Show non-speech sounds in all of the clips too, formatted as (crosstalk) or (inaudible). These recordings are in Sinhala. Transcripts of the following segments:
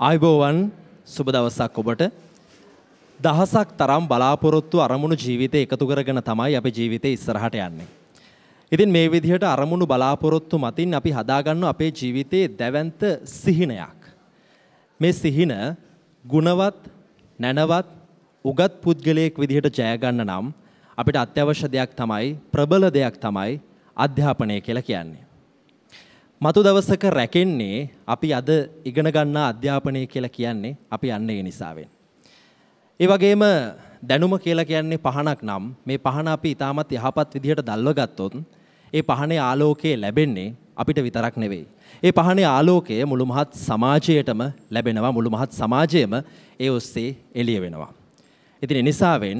අයිබෝවන් සුබ දවසක් ඔබට දහසක් තරම් බලාපොරොත්තු අරමුණු ජීවිතය එකතු කරගෙන තමයි අපි ජීවිතය ඉස්සරහට යන්නේ. ඉතින් මේ විදිහට අරමුණු බලාපොරොත්තු මතින් අපි හදාගන්න අපේ ජීවිතයේ දැවන්ත සිහිනයක්. මේ සිහින ගුණවත් නැනවත් උගත් පුද්ගලයෙක් විදිහට ජයගන්න නම් අපිට අත්‍යවශ්‍ය දෙයක් තමයි ප්‍රබල දෙයක් තමයි අධ්‍යාපනය කියලා කියන්නේ. මතු දවසක රැකෙන්නේ අපි අද ඉගෙන ගන්නා අධ්‍යාපනය කියලා කියන්නේ අපි අන්න ඒ නිසාවෙන්. ඒ වගේම දැනුම කියලා කියන්නේ පහනක් නම් මේ පහන අපි ඉතාමත් යහපත් විදිහට දැල්ව ගත්තොත් ඒ පහනේ ආලෝකය ලැබෙන්නේ අපිට විතරක් නෙවෙයි. ඒ පහනේ ආලෝකය මුළු මහත් සමාජයටම ලැබෙනවා මුළු මහත් සමාජයම ඒ ඔස්සේ එළිය වෙනවා. ඉතින් ඒ නිසාවෙන්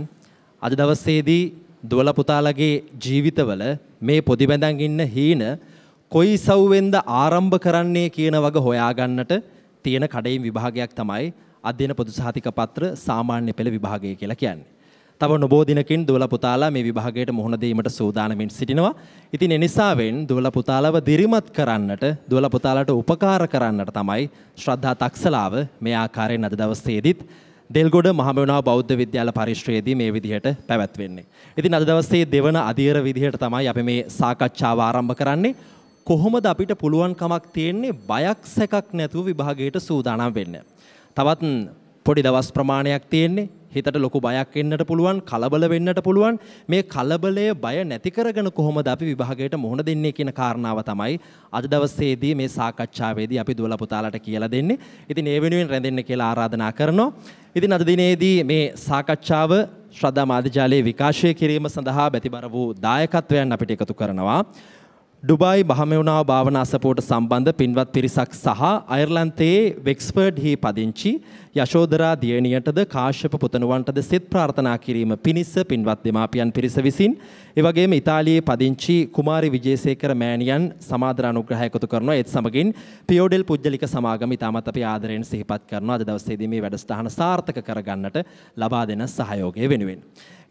අද දවසේදී දුවල පුතාලගේ ජීවිතවල මේ පොදි බැඳන් ඉන්න හීන කොයි ඉසව්වෙන්ද ආරම්භ කරන්නේ කියන වග හොයාගන්නට තියෙන කඩයිම් විභාගයක් තමයි අධ්‍යන පොදු සහතික පත්‍ර සාමාන්‍ය පෙළ විභාගය කියලා කියන්නේ. තව නොබෝ දිනකින් දුවල පුතාලා මේ විභාගයට මුහුණ දීමට සූදානමින් සිටිනවා. ඉතින් එනිසාවෙන් දුවල පුතාලව දිරිමත් කරන්නට, දුවල පුතාලට උපකාර කරන්නට තමයි ශ්‍රද්ධා තක්සලාව මේ ආකාරයෙන් අද දවසේදීත් දෙල්ගොඩ මහමෙවුනාව බෞද්ධ විද්‍යාල පරිශ්‍රයේදී මේ විදිහට පැවැත්වෙන්නේ. ඉතින් අද දවසේ දෙවන අධීර විදිහට තමයි අපි මේ සාකච්ඡාව ආරම්භ කරන්නේ. කොහොමද අපිට පුළුවන්කමක් තියෙන්නේ බයක් සැකක් නැතුව විභාගයට සූදානම් වෙන්න. තවත් පොඩි දවස් ප්‍රමාණයක් තියෙන්නේ හිතට ලොකු බයක් එන්නට පුළුවන් කලබල වෙන්නට පුළුවන් මේ කලබලය බය නැති කරගෙන කොහොමද අපි විභාගයට මුහුණ දෙන්නේ කියන කාරණාව තමයි අද දවසේදී මේ සාකච්ඡාවේදී අපි දුවලා පුතාලට කියලා දෙන්නේ. ඉතින් ඒ වෙනුවෙන් රැඳෙන්න කියලා ආරාධනා කරනවා. ඉතින් අද දිනේදී මේ සාකච්ඡාව ශ්‍රද්ධා මාධ්‍යාලයේ විකාශය කිරීම සඳහා බැතිබර වූ දායකත්වයන් අපිට එකතු කරනවා. ඩුබයි බහමවුණාව භාවනා සපෝට සම්බන්ධ පින්වත් පිරිසක් සහ අයර්ලන්තයේ වෙක්ස්ෆර්ඩ් හි පදිංචි යශෝදරා දියණියටද කාශ්‍යප පුතණුවන්ටද සෙත් ප්‍රාර්ථනා කිරීම පිණිස පින්වත් දෙමාපියන් පිරිස විසින් ඒ වගේම ඉතාලියේ පදිංචි කුමාරි විජේසේකර මෑණියන් සමාදර අනුග්‍රහය එකතු කරනවා ඒත් සමගින් පියෝඩෙල් පුජ්‍යලික සමාගම ඉතාමත් අපි ආදරයෙන් සිහිපත් කරනවා අද දවසේදී මේ වැඩසටහන සාර්ථක කරගන්නට ලබා දෙන සහයෝගය වෙනුවෙන්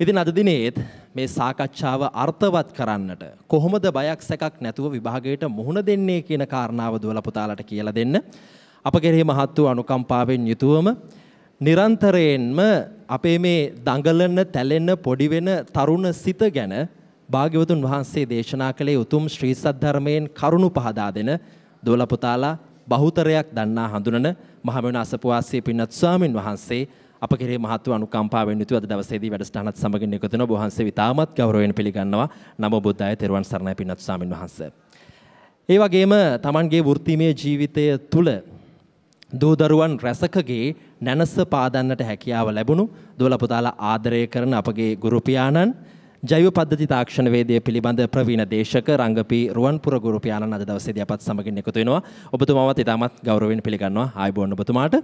ඉතින් අද දිනේත් මේ සාකච්ඡාව අර්ථවත් කරන්නට කොහොමද බයක් සැකක් නැතුව විභාගයට මුහුණ දෙන්නේ කියන කාරණාව දුවලා පුතාලට කියලා දෙන්න අප කෙරෙහි මහත් වූ අනුකම්පාවෙන් යුතුවම නිරන්තරයෙන්ම අපේ මේ දඟලන තැලෙන පොඩි වෙන තරුණ සිත ගැන භාග්‍යවතුන් වහන්සේ දේශනා කළේ උතුම් ශ්‍රී සද්ධර්මයෙන් කරුණු පහදා දෙන දොළපුතාලා බහුතරයක් දන්නා හඳුනන මහමෙවුන අසපුවාසී පින්වත් ස්වාමින් වහන්සේ අප කෙරේ මහත් වූ අනුකම්පාවෙන් යුතුව අද දවසේදී වැඩසටහනත් සමගින් එකතු වෙන ඔබ වහන්සේ විතාමත් ගෞරවයෙන් පිළිගන්නවා නමෝ බුද්ධාය තෙරුවන් සරණයි පින්වත් ස්වාමින් වහන්සේ. ඒ වගේම Tamanගේ වෘත්තිමය ජීවිතය තුළ දූදරුවන් රැසකගේ නැනස පාදන්නට හැකියාව ලැබුණු දොලපුතාලා ආදරය කරන අපගේ ගුරුපියාණන් ජෛව පද්ධති තාක්ෂණවේදය පිළිබඳ ප්‍රවීණ දේශක රංගපී රුවන්පුර ගුරුපියාණන් අද දවසේදී අපත් සමගින් එකතු වෙනවා. ඔබතුමාවත් ඉතාමත් ගෞරවයෙන් පිළිගන්නවා. ආයුබෝවන් ඔබතුමාට.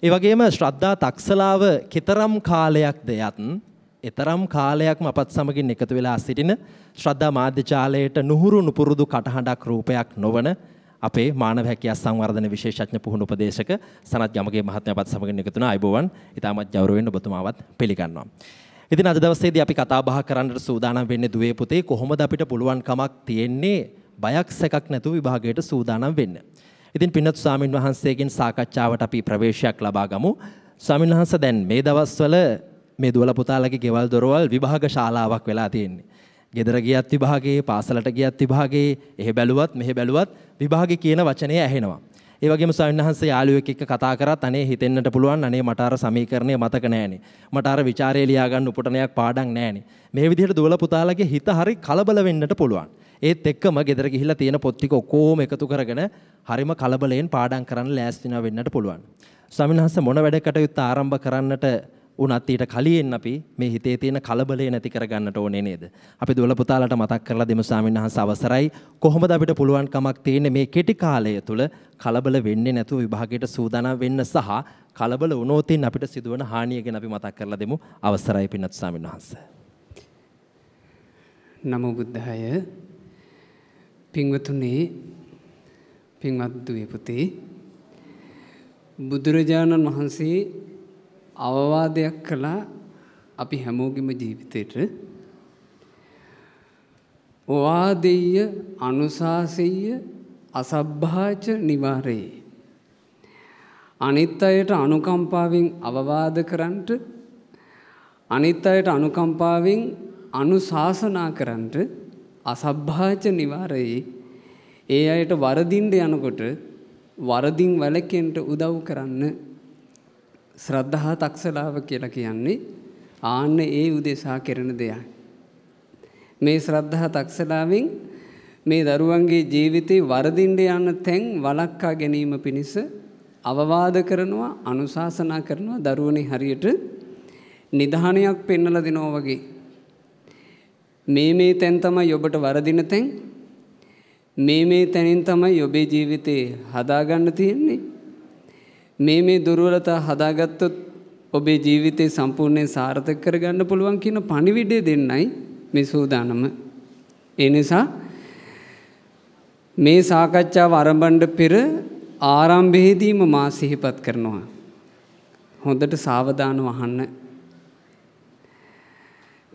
ඒ වගේම ශ්‍රද්ධා තක්සලාව කතරම් කාලයක් දෙයත් එතරම් කාලයක්ම අපත් සමගින් එකතු වෙලා සිටින ශ්‍රද්ධා මාධ්‍ය ජාලයට නුහුරු නුපුරුදු කටහඬක් රූපයක් නොවන අපේ මානව හැකියා සංවර්ධන විශේෂඥ පුහුණු උපදේශක සනත් ගමගේ මහත්මයාපත් සමගින් එකතු වුණා. අයබෝවන්. ඉතාමත් ගෞරවයෙන් ඔබතුමාවත් පිළිගන්නවා. ඉතින් අද දවසේදී අපි කතා බහ කරන්නට සූදානම් වෙන්නේ දුවේ පුතේ කොහොමද අපිට පුළුවන්කමක් තියෙන්නේ බයක් සැකක් නැතුව විභාගයට සූදානම් වෙන්න. ඉතින් පින්නත් ස්වාමින් වහන්සේගෙන් සාකච්ඡාවට අපි ප්‍රවේශයක් ලබා ගමු. ස්වාමින් වහන්සේ දැන් මේ දවස්වල මේ දුවල පුතාලගේ ගෙවල් දොරවල් විභාග ශාලාවක් වෙලා තියෙන්නේ. ගෙදර ගියත් විභාගේ, පාසලට ගියත් විභාගේ, එහෙ බැලුවත් මෙහෙ බැලුවත් විභාගේ කියන වචනය ඇහෙනවා. ඒ වගේම ස්වාමීන් වහන්සේ යාළුවෙක් එක්ක කතා කරත් අනේ හිතෙන්නට පුළුවන් අනේ මට අර සමීකරණය මතක නෑනේ. මට අර ਵਿਚාරය ලියා ගන්න උපටනයක් පාඩම් නෑනේ. මේ විදිහට දුවල පුතාලගේ හිත හරි කලබල වෙන්නට පුළුවන්. ඒත් එක්කම ගෙදර ගිහිල්ලා තියෙන පොත් ටික ඔක්කොම එකතු කරගෙන හරිම කලබලයෙන් පාඩම් කරන්න ලෑස්ති වෙන්නට පුළුවන්. ස්වාමීන් වහන්සේ මොන වැඩ කටයුත්ත ආරම්භ කරන්නට උනත් ඊට කලින් අපි මේ හිතේ තියෙන කලබලය නැති කරගන්නට ඕනේ නේද? අපි දුවල පුතාලට මතක් කරලා දෙමු ස්වාමීන් වහන්සේ අවසරයි. කොහොමද අපිට පුළුවන්කමක් තියෙන්නේ මේ කෙටි කාලය තුළ කලබල වෙන්නේ නැතුව විභාගයට සූදානම් වෙන්න සහ කලබල වුණොතින් අපිට සිදුවන හානිය ගැන අපි මතක් කරලා දෙමු. අවසරයි පින්වත් ස්වාමීන් වහන්සේ. නමෝ බුද්ධාය. පින්වතුනේ පින්වත් දුවේ පුතේ බුදුරජාණන් වහන්සේ අවවාදයක් කළා අපි හැමෝගෙම ජීවිතයට වාදෙය්‍ය අනුශාසෙය්‍ය අසබ්භාච නිවාරේ අනිත් අයට අනුකම්පාවෙන් අවවාද කරන්නට අනිත් අයට අනුකම්පාවෙන් අනුශාසනා කරන්නට අසබ්භාච නිවාරේ ඒ අයට වරදින්ඩ යනකොට වරදින් වැළකෙන්ට උදව් කරන්න ශ්‍රද්ධහා තක්ෂලාව කියලා කියන්නේ ආන්න ඒ උදෙසා කරන දෙයක්. මේ ශ්‍රද්ධහා තක්ෂලාවෙන් මේ දරුවන්ගේ ජීවිතේ වරදින්ඩ යන්න තැන් වලක්කා ගැනීම පිණිස අවවාද කරනවා අනුශාසනා කරනවා දරුවනේ හරියට නිධානයක් පෙන්නලා දෙනවා වගේ. මේ මේ තැන් තමයි ඔබට වරදින තැන්. මේ මේ තැනින් තමයි ඔබේ ජීවිතේ හදාගන්න තියෙන්නේ. මේ මේ දුර්වලතා හදාගත්තොත් ඔබේ ජීවිතේ සම්පූර්ණයෙන් සාර්ථක කරගන්න පුළුවන් කියන පණිවිඩය දෙන්නයි මේ සූදානම. ඒ නිසා මේ සාකච්ඡාව ආරම්භණ්ඩ පෙර ආරම්භයේදීම මා සිහිපත් කරනවා. හොඳට සාවධානව අහන්න.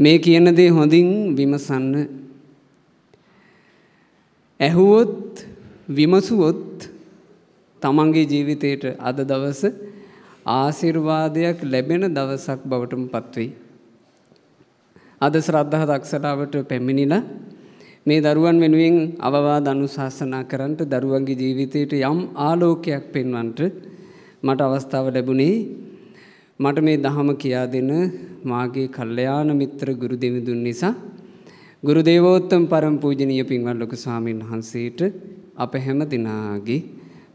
මේ කියන දේ හොඳින් විමසන්න. ඇහුවොත් විමසුවොත් තමන්ගේ ජීවිතයට අද දවස ආශිර්වාදයක් ලැබෙන දවසක් බවටම පත්වෙයි. අද ශ්‍රද්ධහ දක්ෂටාවට පැමිණිලා මේ දරුවන් වෙනුවෙන් අවවාද අනුශාසනා කරන්නට දරුවන්ගේ ජීවිතයට යම් ආලෝකයක් පෙන්වන්නට මට අවස්ථාව ලැබුණේ මට මේ දහම කියා දෙන මාගේ කල්යාණ මිත්‍ර ගුරු දෙවිඳුන් නිසා ගුරු දේවෝත්තම පරම පූජනීය පින්වත් ලොකු ස්වාමීන් වහන්සේට අප හැම දිනාගේ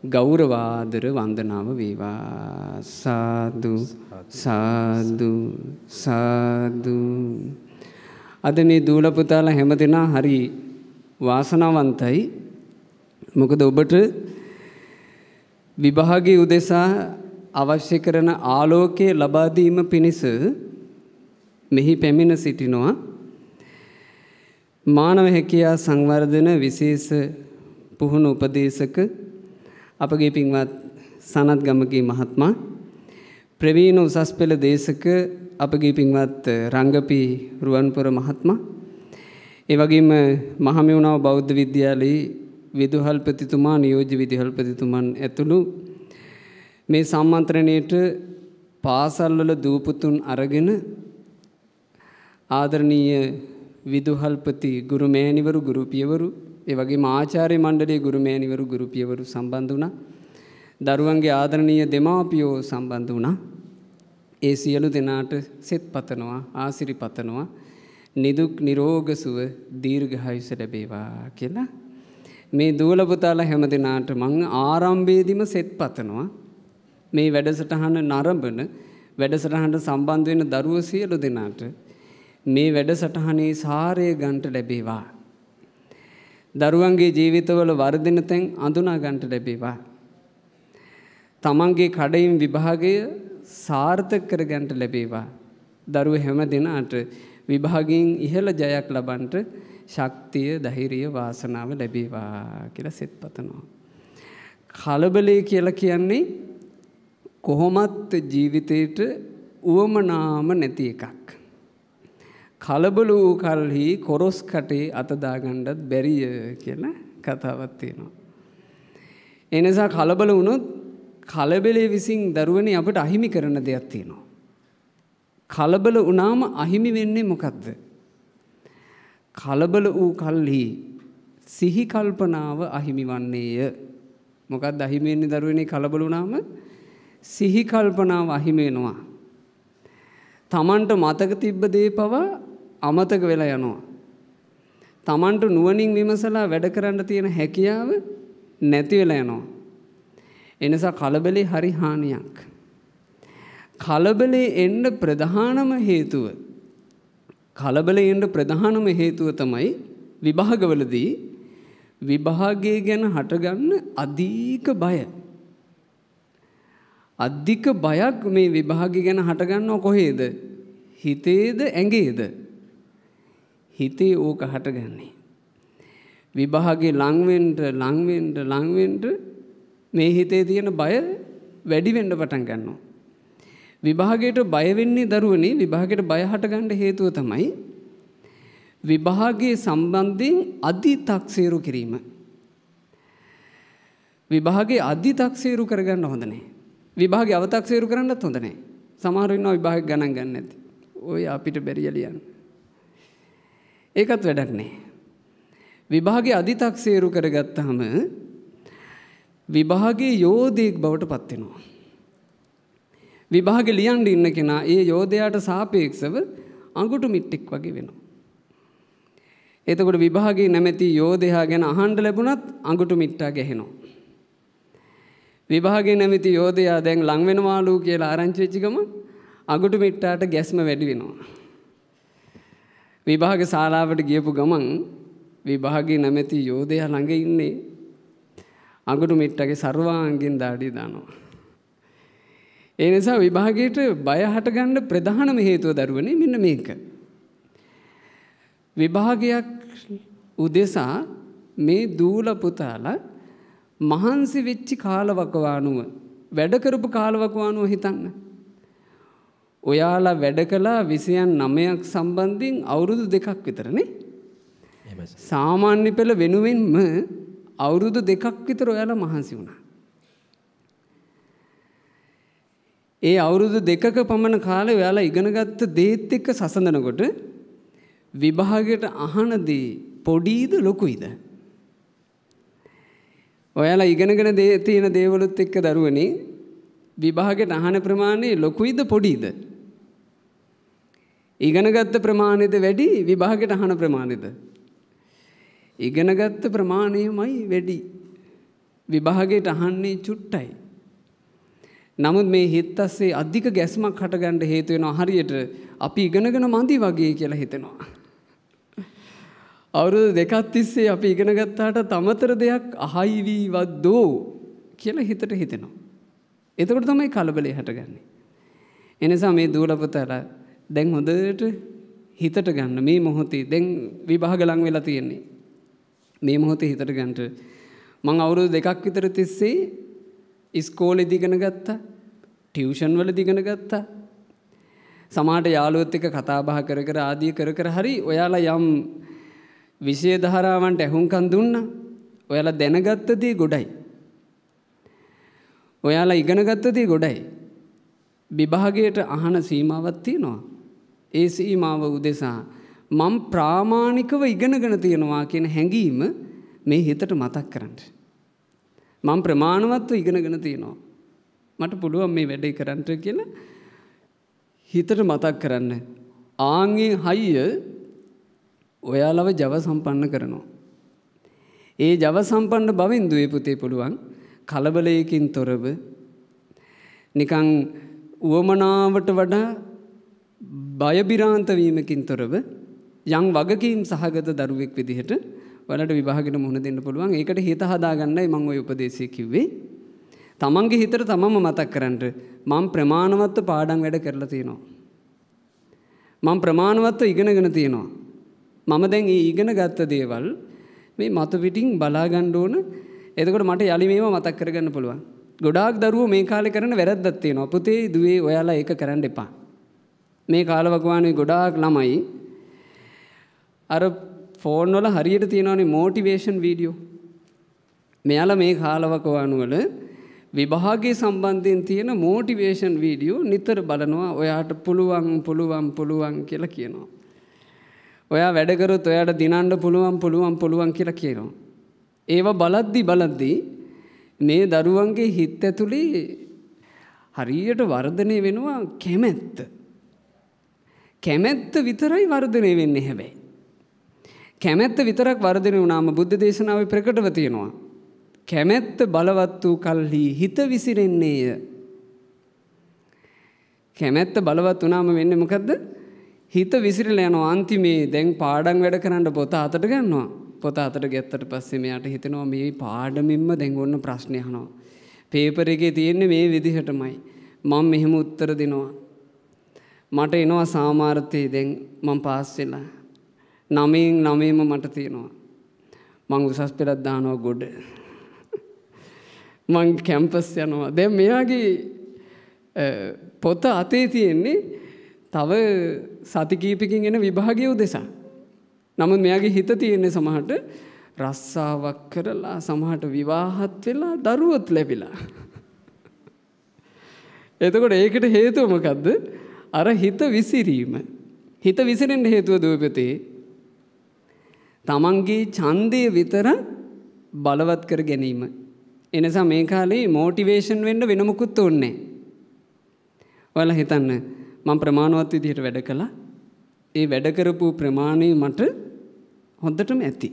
ගෞරවාදර වන්දනාව වේවා සාදු සාදු සාදු අද මේ දූල පුතාලා හැමදෙනා හරි වාසනාවන්තයි මොකද ඔබට විභාගයේ උදෙසා අවශ්‍ය කරන ආලෝකය ලබා දීම පිණිස මෙහි පැමිණ සිටිනවා මානව හැකියා සංවර්ධන විශේෂ පුහුණු උපදේශක අපගේ පින්වත් සනත් ගමගේ මහත්මා ප්‍රවීණ උසස් පෙළ දේශක අපගේ පින්වත් රංගපී රුවන්පුර මහත්මා ඒ වගේම මහමෙවුනාව බෞද්ධ විද්‍යාලයේ විදුහල්පතිතුමා නියෝජ්‍ය විදුහල්පතිතුමන් ඇතුළු මේ සම්මන්ත්‍රණයට පාසල්වල දූපුතුන් අරගෙන ආදරණීය විදුහල්පති ගුරු මෑණිවරු ගුරු පියවරු ඒ වගේ ආචාර්ය මණ්ඩලයේ ගුරුමෑණිවරු ගුරුපියවරු සම්බන්ධ වුණා. දරුවන්ගේ ආදරණීය දෙමාපියෝ සම්බන්ධ වුණා. ඒ සියලු දෙනාට සෙත් පතනවා, ආසිරි පතනවා. නිදුක් නිරෝග සුව දීර්ඝායුෂ ලැබේවා කියලා මේ දූල පුතාලා හැම දිනාට මං ආරම්භයේදීම සෙත් පතනවා. මේ වැඩසටහන නරඹන වැඩසටහනට සම්බන්ධ වෙන දරුවෝ සියලු දෙනාට මේ වැඩසටහනේ සාරය ගන්ට ලැබේවා දරුවන්ගේ ජීවිතවල වර්ධන තැන් අඳුනාගන්ට ලැබේවා. තමන්ගේ කඩයිම් විභාගය සාර්ථක කරගන්ට ලැබේවා. දරුව හැම දෙනාට විභාගයෙන් ඉහළ ජයක් ලබන්ට ශක්තිය දහිරිය වාසනාව ලැබේවා කියලා සෙත් පතනවා. කලබලේ කියලා කියන්නේ කොහොමත් ජීවිතයට උවමනාම නැති එකක්. කලබල වූ කල්හි කොරොස් කටේ අතදාගණ්ඩත් බැරිය කියන කතාවත් තියෙනවා. එනිසා කලබල වුණොත් කලබලේ විසින් දරුවනි අපට අහිමි කරන දෙයක් තියෙනවා. කලබල වනාම අහිමි වෙන්නේ මොකක්ද. කලබල වූ කල්හි සිහිකල්පනාව අහිමි වන්නේය. මොකත් අහිමෙන්නේ දරුවනේ කලබල වනාම සිහිකල්පනාව අහිමේනවා. තමන්ට මතක තිබ්බ දේ පවා අමතක වෙලා යනවා. තමන්ට නුවණින් විමසලා වැඩ කරන්න තියෙන හැකියාව නැති වෙලා යනවා. එනිසා කලබලේ හරි හානියක්. කලබලේ එන්න ප්‍රධානම හේතුව කලබලේ එන්න ප්‍රධානම හේතුව තමයි විභාගවලදී විභාගයේ ගැන හටගන්න අධික බය. අධික බයක් මේ විභාගය ගැන හටගන්නව කොහේද? හිතේද ඇඟේද? හිතේ ඕක හටගන්නේ. විභාගේ ලංවෙන්ට ලංවෙන්ට ලංවෙන්ට මේ හිතේ තියෙන බය වැඩිවෙන්ඩ පටන් ගන්නවා. විභාගයට බයවෙන්නේ දරුවනේ විභාගයට බයහටගණ්ඩ හේතුව තමයි. විභාගේ සම්බන්ධයෙන් අධි තක්සේරු කිරීම. විභාගේ අධි තක්සේරු කරගන්න හොඳනේ. විභාග අවතක්සේරු කරන්නත් හොඳනේ සමාරුන්නවා විභාග ගණන් ගන්න ඇති. ඔය අපිට බැරිියලියන්න. ඒකත් වැඩක් නෑ. විභාගේ අධිතක්සේරු කරගත්තහම විභාගේ යෝධයෙක් බවට පත්වෙනවා. විභාග ලියන්ඩ ඉන්න කෙනා ඒ යෝධයාට සාපේක්ෂව අඟුටු මිට්ටෙක් වගේ වෙනවා. එතකොට විභාගේ නැමැති යෝධයා ගැන අහන්ඩ ලැබුණත් අඟුටු මිට්ටා ගැහෙනවා. විභාගේ නැමති යෝධයා දැන් ලංවෙනවාලූ කියලා ආරංචි වෙච්චිකම අඟුටු මිට්ටාට ගැස්ම වැඩි වෙනවා. විභාග ශාලාවට ගියපු ගමන් විභාගේ නැමැති යෝධයා ළඟ ඉන්නේ අඟුරු මිට්ටගේ ਸਰවාංගෙන් දාඩිය දානවා. ඒ නිසා විභාගයට බය හටගන්න ප්‍රධානම හේතුව දරුවනේ මෙන්න මේක. විභාගයක් උදෙසා මේ දූල පුතාලා මහන්සි වෙච්චි කාලවකවානුව වැඩ කරපු කාලවකවානුව හිතන්න. ඔයාලා වැඩ කළා විසියන් නමයක් සම්බන්ධයෙන් අවුරුදු දෙකක් විතරනේ සාමාන්‍ය පෙළ වෙනුවෙන්ම අවුරුදු දෙකක් විතර ඔයාලා මහන්සි වුණා. ඒ අවුරුදු දෙකක පමණ කාලේ ඔයාලා ඉගෙනගත්ත දේත් එක්ක සසඳනකොට විභාගයට අහනදී පොඩීද ලොකුයිද? ඔයාලා ඉගෙනගෙන තියෙන දේවලුත් එක්ක දරුවනේ විභාගයට අහන ප්‍රමාණය ලොකුයිද පොඩීද? ඉගෙනගත්ත ප්‍රමාණයද වැඩි විභාගයට අහන ප්‍රමාණයද. ඉගෙනගත්ත ප්‍රමාණයමයි වැඩි විභාගයට අහන්නේ චුට්ටයි. නමුත් මේ හිත් අස්සේ අධික ගැස්මක් හටගන්න හේතු වෙනවා හරියට අපි ඉගෙනගෙන මදි වගේ කියලා හිතෙනවා. අවුරුදු දෙකක් තිස්සේ අපි ඉගෙන ගත්තාට තමතර දෙයක් අහයි වීවද්දෝ කියලා හිතට හිතෙනවා. එතකොට තමයි කලබලේ හටගන්නේ. එනිසා මේ දූලපතලා දැන් හොඳට හිතට ගන්න මේ මොහොතේ දැන් විභාග ලං වෙලා තියෙන්නේ. මේ මොහොතේ හිතට ගන්නට මං අවුරුදු දෙකක් විතර තිස්සේ ඉස්කෝලේ දිගන ගත්තා. ටියුෂන් වල දිගන ගත්තා. සමහරට යාළුවොත් එක්ක කතා බහ කර කර ආදී කර කර හරි ඔයාලා යම් විෂය ධාරාවන්ට ඇහුම්කන් දුන්නා. ඔයාලා දැනගත්ත දේ ගොඩයි. ඔයාලා ඉගෙනගත්ත දේ ගොඩයි. විභාගයට අහන සීමාවක් තියෙනවා. ඒ සීමාව උදෙසා මම ප්‍රාමාණිකව ඉගෙනගෙන තියෙනවා කියන හැඟීම මේ හිතට මතක් කරන්න. මම ප්‍රමාණවත්ව ඉගෙනගෙන තියෙනවා. මට පුළුවන් මේ වැඩේ කරන්නට කියලා හිතට මතක් කරන්න. ආන්ගේ හයිය ඔයාලව ජව සම්පන්න කරනවා. ඒ ජව සම්පන්න බවින් දුවේ පුතේ පුළුවන් කලබලයකින් තොරව නිකං උවමනාවට වඩා බයබිරාන්තවීමකින් තොරව යං වගකීම් සහගත දරුවෙක් විදිහට වලට විභාගෙන මුහුණ දෙන්න පුළුවන් ඒකට හිත හදාගන්නයි මං ඔය උපදේශය කිව්වේ. තමන්ගේ හිතට තමම මතක් කරන්නට මං ප්‍රමාණවත්ව පාඩම් වැඩ කරලා තියෙනවා. මං ප්‍රමාණවත්ව ඉගෙනගෙන තියෙනවා. මම දැන් ඒ ඉගෙන ගත්ත දේවල් මේ මතු පිටින් බලා ගන්න ඕන. එතකොට මට යලි මේව මතක් කරගන්න පුළුවන්. ගොඩාක් දරුවෝ මේ කාලේ කරන වැරද්දක් තියෙනවා. පුතේ දුවේ ඔයාලා ඒක කරන්න එපා. මේ කාලවකවානේ ගොඩාක් ළමයි අර ෆෝන් වල හරියට තියෙනවනේ මෝටිවේෂන් වීඩියෝ. මෙයාල මේ කාලවකවානු වල විභාගය සම්බන්ධයෙන් තියෙන මෝටිවේෂන් වීඩියෝ නිතර බලනවා ඔයාට පුළුවන් පුළුවන් පුළුවන් කියලා කියනවා. ඔයා වැඩකරුත් ඔයාට දිනන්න පුළුවන් පුළුවන් පුළුවන් කියලා කියනවා. ඒව බලද්දි බලද්දි මේ දරුවන්ගේ හිත් ඇතුළේ හරියට වර්ධනය වෙනවා කැමැත්ත. කැමැත්ත විතරයි වර්ධනය වෙන්නේ හැබැයි. කැමැත්ත විතරක් වර්ධනය වුණාම බුද්ධ දේශනාව ප්‍රකටව තියෙනවා. කැමැත්ත බලවත් වූ කල්හි හිත විසිරෙන්නේය. කැමැත්ත බලවත් වනාම වෙන්න මොකක්ද හිත විසිරල යන අන්තිමේ දැන් පාඩන් වැඩ කරන්න පොත අතට ගන්නවා පොත අතට ගැත්තට පස්සේ මෙයාට හිතනවා මේ පාඩමින්ම දැන්ගොන්න ප්‍රශ්නයහනවා. පේපර එකේ තියෙන්නේ මේ විදිහටමයි. මං මෙහෙම උත්තර දෙනවා. මට එනවා සාමාර්ථය දැන් මම පාස් වෙලා. නමයෙන් නමේම මට තියෙනවා. මං උසස් පෙළක් දානවා ගොඩ. (laughs) මං කැම්පස් යනවා. දැන් මෙයාගේ පොත අතේ තියෙන්නේ තව සති කීපකින් එන විභාගය උදෙසා. නමුත් මෙයාගේ හිත තියෙන්නේ සමහට රස්සාවක් කරලා සමහට විවාහත් වෙලා දරුවොත් ලැබිලා. (laughs) එතකොට ඒකට හේතුව මොකද්ද? අර හිත විසිරීම. හිත විසිරෙන්ට හේතුව දූපතේ. තමන්ගේ චන්දය විතර බලවත් කර ගැනීම. එනිසා මේ කාලේ මෝටිවේෂන් වෙන්ඩ වෙනමුකුත් ඔන්නේ. ඔල හිතන්න මං ප්‍රමාණවත් විදිහට වැඩ කළා ඒ වැඩකරපු ප්‍රමාණය මට හොඳටම ඇති.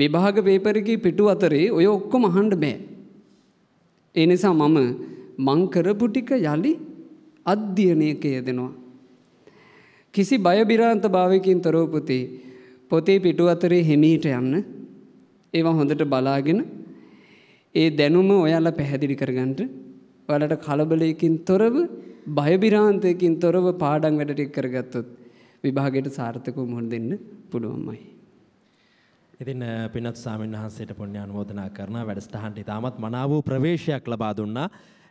විභාග පේපරකි පිටු අතරේ ඔය ඔක්කොම අහන්ඩ බෑ. ඒ නිසා මම මංකරපු ටික යළි අධ්‍යයනයක යෙදෙනවා. කිසි බයබිරාන්ත භාවයකින් තොරව පුතේ පොතේ පිටු අතරේ හිමීට යන්න ඒවා හොඳට බලාගෙන ඒ දැනුම ඔයාල පැහැදිලි කරගන්නට ඔයාලට කලබලයකින් තොරව බයබිරාන්තයකින් තොරව පාඩම් වැඩට කරගත්තොත් විභාගයට සාර්ථකව මුහුණ දෙන්න පුළුවන්මයි. ඉතින් පිනත් ස්වාමීන් වහන්සේට පුණ්‍ය අනුමෝදනා කරන වැඩසටහනට ඉතාමත් මනාව වූ ප්‍රවේශයක් ලබා දුන්නා.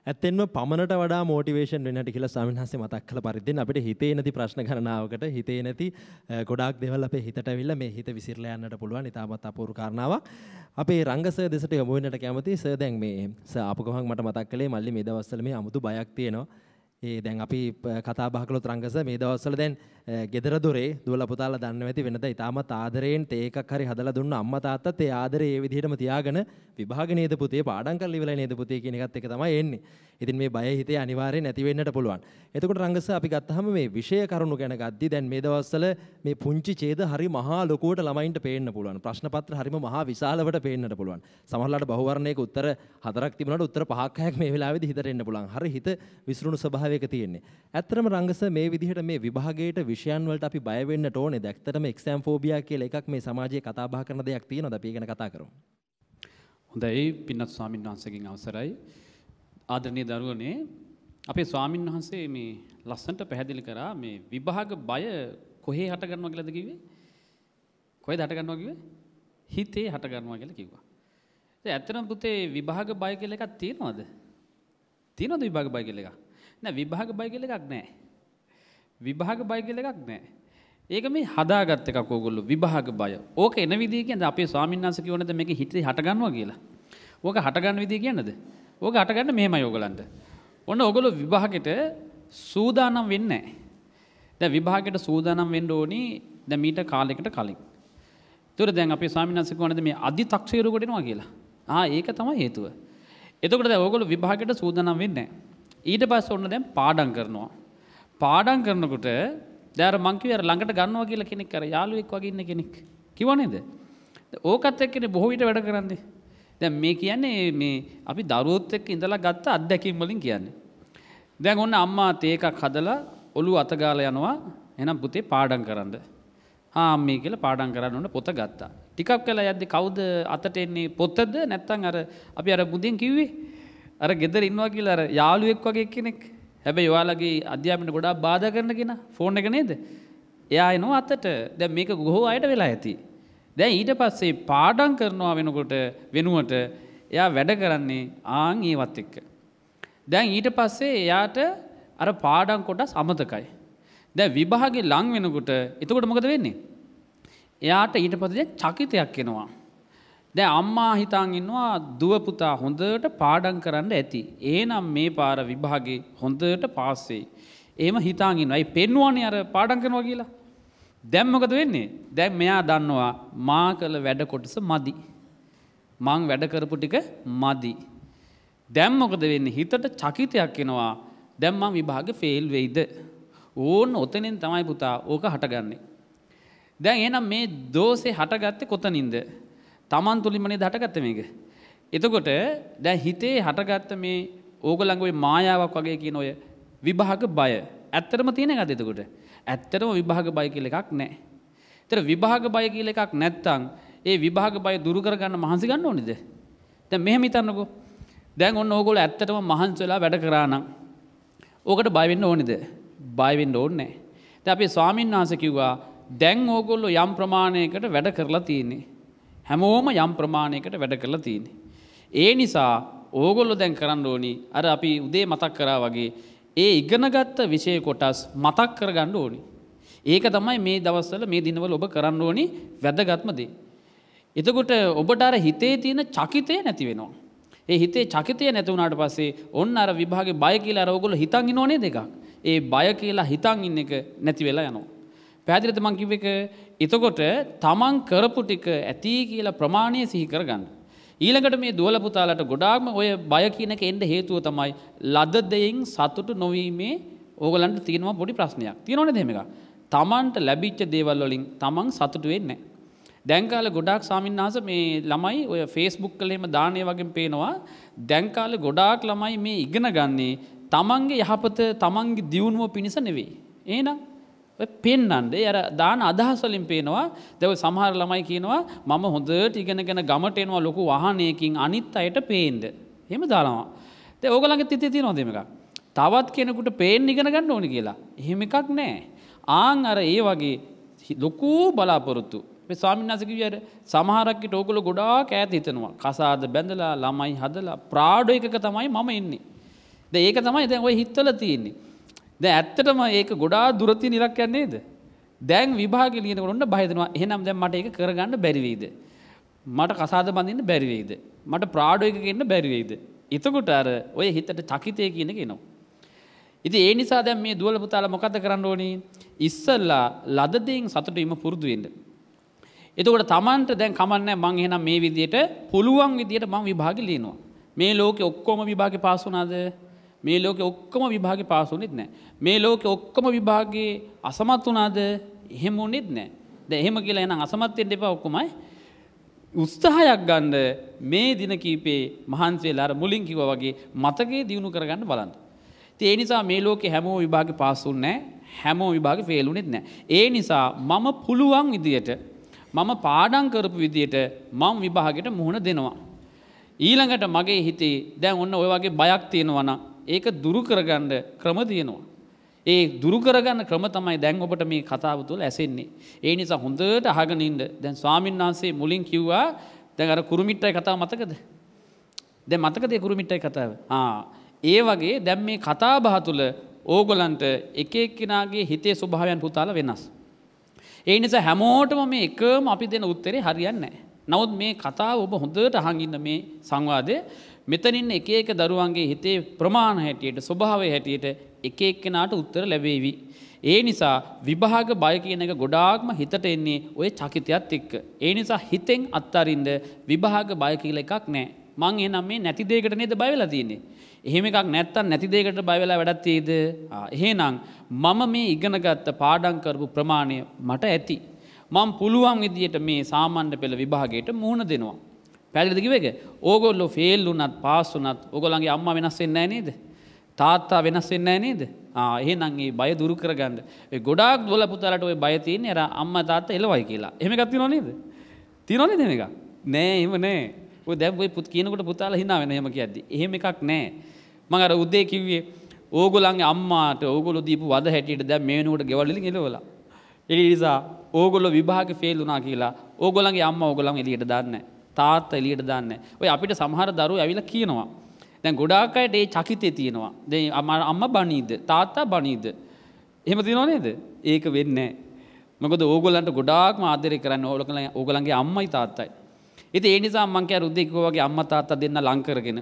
ඇත්තෙන්ම පමණට වඩා මෝටිවේෂන් වෙනට කියලා සාමිහස්සේ මතක් කළ පරිද්දෙන් අපිට හිතේ නැති ප්‍රශ්න ගණනාවකට හිතේ නැති ගොඩාක් දේවල් අපේ හිතට ඇවිල්ලා මේ හිත විසිරලා යන්නට පුළුවන් ඉතාමත් අපූර්ව කාරණාවක්. අපේ රංගස දෙසට යොමු වෙන්නට කැමතියි සර් දැන් මේ සර් ආපු ගමන් මට මතක් කළේ මල්ලි මේ දවස්වල මේ 아무තු බයක් තියෙනවා. ඒ දැන් අපි කතා බහ කළොත් රංගස මේ දවස්වල දැන් ගෙදර දොරේ දුවලා පුතාලා දන්නව ඇති වෙනද ඉතාමත් ආදරයෙන් තේ එකක් හරි හදලා දුන්න අම්මා තාත්තා තේ ආදරේ ඒ විදිහටම තියාගෙන විභාග නේද පුතේ පාඩම් කරලා ඉවරයි නේද පුතේ කියන එකත් එක තමයි එන්නේ. ඉතින් මේ බය හිතේ අනිවාර්යෙන් නැති වෙන්නට පුළුවන්. එතකොට රංගස අපි ගත්තහම මේ විෂය කරුණු ගැන ගද්දි දැන් මේ දවස්වල මේ පුංචි ඡේද හරි මහා ලොකුවට ළමයින්ට පේන්න පුළුවන්. ප්‍රශ්න පත්‍ර හරිම මහා විශාලවට පේන්නට පුළුවන්. සමහරලාට බහුවර්ණයක උත්තර හතරක් තිබුණාට උත්තර පහක් හයක් මේ වෙලාවේදී හිතට එන්න පුළුවන්. හරි හිත විසිරුණු ස්වභාවයක තියෙන්නේ. ඇත්තරම රංගස මේ විදිහට මේ විභාගයට විෂයන් වලට අපි බය වෙන්න ඕනේ. දැක්තරම එක්සෑම් ෆෝබියා කියලා එකක් මේ සමාජයේ කතා බහ කරන දෙයක් තියෙනවා. අපි ඒ ගැන කතා කරමු. හොඳයි පින්නත් ස්වාමීන් වහන්සේගෙන් අවසරයි. ආදරණීය දරුවනේ අපේ ස්වාමීන් වහන්සේ මේ ලස්සන්ට පැහැදිලි කරා මේ විභාග බය කොහේ හට ගන්නවා කියලාද කිව්වේ? කොහෙද හට ගන්නවා කිව්වේ? හිතේ හට ගන්නවා කියලා කිව්වා. ඒ ඇත්තටම පුතේ විභාග බය කියලා එකක් තියෙනවද? තියෙනවද විභාග බය කියලා එකක්? නෑ විභාග බය කියලා එකක් නෑ. විභාග බය කියලා එකක් නැහැ. ඒක මේ හදාගත්ත එකක් ඕගොල්ලෝ විභාග බය. ඕක එන විදිය කියන්නේ අපේ ස්වාමීන් වහන්සේ කියවනද මේක හිතේ හට ගන්නවා කියලා. ඕක හට ගන්න විදිය කියන්නේද? ඕක හට ගන්න මෙහෙමයි ඕගලන්ට. ඔන්න ඔගොල්ලෝ විභාගෙට සූදානම් වෙන්නේ නැහැ. දැන් විභාගෙට සූදානම් වෙන්න ඕනි දැන් මීට කාලයකට කලින්. ඒතර දැන් අපේ ස්වාමීන් වහන්සේ කියවනද මේ අදි තක්ෂේරු කොටනවා කියලා. ආ ඒක තමයි හේතුව. එතකොට දැන් ඕගොල්ලෝ විභාගෙට සූදානම් වෙන්නේ නැහැ. ඊට පස්සේ ඔන්න දැන් පාඩම් කරනවා. පාඩන් කරනකොට දෑර මංකිවර ළඟට ගන්නවා කියලා කෙනෙක් කර යාලුවෙක් වගේන්න කෙනෙක් කිවනේද. ඕකත් එක්කෙනෙ බොහෝවිට වැඩ කරන්නේ. දැ මේ කියන්නේ මේ අපි දරුවත් එක්ක ඉඳලා ගත්ත අත්දැකින් වලින් කියන්නේ. දැන් ඔන්න අම්මා තේකක් හදලා ඔලු අතගාල යනවා එනම් පුතේ පාඩන් කරන්න. ආම්මේ කියල පාඩන් කරන්න ඕන පොත ගත්තා. ටිකක් කළ ඇද්දි කවුද අතට එන්නේ පොත්තද නැත්තන් අර අපි අර බුදෙන් කිව්වේ. අර ගෙදර ඉන්නවා කියල අර යාළුවෙක් වගේ කෙනෙක් හැබැයි ඔයාලගේ අධ්‍යාපිට ගොඩා බාධ කරන කෙන ෆෝන් එක නේද. එයා එනවා අතට දැ මේක ගොහෝ අයට වෙලා ඇති. දැ ඊට පස්සේ පාඩන් කරනවා වෙනකොට වෙනුවට එයා වැඩ කරන්නේ ආං ඒවත් එක්ක. දැන් ඊට පස්සේ එයාට අර පාඩන් කොටස් අමතකයි. දැ විභාගේ ලං වෙනකොට එතකොට මොකද වෙන්නේ. එයාට ඊට පසද චකිතයක් එෙනවා. දැ අම්මා හිතන් ඉන්නවා දුව පුතා හොඳට පාඩම් කරන්න ඇති. ඒනම් මේ පාර විභාගේ හොඳට පාස්සේ. ඒම හිතාගන්න අයි පෙන්වානේ අර පාඩම් කරනවා කියලා. දැම්මකද වෙන්නේ දැම් මෙයා දන්නවා මා කළ වැඩ කොටස මදි. මං වැඩකරපු ටික මදි. දැම්මොකද වෙන්න හිතට චකිතයක් එෙනවා දැම්මං විභාග ෆෙල් වෙයිද. ඕන් ඔතනෙන් තමයි පුතා ඕක හටගන්නේ. දැන් එනම් මේ දෝසේ හටගත්තේ කොතනින්ද. තමන් තුළින්මනේ හටගත්ත මේක. එතකොට දැන් හිතේ හටගත්ත මේ ඕගලඟුවේ මායාවක් වගේ කියන ඔය විභාග බය ඇත්තටම තියෙන ගත එතකොට. ඇත්තටම විභාග බය කියල එකක් නෑ. තර විභාග බය කියල එකක් නැත්තං ඒ විභාග බය දුරකරගන්න මහන්සි ගන්න ඕනිද. දැ මෙහම හිතන්නකෝ දැන් ඔන්න ඕගොල ඇත්තටම මහන්සවෙලා වැඩ කරානම්. ඕකට බයවෙන්න ඕනිද බයවෙන්න ඕන්නෑ. දැ අපේ ස්වාමීන් වහන්ස කිව්වා දැන් ඕගොල්ලො යම් ප්‍රමාණයකට වැඩ කරලා තියන්නේ. හැමෝම යම් ප්‍රමාණයකට වැඩ කරලා තියෙන. ඒ නිසා ඕගොල්ලො දැන් කරන්න ඕනි අර අපි උදේ මතක් කරා වගේ ඒ ඉගෙනගත්ත විෂය කොටස් මතක් කරගන්න ඕනි. ඒක තමයි මේ දවස්වල මේ දිනවල ඔබ කරන්න ඕනි වැදගත්මදේ. එතකොට ඔබට අර හිතේ තියෙන චකිතය නැති වෙනවා. ඒ හිතේ චකිතය නැතිවුණට පස්සේ ඔන්න අර විභාගේ බය කියලා අරෝගොල හිතන් ඉනෝනේ දෙකක්. ඒ බය කියලා හිතන් ඉන්න එක නැති වෙලා යනවා. පැදිලත මං කිව් එක එතකොට තමන් කරපු ටික ඇති කියලා ප්‍රමාණය සිහි කරගන්න. ඊළඟට මේ දුවල පුතාලට ගොඩාක්ම ඔය බය කියනක එන්න හේතුව තමයි ලද දෙයින් සතුට නොවීමේ ඕගලන්ට තියෙනවා පොඩි ප්‍රශ්නයක් තියෙනවන දෙම එක. තමන්ට ලැබිච්ච දේවල් වලින් තමන් සතුට වෙන්න. දැංකාල ගොඩාක් සාමින්හස මේ ළමයි ඔය ෆේස්බුක් කලේම දානය වගේ පේනවා දැංකාල ගොඩාක් ළමයි මේ ඉගෙන ගන්නේ තමන්ගේ යහපත තමන්ගේ දියුණුව පිණිස නෙවෙයි. ඒනම් පෙන්නන්ඩේ ඇර දාන අදහස්වලින් පේනවා දෙව සමහර ළමයි කියනවා මම හොඳට ඉගෙනගෙන ගමට එනවා ලොකු වහනයකින් අනිත් අයට පේන්ද. හෙම දානවා. දෙ ඕගලඟ තිතේ තියෙන හොදමක. තවත් කෙනෙකුට පේෙන් ඉගෙන ගන්න ඕනි කියලා. එහෙම එකක් නෑ. ආං අර ඒ වගේ ලොකූ බලාපොරොත්තු. ස්වාමින්න්නසකිවියට සමහරක්කට ඕකුල ගොඩා ඈත හිතනවා. කසාද බැඳලා ළමයි හදලා ප්‍රාඩ එකක තමයි මම ඉන්නේ. ද ඒක තමයි දැන් ඔය හිත්තල තියන්නේ. ද ඇත්තටම ඒක ගොඩා දුරති නිලක් යන්නේද. දැන් විභාග ලියනකොට බහිතනවා එහෙනම් දැන් මට ඒක කරගන්න බැරිවේද. මට කසාද බඳන්න බැරිවේද. මට ප්‍රාඩෝ එක කියන්න බැරිවේද. එතකොට අර ඔය හිතට චකිතය කියන කෙනවා. ඉති ඒ නිසා දැන් මේ දුවල පුතාල මොකද කරන්න ඕනි ඉස්සල්ලා ලදදයෙන් සතුටීම පුරුදුවෙන්ට. එතකොට තමන්ට දැන් කමන්න මං එහෙනම් මේ විදියට පුළුවන් විදියට මං විභාග ලියනවා. මේ ලෝකෙ ඔක්කොම විභාග පාසුනාද මේ ලෝක ඔක්කොම විභාග පාසුනෙත් නෑ මේ ලෝක ඔක්කොම විභාගේ අසමත් වනාද එහෙම උනෙත් නෑ ද එහෙම කියලා එනම් අසමත්තෙන් එපා ඔක්කොමයි උස්ථහයක් ගන්ඩ මේ දින කීපේ මහන්සේලාර මුලින් කිව වගේ මතකේ දියුණු කරගන්න බලන්න. ඒ නිසා මේ ලෝක හැමෝ විභාග පාසුන් නෑ හැමෝ විභාග ෆේලුනෙත් නෑ. ඒ නිසා මම පුළුවන් විදියට මම පාඩං කරපු විදියට මං විභාගට මුහුණ දෙනවා. ඊළඟට මගේ හිතේ දැන් ඔන්න ඔය වගේ බයක් තියෙනවනම් ඒක දුරු කරගන්න ක්‍රම තියෙනවා. ඒ දුරු කරගන්න ක්‍රම තමයි දැන් ඔබට මේ කතාව තුළ ඇසෙන්නේ. ඒ නිසා හොඳට අහගෙන ඉන්න. දැන් ස්වාමීන් වහන්සේ මුලින් කිව්වා දැන් අර කුරුමිට්ටයි කතාව මතකද? දැන් මතකද ඒ කුරුමිට්ටයි කතාව? ආ ඒ වගේ දැන් මේ කතාබහ තුළ ඕගොල්ලන්ට එක එක්කෙනාගේ හිතේ ස්වභාවයන් පුතාලා වෙනස්. ඒ නිසා හැමෝටම මේ එකම අපි දෙන උත්තරේ හරියන්නේ නැහැ. නමුත් මේ කතාව ඔබ හොඳට අහන් ඉන්න මේ සංවාදය මෙතනින් එක එක දරුවන්ගේ හිතේ ප්‍රමාණ හැටියට ස්වභාවය හැටියට එක එක්කෙනාට උත්තර ලැබේවි. ඒ නිසා විභාග බය කියන එක ගොඩාක්ම හිතට එන්නේ ඔය චකිතයත් එක්ක. ඒ නිසා හිතෙන් අත්තරින්ද විභාග බය කියලා එකක් නැහැ. මං එහෙනම් මේ නැති දෙයකට නේද බය වෙලා තියෙන්නේ. එහෙම එකක් නැත්තම් නැති දෙයකට බය වෙලා වැඩක් තියෙයිද? එහෙනම් මම මේ ඉගෙනගත්ත පාඩම් කරපු ප්‍රමාණය මට ඇති. මම පුළුවන් විදියට මේ සාමාන්‍ය පෙළ විභාගයට මුහුණ දෙනවා. පැදිලිද කිව එක ඕගොල්ලො ෆෙල් වුනත් පාස් වුනත් ඔගොලන්ගේ අම්ම වෙනස් වෙන්නේ නේද තාත්තා වෙනස් වෙන්නේ නේද එහෙනම් ඒ බය දුරු කරගන්න ඔය ගොඩාක් දුවල පුතාලට ඔය බය තියෙන්නේ අර අම්මා තාත්තා එළවයි කියලා එහෙම එකක් තියෙනව නේද තියෙනව නේද එහෙම එකක් නෑ එහෙම නෑ ඔය දැන් ඔය පුත් කියනකොට පුතාලා hina වෙන එහෙම කියද්දි එහෙම එකක් නෑ මම අර උදේ කිව්වේ ඕගොල්ලන්ගේ අම්මාට ඕගොල්ලෝ දීපු වද හැටියට දැන් මේ වෙනකොට ගෙවල් වලින් එළවලා ඒ නිසා ඕගොල්ලෝ විභාගේ ෆේල් වුණා කියලා ඕගොල්ලන්ගේ අම්මා ඕගොල්ලන් එළියට දාන්නේ නෑ තාත් එලියට දන්න. ඔය අපිට සමහර දරු ඇවිල කියනවා. දැන් ගොඩාකයට ඒ චකිතය තියෙනවා. දෙ අමර අම්ම බනීද තාත්තා බනීද. එහෙම තිනෝ නේද ඒක වෙන්නේ. මොකද ඕගොලන්ට ගොඩාක් ආදරය කරන්න ඕලකල ඕගලන්ගේ අම්මයි තාත්තයි. ඉති ඒනිසා මංකෑ රුද්දෙක්කෝගේ අම්ම තාත්තා දෙන්න ලංකරගෙන.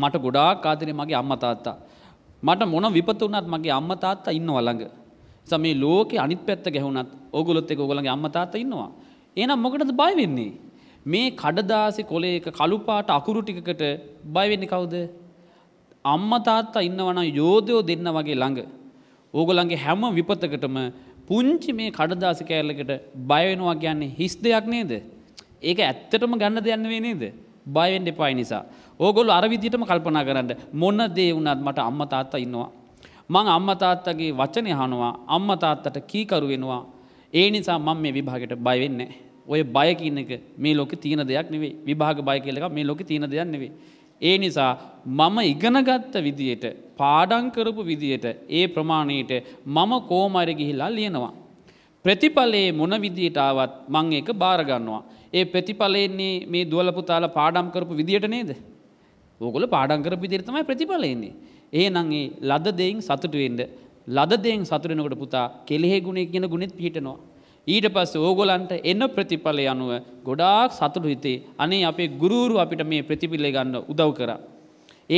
මට ගොඩාක් ආදරය මගේ අම්ම තාත්තා. මට මොන විපත වුණත් මගේ අම්ම තාත්තා ඉන්න වළඟ. සමේ ලෝක අනිත් පැත්ත ගැහුණත් ඕගොලොත් එක ඕගොලගේ අම්ම තාත්තා ඉන්නවා. ඒනම් මොකටද බය වෙන්නේ? මේ කඩදාසි කොලේ එක කළුපාට අකුරු ටිකකට බයවෙන්න කවුද. අම්ම තාත්තා ඉන්නවනම් යෝධයෝ දෙන්න වගේ ළඟ. ඕගොලන්ගේ හැම විපතකටම පුංචි මේ කඩදාසි කෑල්ලකට බයවෙනවා කියන්නේ හිස් දෙයක් නේද. ඒක ඇත්තටම ගන්න දෙයන්න වේ නේද. බයවෙන්ඩ එපායි නිසා. ඕගොල් අරවිදිටම කල්පනා කරන්න මොන්න දේ වුණත් මට අම්ම තාත්තා ඉන්නවා. මං අම්ම තාත්තගේ වචනය හනවා අම්ම තාත්තට කීකරු වෙනවා. ඒ නිසා මං මේ විභාගයට බයවෙන්නේ. ඔය බය කියන එක මේ ලෝකෙ තියෙන දෙයක් නෙවෙයි විභාග බය කියලා එකක් මේ ලෝකෙ තියෙන දෙයක් නෙවෙයි. ඒ නිසා මම ඉගෙනගත්ත විදියට පාඩම් කරපු විදියට ඒ ප්‍රමාණයට මම කොහොමරි ගිහිලා ලියනවා. ප්‍රතිඵලයේ මොන විදියට ආවත් මම ඒක බාර ගන්නවා. ඒ ප්‍රතිඵලෙන්නේ මේ දුවල පුතාලා පාඩම් කරපු විදියට නේද? ඕගොල්ලෝ පාඩම් කරපු විදියට තමයි ප්‍රතිඵල එන්නේ. එහෙනම් ඒ ලද දෙයින් සතුටු වෙන්න ලද දෙයින් සතුටු වෙනකොට පුතා කෙලෙහි ගුණය කියන ගුණෙත් පිහිටනවා. ඊට පස්ස ඕගොලන්ට එන්න ප්‍රතිඵලය අනුව ගොඩාක් සතුටු හිතේ අනේ අපේ ගුරුරු අපිට මේ ප්‍රතිපිල්ලි ගන්න උදව් කර.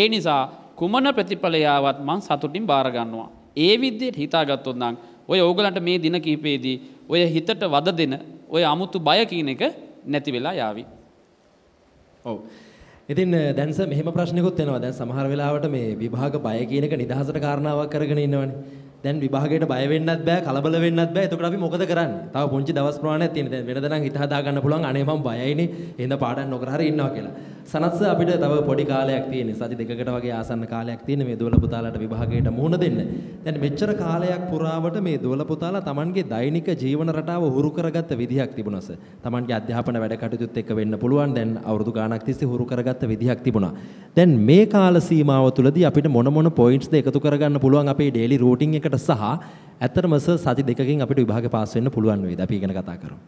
ඒ නිසා කුමන ප්‍රතිඵලයාවත් මං සතුටින් භාරගන්නවා. ඒ විද්‍යයට හිතාගත්තොන්නම් ඔය ඕගලන්ට මේ දින කීපේදී ඔය හිතට වද දෙන ඔය අමුතු බයකීන එක නැති වෙලා යාවි. ඔව. ඉතින් දැන්ස මෙහම ප්‍රශ්නකුත් වෙනවා දැන් සමහර වෙලාවට මේ විභාග බය කියනක නිදහසට කාරණාවක් කරගෙන ඉන්නවනේ. දැන් විභාගයට බය වෙන්නත් බෑ කලබල වෙන්නත් බෑ එතකොට අපි මොකද කරන්නේ? තව පොන්චි දවස් ප්‍රමාණයක් තියෙන. දැන් වෙනද නම් හිත හදා ගන්න පුළුවන් අනේ මම බයයිනේ. එහෙනම් පාඩම් නොකර හරි ඉන්නවා කියලා. සනත්ස අපිට තව පොඩි කාලයක් තියෙන. සති දෙකකට වගේ ආසන්න කාලයක් තියෙන මේ දුවල පුතාලාට විභාගයට මුහුණ දෙන්න. දැන් මෙච්චර කාලයක් පුරාවට මේ දුවල පුතාලා Tamanගේ දෛනික ජීවන රටාව හුරු කරගත්ත විදිහක් තිබුණාස. Tamanගේ අධ්‍යාපන වැඩ කටයුතුත් එක්ක වෙන්න පුළුවන්. දැන් අවුරුදු ගාණක් තිස්සේ හුරු කරගත්ත විදිහක් තිබුණා. දැන් මේ කාල සීමාව තුළදී අපිට මොන මොන පොයින්ට්ස්ද එකතු කරගන්න පුළුවන් අපේ ඩේලි රූටින් එකට දෙකකට සහ ඇත්තටම සර් සති දෙකකින් අපිට විභාග පාස් වෙන්න පුළුවන් වේද අපි ඉගෙන කතා කරමු.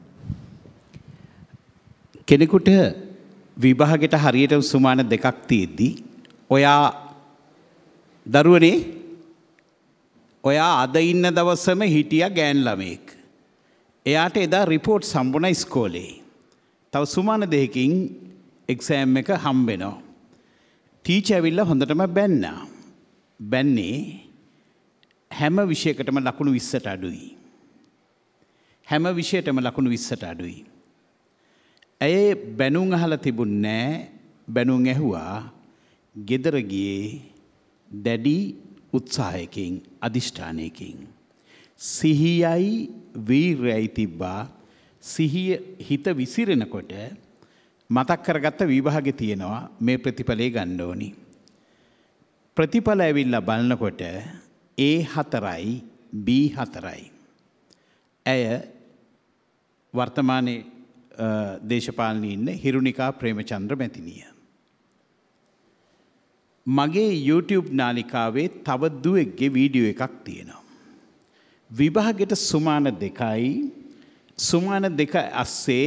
කෙනෙකුට විභාගෙට හරියට උසුමාන දෙකක් තියෙද්දි ඔයා දරුවනේ ඔයා අද ඉන්න දවසම හිටිය ගෑන් ළමයෙක්. එයාට එදා රිපෝට් සම්බුණ ඉස්කෝලේ. තව සුමාන දෙයකින් එක්සෑම් එක හම්බෙනෝ. ටීච ඇවිල්ල හොඳටම බැන්නා. බැන්නේ හැම විෂයකටම ලකුණු විස්සට අඩුයි. හැම විෂයටම ලකුණු විස්සට අඩුයි. ඇය බැනුම් අහල තිබුන් නෑ බැනුම් ඇහුවා ගෙදරගියේ දැඩි උත්සාහයකින් අධිෂ්ඨානයකින්. සිහියයි වීර්යයි තිබ්බා සිහිය හිත විසිරෙනකොට මතක් කරගත්ත විභාග තියෙනවා මේ ප්‍රතිඵලේ ගණ්ඩෝනි. ප්‍රතිඵල ඇවිල්ල බලන්නකොට ඒ හතරයි බී හතරයි. ඇය වර්තමානයේ දේශපාලනී ඉන්න හිරුණිකා ප්‍රේමචන්ද්‍ර මැතිනිය. මගේ YouTube නාලිකාවේ තව දුවෙක්ගේ වීඩියෝ එකක් තියෙනවා. විභාගෙට සුමාන දෙකයි සුමාන දෙක අස්සේ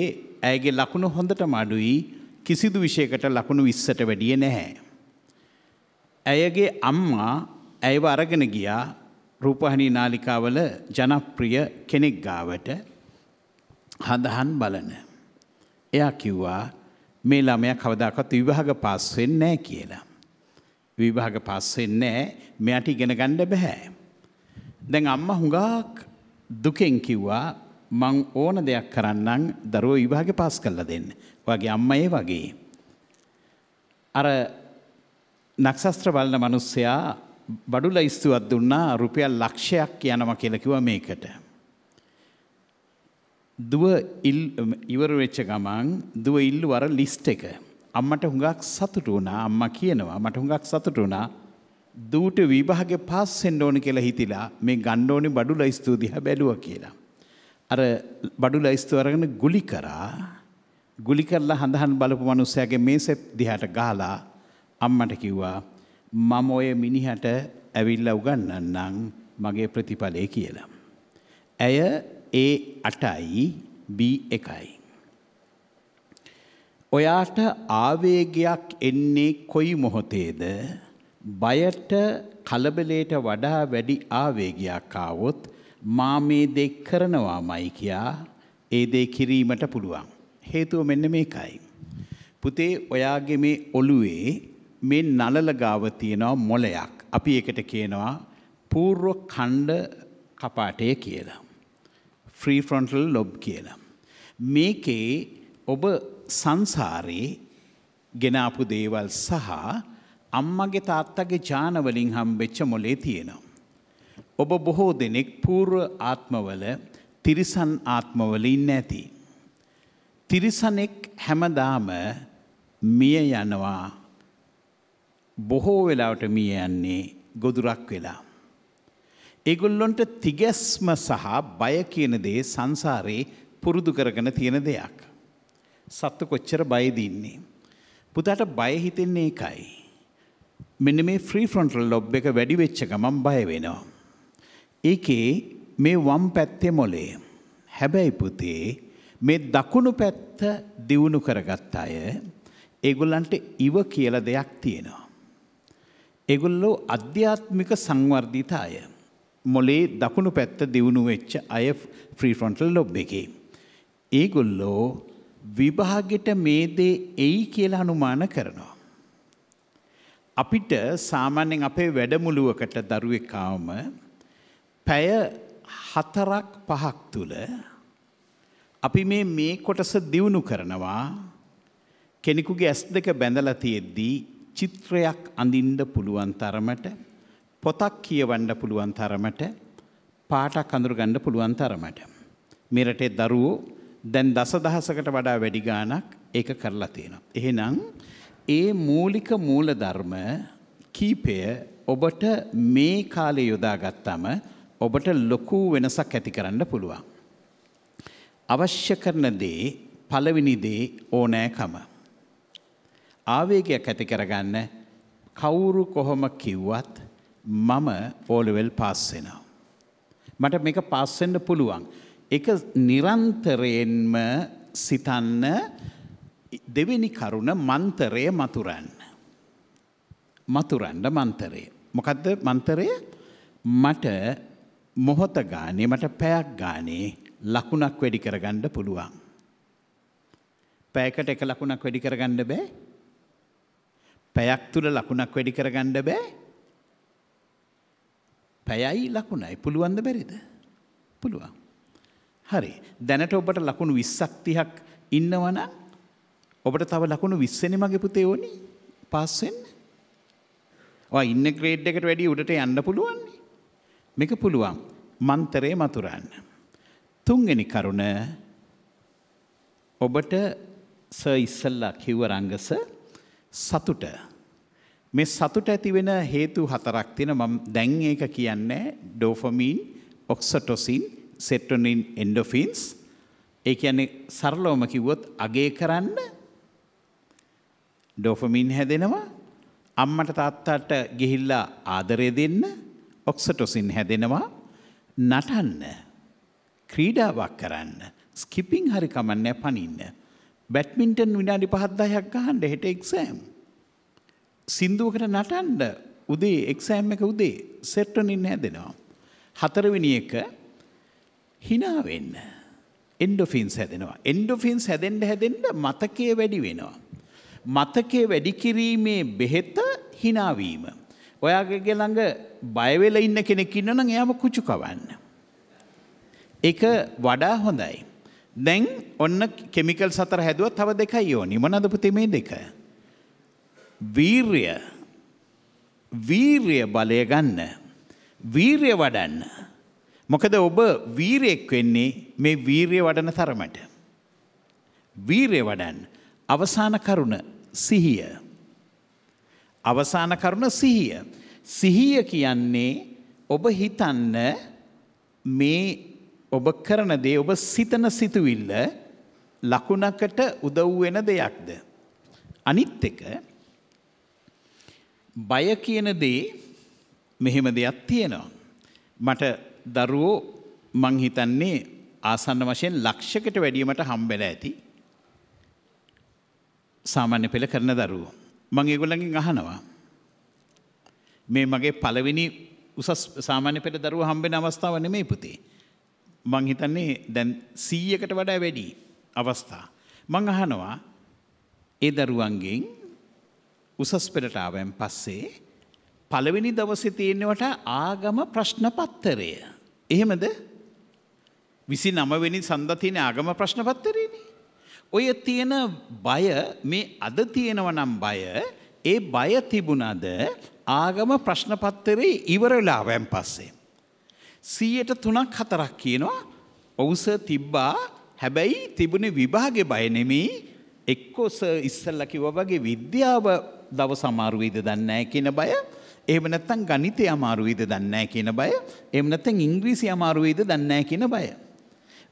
ඇයගේ ලකුණු හොඳටම අඩුයි කිසිදු විෂයකට ලකුණු විස්සට වැඩිය නැහැ. ඇයගේ අම්මා ඇයව අරගෙන ගියා රූපහනී නාලිකාවල ජනප්‍රිය කෙනෙක් ගාවට හඳහන් බලන. එයා කිව්වා මේ ළමයා කවදාකවත් විභාග පාස් වෙන්නේ නැහැ කියලා. විභාග පාස් වෙන්නේ නැහැ මෙයාට ඉගෙන ගන්න බෑ. දැන් අම්මා හුඟක් දුකෙන් කිව්වා මං ඕන දෙයක් කරන්නම් දරුවෝ විභාගෙ පාස් කරලා දෙන්න. ඔයාගේ අම්මා ඒ වගේ. අර නක්ෂත්‍ර බලන මිනිස්සයා බඩුල ස්තුවත් දුන්නා රුපියල් ලක්ෂයක් යනම කියලකිව මේකට. දුව ඉවර වෙච්ච ගමන් දුව ඉල්ලු වර ලිස්ට එක. අම්මට හුඟක් සතුට වුණා අම්ම කියනවා මට හුඟක් සතුට වුණා දූට විභාග පාස් සෙන්ඩෝන කියලා හිතිලා මේ ගණ්ඩෝනි බඩු ලයිස්තුූදිහ බැලුව කියලා. අර බඩු ලයිස්තු අරගෙන ගුලි කරා ගුලි කරලා හඳහන් බලපු මනුස්සයගේ මේ සෙප් දිහට ගාලා අම්මට කිව්වා මම ඔය මිනිහට ඇවිල්ල උගන්නන්නම් මගේ ප්‍රතිඵලය කියලා. ඇය ඒ අටයි B එකයි. ඔයාට ආවේගයක් එන්නේ කොයි මොහොතේද බයට කලබලයට වඩා වැඩි ආවේගයක් ආවොත් මා මේ දේ කරනවා මයි කියා ඒ දේ කිරීමට පුළුවන්. හේතුව මෙන්න මේකයි. පුතේ ඔයාගේ මේ ඔළුවේ මේ නලල ගාව තියෙනවා මොලයක්. අපි ඒකට කියනවා පූර්ව ඛණ්ඩ කපාටය කියලා. ෆ්‍රී ෆ්‍රොන්ටල් ලොබ් කියලා. මේකේ ඔබ සංසාරයේ ගෙනාපු දේවල් සහ අම්මගේ තාත්තගේ ජානවලින් හම්බෙච්ච මොලේ තියෙනවා. ඔබ බොහෝ දෙනෙක් පූර්ව ආත්මවල තිරිසන් ආත්මවල ඉන්න ඇති. තිරිසනෙක් හැමදාම මිය යනවා බොහෝ වෙලාවට මිය යන්නේ ගොදුරක් වෙලා. ඒගොල්ලොන්ට තිගැස්ම සහ බය කියන දේ සංසාරයේ පුරුදු කරගෙන තියෙන දෙයක්. සත්තු කොච්චර බයදන්නේ. පුතාට බය හිතෙන්නේ එකයි. මෙන්න මේ ෆ්‍රී ෆ්‍රොන්ටල් ලොබ් එක වැඩි වෙච්ච ගමන් බය වෙනවා. ඒකේ මේ වම් පැත්තේ මොලේ. හැබැයි පුතේ මේ දකුණු පැත්ත දියුණු කරගත් අය ඒගොල්ලන්ට ඉව කියලා දෙයක් තියෙනවා. ඒගොල්ලෝ අධ්‍යාත්මික සංවර්ධිත අය. මොලේ දකුණු පැත්ත දියුණු වෙච්ච අය ෆ්‍රී ෆ්‍රොන්ටල් ලොබ් එකේ. ඒගොල්ලෝ විභාගෙට මේ දේ එයි කියලා අනුමාන කරනවා. අපිට සාමාන්‍යයෙන් අපේ වැඩමුළුවකට දරුවෙකාවම පැය හතරක් පහක් තුළ අපි මේ මේ කොටස දියුණු කරනවා කෙනෙකුගේ ඇස් දෙක බැඳලා තියෙද්දී චිත්‍රයක් අඳින්ඩ පුළුවන් තරමට පොතක් කියවන්න පුළුවන් තරමට පාටක් අඳුරගන්න පුළුවන් තරමට. මෙරටේ දරුවෝ දැන් දසදහසකට වඩා වැඩි ගානක් ඒක කරලා තියෙනවා. එහෙනම් ඒ මූලික මූලධර්ම කීපය ඔබට මේ කාලේ යොදාගත්තම ඔබට ලොකු වෙනසක් ඇති කරන්න පුළුවන්. අවශ්‍ය කරන දේ පළවෙනි දේ ඕනෑකම. ආවේගයක් ඇති කරගන්න කවුරු කොහොම කිව්වත් මම ඕලවෙල් පාස්සෙනවා. මට මේක පාස්සෙන්ට පුළුවන්. එක නිරන්තරයෙන්ම සිතන්න දෙවෙනි කරුණ මන්තරය මතුරන්න. මතුරන්ඩ මන්තරය. මොකක්ද මන්තරය මට මොහොත ගානේ මට පැයක් ගානේ ලකුණක් වැඩි කරගන්න පුළුවන්. පැයකට එක ලකුණක් වැඩි කරගන්න බෑ පැයක් තුළ ලකුණක් වැඩි කරගන්න බෑ. පැයයි ලකුණයි පුළුවන්ද බැරිද. පුළුවන්. හරි දැනට ඔබට ලකුණු විස්සක්තිහක් ඉන්නවන ඔබට තව ලකුණු විස්සෙන මගේ පුතේ ඕනි පස්සෙන් ඉන්න ග්‍රේඩ් එකට වැඩි උඩට යන්න පුළුවන්නේ මේක පුළුවන් මන්තරේ මතුරන්න. තුන්ගෙන කරුණ ඔබට ස ඉස්සල්ලා කිව්ව රංගස සතුට මේ සතුට ඇතිවෙන හේතු හතරක් තියෙන මම දැන් ඒක කියන්නේ ඩෝෆමීන් ඔක්සටොසින් සෙට්‍රොනින් එන්ඩොෆින්ස් ඒ කියන්නේ සරලවම කිව්වොත් අගේ කරන්න ඩෝෆමීන් හැදෙනවා අම්මට තාත්තාට ගිහිල්ලා ආදරය දෙන්න ඔක්සටොසින් හැදෙනවා නටන්න ක්‍රීඩාවක් කරන්න ස්කිපින් හරි කමන්නේ පනින්න බැට්මින්ටන් විනාඩි පහත්දායක් ගහන්ඩ හෙට එක්සෑම්. සින්දුවකට නටන්ඩ උදේ එක්සෑම් එක උදේ සෙට්ටනින් හැදෙනවා. හතරවෙනි එක හිනාවෙන්න. එන්ඩොෆින්ස් හැදෙනවා. එන්ඩොෆින්ස් හැදෙන්ට හැදෙන්ට මතකය වැඩි වෙනවා. මතකය වැඩිකිරීමේ බෙහෙත හිනාවීම. ඔයාගගේ ළඟ බයවෙල ඉන්න කෙනෙක් ඉන්න නම් එයාම කුචු කවන්න. එක වඩා හොඳයි. දැන් ඔන්න කෙමිකල් සතර හැදුවත් තව දෙකයි ඕනි මොනද පුතේ මේ දෙක. වීර්ය වීර්ය බලය ගන්න. වීර්ය වඩන්න. මොකද ඔබ වීරයෙක් වෙන්නේ මේ වීර්ය වඩන තරමට. වීරය වඩන් අවසාන කරුණ සිහිය. අවසාන කරුණ සිහිය. සිහිය කියන්නේ ඔබ හිතන්න මේ ඔබ කරන දේ ඔබ සිතන සිතුවිල්ල ලකුණකට උදව් වෙන දෙයක්ද. අනිත් එක බය කියන දේ මෙහෙම දෙයක් තියෙනවා. මට දරුවෝ මංහිතන්නේ ආසන්න වශයෙන් ලක්ෂකට වැඩියීමට හම්බෙල ඇති සාමාන්‍ය පෙළ කරන දරුවෝ. මං ඒගොල්ලඟින් අහනවා. මේ මගේ පළවෙනි උසස් සාමාන්‍ය පෙළ දරුව හම්බෙන අවස්ථාව නෙමේ පුතේ. මං හිතන්නේ දැන් සීයකට වඩා වැඩි අවස්ථා. මං අහනවා ඒ දරුවන්ගෙන් උසස් පෙරටාවෙන් පස්සේ පළවෙනි දවසේ තියෙනවට ආගම ප්‍රශ්න පත්තරය. එහෙමද විසි නමවෙනි සඳ තියෙන ආගම ප්‍රශ්න පත්තරයනේ. ඔය තියෙන බය මේ අද තියෙනව නම් බය ඒ බය තිබුණද ආගම ප්‍රශ්නපත්තරේ ඉවරලාවැන් පස්සේ. සීයට තුනක් හතරක් කියනවා ඔවුස තිබ්බා හැබැයි තිබුණ විභාගෙ බයනෙමී එක්කෝස ඉස්සල්ල කිව වගේ විද්‍යාව දව සමාරුවීද දන්නෑ කියන බය එහම නැත්තන් ගනිතය අමාරුවීද දන්නෑ කියන බය එම නැත්තන් ඉංග්‍රීසි අමාරුවීද දන්නෑ කියන බය.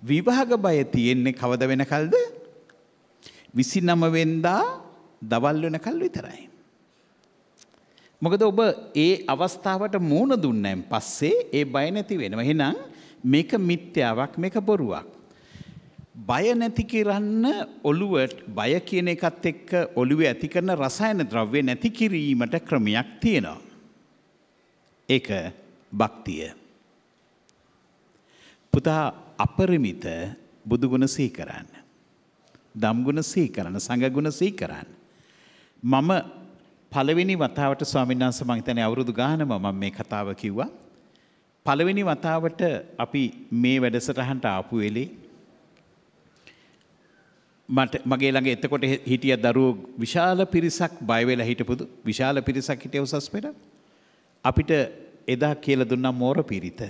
විභාග බය තියෙන්නේ කවද වෙනකල්ද විසි නමවෙන්දා දවල් වෙනකල් විතරයි. මොකද ඔබ ඒ අවස්ථාවට මූුණ දුන්නෑම් පස්සේ ඒ බය නැති වෙනව. එහෙනම් මේක මිත්‍යාවක් මේක බොරුවක්. බය නැති කරන්න ඔළුවට බය කියන එකත් එක්ක ඔළුවේ ඇති කරන රසායන ද්‍රව්‍ය නැති කිරීමට ක්‍රමයක් තියෙනවා. ඒක භක්තිය. පුතා අපරිමිත බුදුගුණ සීකරන්න. දම්ගුණ සීකරන සඟගුණ සීකරන්න. මම පළවෙනි වතාවට ස්වාමීන් වහන්සේ මං හිතන්නේ අවුරුදු ගානම මම මේ කතාව කිව්වා. පළවෙනි වතාවට අපි මේ වැඩසටහනට ආපු වෙලේ මට මගේ ළඟ එතකොට හිටිය දරුවෝ විශාල පිරිසක් බය වෙලා හිටපුදු විශාල පිරිසක් හිටිය උසස් පෙර අපිට එදා කියලා දුන්නා මෝර පිරිත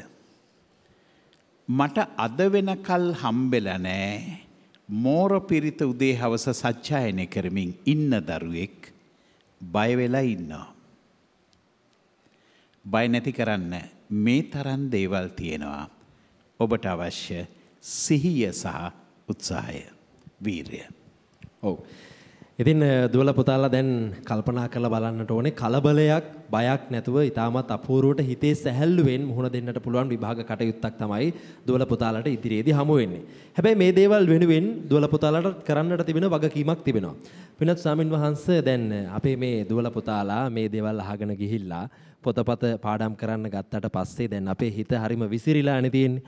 මට අද වෙනකල් හම්බෙලා නෑ මෝර පිරිත උදේ හවස සජ්ජායනය කරමින් ඉන්න දරුවෙක් බය වෙලා ඉන්නවා. බය නැති කරන්න මේ තරම් දේවල් තියෙනවා. ඔබට අවශ්‍ය සිහිය සහ උත්සාහය වීරය. ඔව්. ඉතින් දුවල පුතාලා දැන් කල්පනා කරලා බලන්නට ඕනේ කලබලයක් බයක් නැතුව ඉතාමත් අපූර්වට හිතේ සැහැල්ලුවෙන් මුහුණ දෙන්නට පුළුවන් විභාග කටයුත්තක් තමයි දුවල පුතාලාට ඉදිරියේදී හමු වෙන්නේ. හැබැයි මේ දේවල් වෙනුවෙන් දුවල පුතාලාට කරන්නට තිබෙන වගකීමක් තිබෙනවා. පිනත් ස්වාමින් වහන්සේ දැන් අපේ මේ දුවල පුතාලා මේ දේවල් අහගෙන ගිහිල්ලා පොතපත පාඩම් කරන්න ගත්තට පස්සේ දැන් අපේ හිත හරිම විසිරීලා නේ තියෙන්නේ.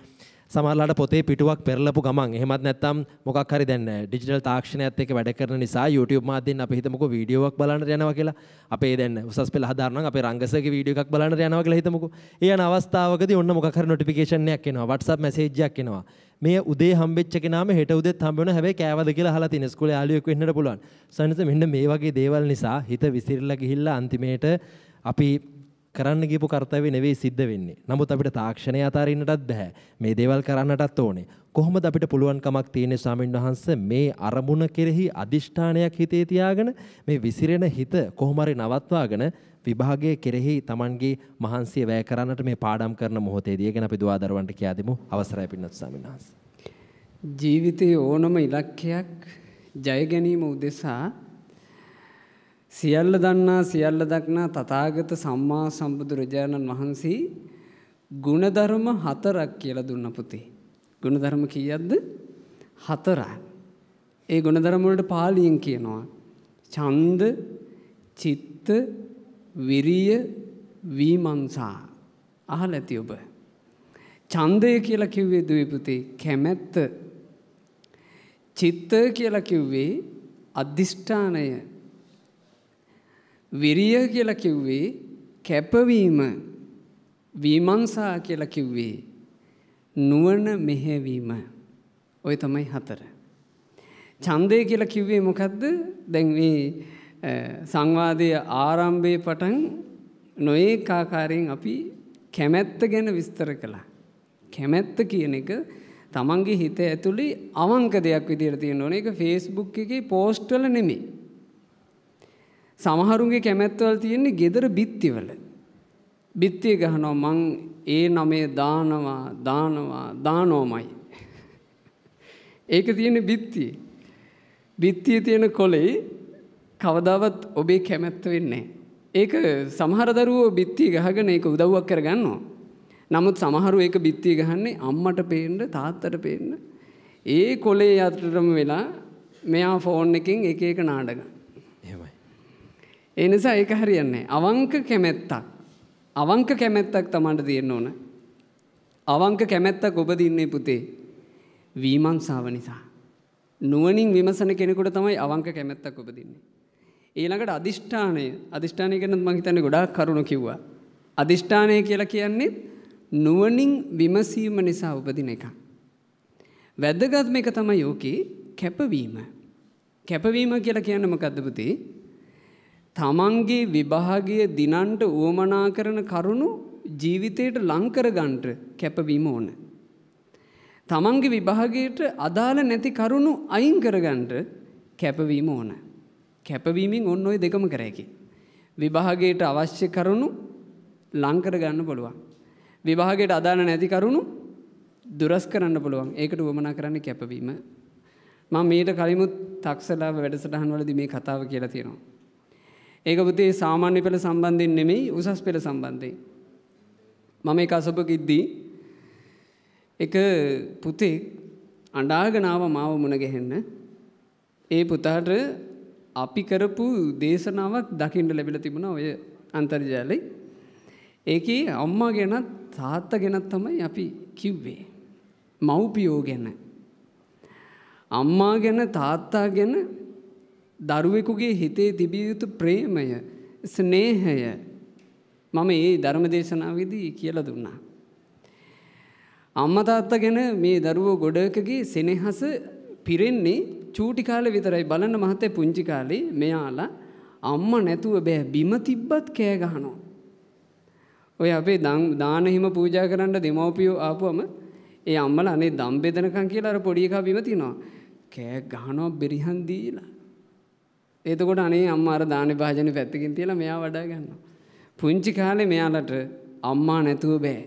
සමහරලාට පොතේ පිටුවක් පෙරලපු ගමන් එහෙමත් නැත්නම් මොකක් හරි දැන් ඩිජිටල් තාක්ෂණයත් එක්ක වැඩ කරන නිසා YouTube මාධ්‍යෙන් අපි හිතමුකෝ වීඩියෝවක් බලන්න යනවා කියලා. අපේ දැන් උසස් පෙළ හදාරනවා නම් අපේ රංගසගේ වීඩියෝ එකක් බලන්න යනවා කියලා හිතමුකෝ. ඒ යන අවස්ථාවකදී ඔන්න මොකක් හරි notification එකක් එනවා. WhatsApp message එකක් එනවා. මේ උදේ හම්බෙච්ච කෙනාම හෙට උදෙත් හම්බ වෙනවා හැබැයි කෑවද කියලා අහලා තියෙන ස්කූලේ යාළුවෙක් වෙන්නට පුළුවන්. සනිත මෙන්න මේ වගේ දේවල් නිසා හිත විසිරලා ගිහිල්ලා අන්තිමේට අපි කරන්න ගිපු කර්තව්‍ය නෙවෙයි සිද්ධ වෙන්නේ. නමුත් අපිට තාක්ෂණය අතාරින්නටත් බෑ. මේ දේවල් කරන්නටත් ඕනේ. කොහොමද අපිට පුළුවන්කමක් තියෙන්නේ ස්වාමීන් වහන්සේ මේ අරමුණ කෙරෙහි අදිෂ්ඨානයක් හිතේ තියාගෙන මේ විසිරෙන හිත කොහොම හරි නවත්වාගෙන විභාගයේ කෙරෙහි Tamanගේ මහන්සිය වැය කරන්නට මේ පාඩම් කරන මොහොතේදී ඒකන අපි දුවදරුවන්ට කියා දෙමු. අවසරයි පින්නත් ස්වාමීන් වහන්සේ. ජීවිතයේ ඕනම ඉලක්කයක් ජය ගැනීම උදෙසා සියල්ල දන්නා සියල්ල දක්නා තථාගත සම්මා සම්බුදුරජාණන් වහන්සේ ගුණධර්ම හතරක් කියලා දුන්න පුතේ. ගුණධර්ම කීයක්ද? හතරක්. ඒ ගුණධර්ම වලට පාලියෙන් කියනවා. ඡන්ද, චිත්ත, විරිය, වීමංසා. අහලා ඇති ඔබ. ඡන්දය කියලා කිව්වේ ද්වීපුතේ කැමැත්ත. චිත්ත කියලා කිව්වේ අදිෂ්ඨානය විරිය කියලා කිව්වේ කැපවීම විමංසා කියලා කිව්වේ නුවණ මෙහෙවීම. ඔය තමයි හතර. ඡන්දය කියලා කිව්වේ මොකද්ද? දැන් මේ සංවාදයේ ආරම්භයේ පටන් නොඑක ආකාරයෙන් අපි කැමැත්ත ගැන විස්තර කළා. කැමැත්ත කියන එක තමන්ගේ හිත ඇතුළේ අවංක දෙයක් විදිහට තියෙන්න ඕනේ. ඒක Facebook එකේ post වල නෙමෙයි. සමහරුන්ගේ කැමැත්වල් තියෙන්නේ ගෙදර බිත්තිවල. බිත්තිය ගහනවා මං ඒ නමේ දානවා දානවා දානෝමයි. ඒක තියෙන බිත්තිය. බිත්තිය තියෙන කොලේ කවදාවත් ඔබේ කැමැත්ත වෙන්නේ. ඒක සමහර දරුවෝ බිත්තිය ගහගෙන ඒක උදව්වක් කරගන්නවා. නමුත් සමහරු ඒක බිත්තිය ගහන්නේ අම්මට පේන්න තාත්තට පේන්න. ඒ කොලේ අතරටම වෙලා මෙයා ෆෝන් එකෙන් එක එක නාඩගම්. ඒ නිසා ඒක හරියන්නේ අවංක කැමැත්තක්. අවංක කැමැත්තක් තමන්ට තියෙන්න ඕන. අවංක කැමැත්තක් ඔබ දින්නේ පුතේ. විමංසාව නිසා. නුවණින් විමසන කෙනෙකුට තමයි අවංක කැමැත්තක් ඔබ දින්නේ. ඊළඟට අදිෂ්ඨානය අදිෂ්ඨානය ගැන මම හිතන්නේ ගොඩාක් කරුණු කිව්වා. අදිෂ්ඨානය කියලා කියන්නේ නුවණින් විමසීම නිසා උපදින එකක්. වැදගත්ම එක තමයි යෝකේ කැපවීම. කැපවීම කියලා කියන්නේ මොකද්ද පුතේ? තමන්ගේ විභාගය දිනන්ට වුවමනා කරන කරුණු ජීවිතයට ලංකරගන්ට කැපවීම ඕන. තමන්ගේ විභාගයට අදාළ නැති කරුණු අයින් කරගන්ට කැපවීම ඕන. කැපවීමෙන් ඔන්න ඔය දෙකම කරයකි. විභාගයට අවශ්‍ය කරුණු ලංකරගන්න පුළුවන්. විභාගයට අදාළ නැති කරුණු දුරස් කරන්න පුළුවන් ඒකට වුවමනා කරන්න කැපවීම. මං මීට කලිමුත් තක්සලාව වැඩසටහන් වලදි මේ කතාව කියලා තියෙනවා. ඒක පුතේ සාමාන්‍ය පෙළ සම්බන්ධයෙන් නෙමෙයි උසස් පෙළ සම්බන්ධයෙන්. මම ඒක අසපකිද්දී එක පුතේ අඬාගෙන ආව මාව මුණ ගැහෙන්න. ඒ පුතාට අපි කරපු දේශනාවක් දකින්න ලැබිලා තිබුණා ඔය අන්තර්ජාලේ. ඒකේ අම්මා ගැනත් තාත්තා ගැනත් තමයි අපි කිව්වේ. මව්පියෝ ගැන. අම්මා ගැන තාත්තා ගැන දරුවෙකුගේ හිතේ තිබිය යුතු ප්‍රේමය ස්නේහය මම ඒ ධර්ම දේශනාවේදී කියලා දුන්නා. අම්මා තාත්තා ගැන මේ දරුවෝ ගොඩකගේ සෙනෙහස පිරෙන්නේ චූටි කාලේ විතරයි බලන්න මහත්තයා පුංචි කාලේ මෙයාලා අම්මා නැතුව බෑ බිම තිබ්බත් කෑ ගහනවා. ඔය අපේ දාන හිම පූජා කරන්න දෙමව්පියෝ ආපුවම ඒ අම්මලා අනේ දම් බෙදනකම් කියලා අර පොඩි එකා බිම තිනවා. කෑ ගහනවා බෙරිහන් දීලා. එතකොට අනේ අම්මා අර දාන විභාජන පැත්තකින් තියලා මෙයා වඩා ගන්නවා. පුංචි කාලේ මෙයාලට අම්මා නැතුව බෑ.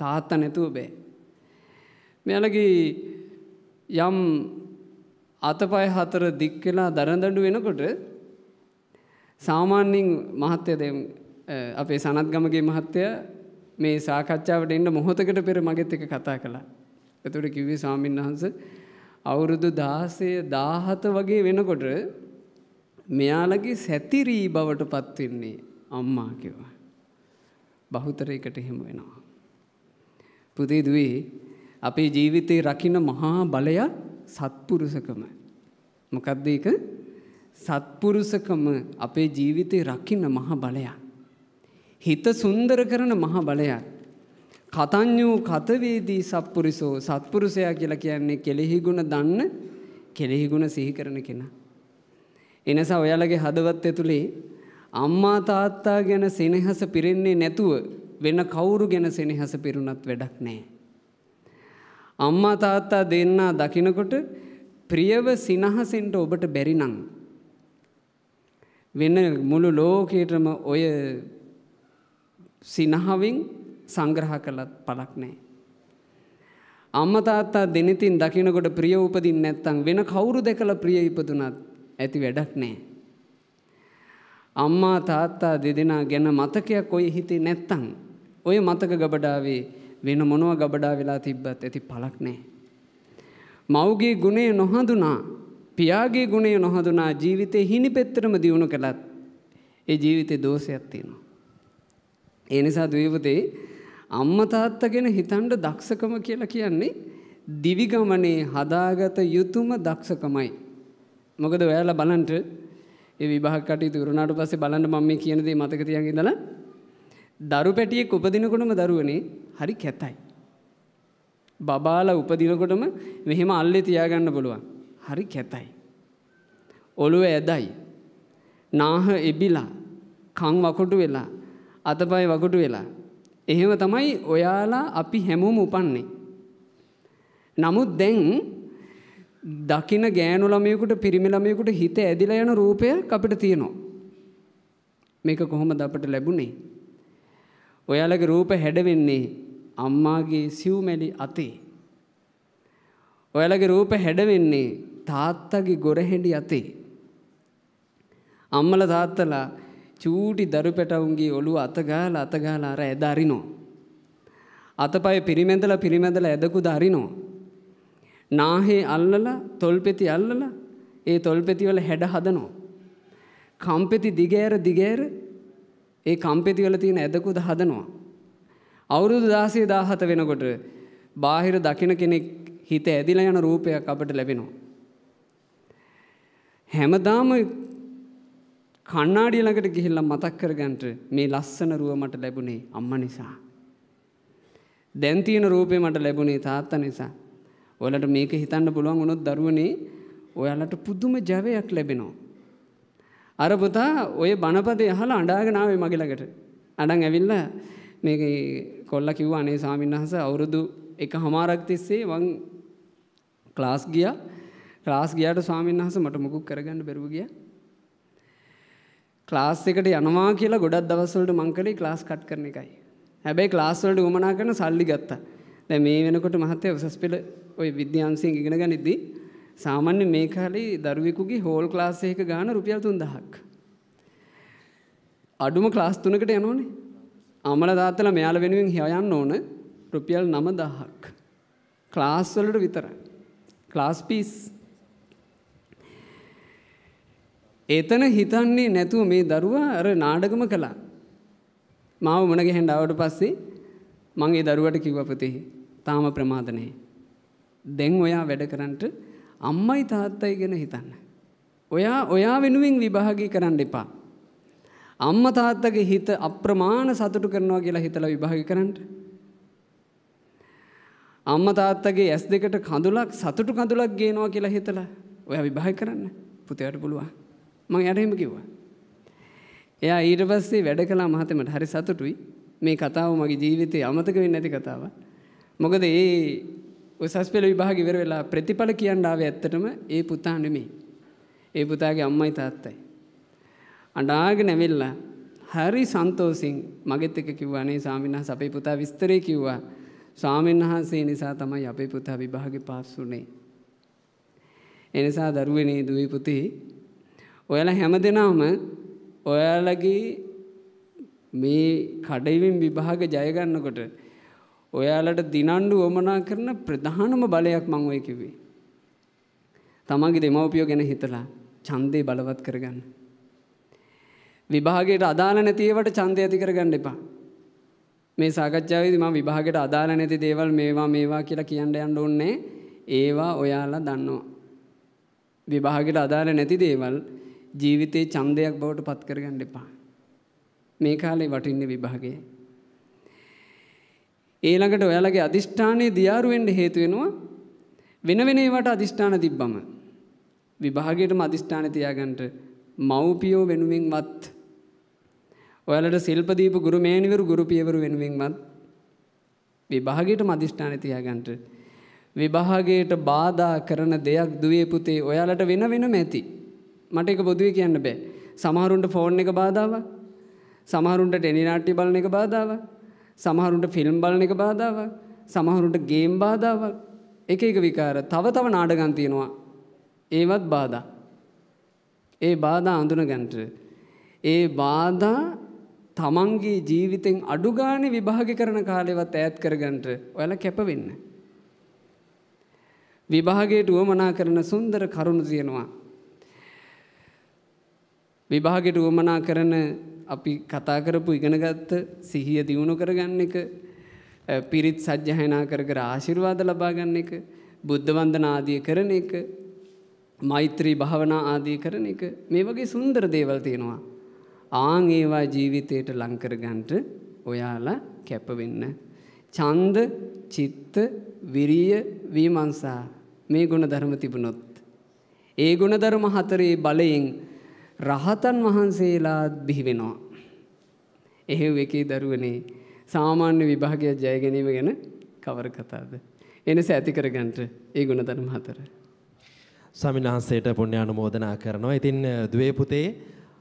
තාත්තා නැතුව බෑ. මෙයාලගේ යම් අතපය හතර දික් වෙලා දරදඬු වෙනකොට සාමාන්‍යයෙන් මහත්ය අපේ සනත්ගමගේ මහත්තය මේ සාකච්ඡාවට එන්න මොහොතකට පෙර මගෙත් එක කතා කළා. එතකොට කිව්වේ ස්වාමීන් වහන්ස අවුරුදු දාසය දාහත වගේ වෙනකොට මෙයාලගේ සැතිරී බවට පත්වෙන්නේ අම්මා කිවා. බහුතරයකට එහෙම වෙනවා. පුදේදුවේ අපේ ජීවිතේ රකින මහා බලයක් සත්පුරුසකම. මොකක්දක සත්පුරුසකම අපේ ජීවිතේ රකින්න මහ බලයක්. හිත සුන්දර කරන මහ බලයක්. කතඥූ කතවේදී සත්පුරුසෝ සත්පුරුසයා කියලා කියන්නේ කෙලෙහිගුණ දන්න කෙලෙහිගුණ සිහිකරන කෙනා. එනිසා ඔයාලගේ හදවත් ඇතුළේ අම්මා තාත්තා ගැන සෙනෙහස පිරෙන්නේ නැතුව වෙන කවුරු ගැන සෙනෙහස පිරුණත් වැඩක් නෑ. අම්මා තාත්තා දෙන්නා දකිනකොට ප්‍රියව සිනහසෙන්ට ඔබට බැරිනං. වෙන මුළු ලෝකයටම ඔය සිනහවින් සංග්‍රහ කළත් පලක් නෑ. අම්මතාත්තා දෙනෙතින් දකිනකොට ප්‍රිය උපදින් නැත්තං වෙන කවුරු දෙකළ ප්‍රිය ඉපදුනත් ඇති වැඩක් නෑ. අම්මා තාත්තා දෙදෙනා ගැන මතකයක් ඔය හිතේ නැත්තං. ඔය මතක ගබඩාවේ වෙන මොනව ගබඩා වෙලා තිබ්බත් ඇති පලක් නෑ. මව්ගේ ගුණය නොහඳුනා පියාගේ ගුණය නොහඳුනා ජීවිතය හිනි පෙත්තරම දියුණු කළත් ඒ ජීවිතේ දෝෂයක් තියෙනවා. ඒ නිසා දවීපතේ අම්ම තාත්තගෙන හිතන්ඩ දක්ෂකම කියලා කියන්නේ දිවිගමනේ හදාගත යුතුම දක්ෂකමයි. මොකද ඔයාලා බලන්ට ඒ විභාග කටයුතු වුණාට පස්සේ බලන්න මම මේ කියන දේ මතක තියාගෙන ඉඳලා දරු පැටියෙක් උපදිනකොටම දරුවනේ හරි කැතයි. බබාලා උපදිනකොටම මෙහෙම අල්ලේ තියාගන්න පුළුවන්. හරි කැතයි. ඔළුව ඇදයි. නාහ එබිලා කං වකුටු වෙලා අතපය වකුටු වෙලා. එහෙම තමයි ඔයාලා අපි හැමෝම උපන්නේ. නමුත් දැන් දකින ගෑනු ළමයකුට පිරිමි ළමයකුට හිත ඇදිල යන රූපයක් අපිට තියෙනවා. මේක කොහොමද අපට ලැබුණේ. ඔයාලගේ රූප හැඩවෙන්නේ අම්මාගේ සිව්මැලි අතේ. ඔයාලගේ රූප හැඩවෙන්නේ තාත්තගේ ගොරහෙඩි අතේ. අම්මල තාත්තලා චූටි දරු පැටවුන්ගේ ඔලු අතගාල අතගාල අර ඇද අරිනෝ. අතපය පිරිමැඳල පිරිමැඳල ඇදකු දරිනවා. නාහේ අල්ලලා තොල්පෙති අල්ලලා ඒ තොල්පෙති වල හැඩ හදනවා. කම්පෙති දිගෑර දිගෑර ඒ කම්පෙති වල තියෙන ඇදකුද හදනවා. අවුරුදු දාසේ දාහත වෙනකොට බාහිර දකින කෙනෙක් හිත ඇදිල යන රූපයක් අපට ලැබෙනවා. හැමදාම කණ්ණාඩිය ළඟට ගිහිල්ලා මතක් කරගන්නට මේ ලස්සන රුව මට ලැබුණේ අම්මා නිසා. දැන් තියෙන රූපේ මට ලැබුණේ තාත්තා නිසා. ඔයාලට මේක හිතන්න පුළුවන් වුණොත් දරුවනේ ඔයාලට පුදුම ජවයක් ලැබෙනවා. අර පුතා ඔය බණපදේ අහලා අඬාගෙන ආවේ මගේ ළඟට. අඬන් ඇවිල්ලා මේක කොල්ලා කිව්වා අනේ ස්වාමින්වහන්ස අවුරුදු එකහමාරක් තිස්සේ මං ක්ලාස් ගියා. ක්ලාස් ගියාට ස්වාමින්වහන්ස මට මොකුත් කරගන්න බැරුව ගියා. ක්ලාස් එකට යනවා කියලා ගොඩක් දවස්වලට මං කළේ ක්ලාස් කට් කරන එකයි. හැබැයි ක්ලාස් වලට උමනා කරන සල්ලි ගත්තා. දැන් මේ වෙනකොට මහත්තයා උසස් පෙළ ওই විද්‍යාංශයෙන් ඉගෙන ගනිද්දී සාමාන්‍ය මේ කාලේ දරුවෙකුගේ හෝල් ක්ලාස් එකක ගාන රුපියල් 3000ක්. අඩුම ක්ලාස් 3කට යනෝනේ. අමල තාත්තලා මෙයාල වෙනුවෙන් හොයන්න ඕන රුපියල් 9000ක්. ක්ලාස් වලට විතරයි. Class fees. එතන හිතන්නේ නැතුව මේ දරුවා අර නාඩගම කළා. මාව මුණ ගැහෙන්න ආවට පස්සේ මම ඒ දරුවට කිව්වා පුතේ තාම ප්‍රමාද නැහැ. දැන් ඔයා වැඩ කරන්නට අම්මයි තාත්තයි ගැන හිතන්න. ඔයා ඔයා වෙනුවෙන් විභාගී කරන්න එපා. අම්ම තාත්තගේ හිත අප්‍රමාණ සතුටු කරනවා කියලා හිතලා විභාග කරන්න. අම්ම තාත්තගේ ඇස් දෙකට කඳුලක් සතුටු කඳුලක් ගේනවා කියලා හිතලා ඔයා විභාග කරන්න පුතේට පුළුවන්. මම එයාට එහෙම කිව්වා. එයා ඊට පස්සේ වැඩ කළා මහතෙමට හරි සතුටුයි. මේ කතාව මගේ ජීවිතේ අමතක වෙන්නේ නැති කතාවක්. මොකද ඒ උසස් පෙළ විභාග ඉවර වෙලා ප්‍රතිඵල කියන්න ආවේ ඇත්තටම ඒ පුතා නෙමෙයි. ඒ පුතාගේ අම්මයි තාත්තයි. අඬාගෙන ඇවිල්ලා හරි සන්තෝසින් මගෙත් එක කිව්වා අනේ ස්වාමීන් අපේ පුතා විස්තරේ කිව්වා. ස්වාමීන් වහන්සේ නිසා තමයි අපේ පුතා විභාගේ පාස් වුනේ. ඒ නිසා දරුවනේ දුවේ පුතේ ඔයාලා හැමදෙනාම ඔයාලගේ මේ කඩයිවින් විභාග ජය ගන්නකොට ඔයාලට දිනන්ඩු වමනා කරන ප්‍රධානම බලයක් මං ඔය කිව්වේ. තමන්ගේ දෙමවපියෝ ගැන හිතලා චන්දය බලවත් කරගන්න. විභාගයට අදාළ නැතිවට චන්දය ඇති කරගන්න එපා. මේ සාකච්ඡාවේදී මම විභාගයට අදාළ නැති දේවල් මේවා මේවා කියලා කියන්න යන්න ඕනේ. ඒවා ඔයාලා දන්නවා. විභාගයට අදාළ නැති දේවල් ජීවිතේ ඡන්දයක් බවට පත් කරගන්න එපා. මේ කාලේ වටින්නේ විභාගය. ඊළඟට ඔයාලගේ අධිෂ්ඨානයේ දියාරුවෙන්ට හේතු වෙනවා වෙන වෙන ඒවට අධිෂ්ඨාන තිබ්බම විභාගයටම අධිෂ්ඨාන තියාගන්නට මව්පියෝ වෙනුවෙන්වත් ඔයාලට සිල්පදීප ගුරු මේනිවරු ගුරු පියවරු වෙනුවෙන්වත් විභාගයටම අධිෂ්ඨාන තියාගන්නට විභාගයට බාධා කරන දෙයක් දුවේ පුතේ ඔයාලට වෙන වෙනම ඇති මට එක පොදුවේ කියන්න බෑ සමහරුන්ට ෆෝන් එක බාධාව සමහරුන්ට ටෙනිනාට්ටි බලන එක බාධාවක් සමහරුන්ට ෆිල්ම් බලන එක බාධාවක් සමහරුන්ට ගේම් බාධාවක් එක එක විකාර තව තව නාඩගම් තියෙනවා ඒවත් බාධා ඒ බාධා අඳුන ගන්නට ඒ බාධා තමන්ගේ ජීවිතෙන් අඩු ගානේ විභාග කරන කාලෙවත් ඈත් කරගන්නට ඔයාලා කැප වෙන්න විභාගයට උවමනා කරන සුන්දර කරුණු තියෙනවා විභාගයට උවමනා කරන අපි කතා කරපු ඉගෙනගත්ත සිහිය දියුණු කරගන්න එක පිරිත් සජ්්‍යහනා කර කර ආශිර්වාද ලබාගන්න එක බුද්ධවන්දන ආදිය කරන එක මෛත්‍රී භාවනා ආදී කරන එක මේ වගේ සුන්දර දේවල් තියෙනවා. ආං ඒවා ජීවිතයට ලංකරගන්ට ඔයාලා කැපවෙන්න. චන්ද චිත්ත විරිය වීමන්සා මේ ගුණ ධර්ම තිබුණොත්. ඒ ගුණ ධර්ම හතරේ බලයෙන් රහතන් වහන්සේලාත් බිහි වෙනවා. එහෙව් එකේ දරුවනේ සාමාන්‍ය විභාගය ජය ගැනීම ගැන කවර කතාද. එනිසා ඇති කරගන්නට ඒ ගුණධර්ම හතර. ස්වාමීන් වහන්සේට පුණ්‍ය අනුමෝදනා කරනවා. ඉතින් දුවේ පුතේ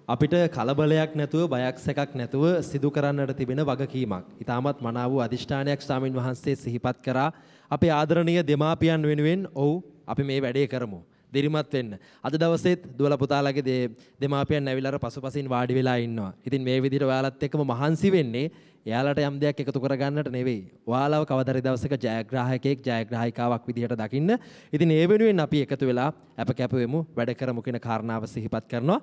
අපිට කලබලයක් නැතුව බයක් සැකක් නැතුව සිදු කරන්නට තිබෙන වගකීමක්. ඊටමත් මනාව වූ අදිෂ්ඨානයක් ස්වාමින් වහන්සේ සිහිපත් කරා. අපේ ආදරණීය දෙමාපියන් වෙනුවෙන් ඔව් අපි මේ වැඩේ කරමු. දිරිමත් වෙන්න. අද දවසේත් දුවල පුතාලගේ දේ දෙමාපියන් ඇවිල්ලා අර පසුපසින් වාඩි වෙලා ඉන්නවා. ඉතින් මේ විදිහට ඔයාලත් එක්කම මහන්සි වෙන්නේ එයාලට යම් දෙයක් එකතු කරගන්නට නෙවෙයි. ඔයාලව කවදාරි දවසක ජයග්‍රාහකයෙක් ජයග්‍රාහිකාවක් විදිහට දකින්න. ඉතින් ඒ වෙනුවෙන් අපි එකතු වෙලා අප කැපුවෙමු වැඩ කරමු කියන කාරණාව සිහිපත් කරනවා.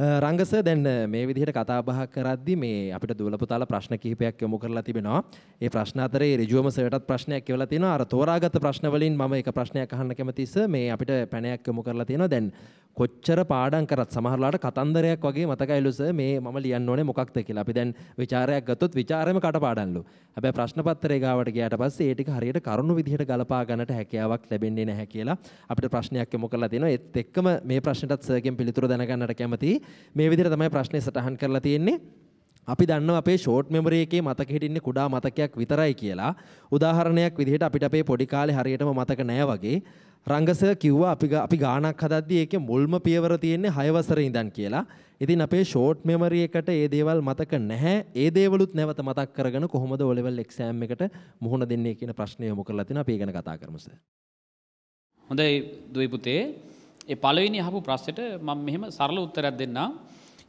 රංගස දැන් මේ විදිහට කතාබහ කරද්දි මේ අපිට දුවලපුතාල ප්‍රශ්න කිහිපයක් යොමු කරලා තිබෙනවා. ඒ ප්‍රශ්න අතරේ ඍජුවම සර්ටත් ප්‍රශ්නයක් කියලා තිනවා. අර තෝරාගත් ප්‍රශ්න වලින් මම එක ප්‍රශ්නයක් අහන්න කැමතිස මේ අපිට පැනයක් යොමු කරලා තිනවා. දැන් කොච්චර පාඩම් කරත් සමහරලාට කතන්දරයක් වගේ මතකයි ලුස මේ මම ලියන්න ඕනේ මොකක්ද කියලා. අපි දැන් ਵਿਚාරයක් ගත්තොත් ਵਿਚාරෙම කටපාඩම්ලු. හැබැයි ප්‍රශ්න පත්‍රය ගාවට ගියාට පස්සේ ඒ ටික හරියට කරුණු විදිහට ගලපා ගන්නට හැකියාවක් ලැබෙන්නේ නැහැ කියලා අපිට ප්‍රශ්නයක් යොමු කරලා තිනවා. ඒත් එක්කම මේ ප්‍රශ්නටත් සර්ගෙන් පිළිතුර දැනගන්නට කැමතියි. මේ විදිර තමයි ප්‍රශ්නය සටහන් කරලා තියෙන්නේ අපි දන්න අපේ ෂෝට් මෙමරේකේ මතක හිටින්නේ කුඩා මතකයක් විතරයි කියලා උදාහරණයක් විදිහට අපිට අපේ පොඩි කාලේ හරියටම මතක නෑ වගේ රංගස කිව්වා අපි අපි ගානක් හදද්දී ඒකේ මුල්ම පියවර තියෙන්නේ 6 වසරේ ඉඳන් කියලා. ඉතින් අපේ ෂෝට් මෙමරි එකට ඒ දේවල් මතක නැහැ. ඒ දේවලුත් නැවත මතක් කරගෙන කොහොමද O level exam එකට මුහුණ දෙන්නේ කියන ප්‍රශ්නය යොමු කරලා තිනවා අපි ඒ ගැන කතා කරමු සර්. හොඳයි දුවේ පුතේ ඒ පලවෙනි හපු ප්‍රස්සට මම මෙහෙම සරල උත්තරයක් දෙන්නම්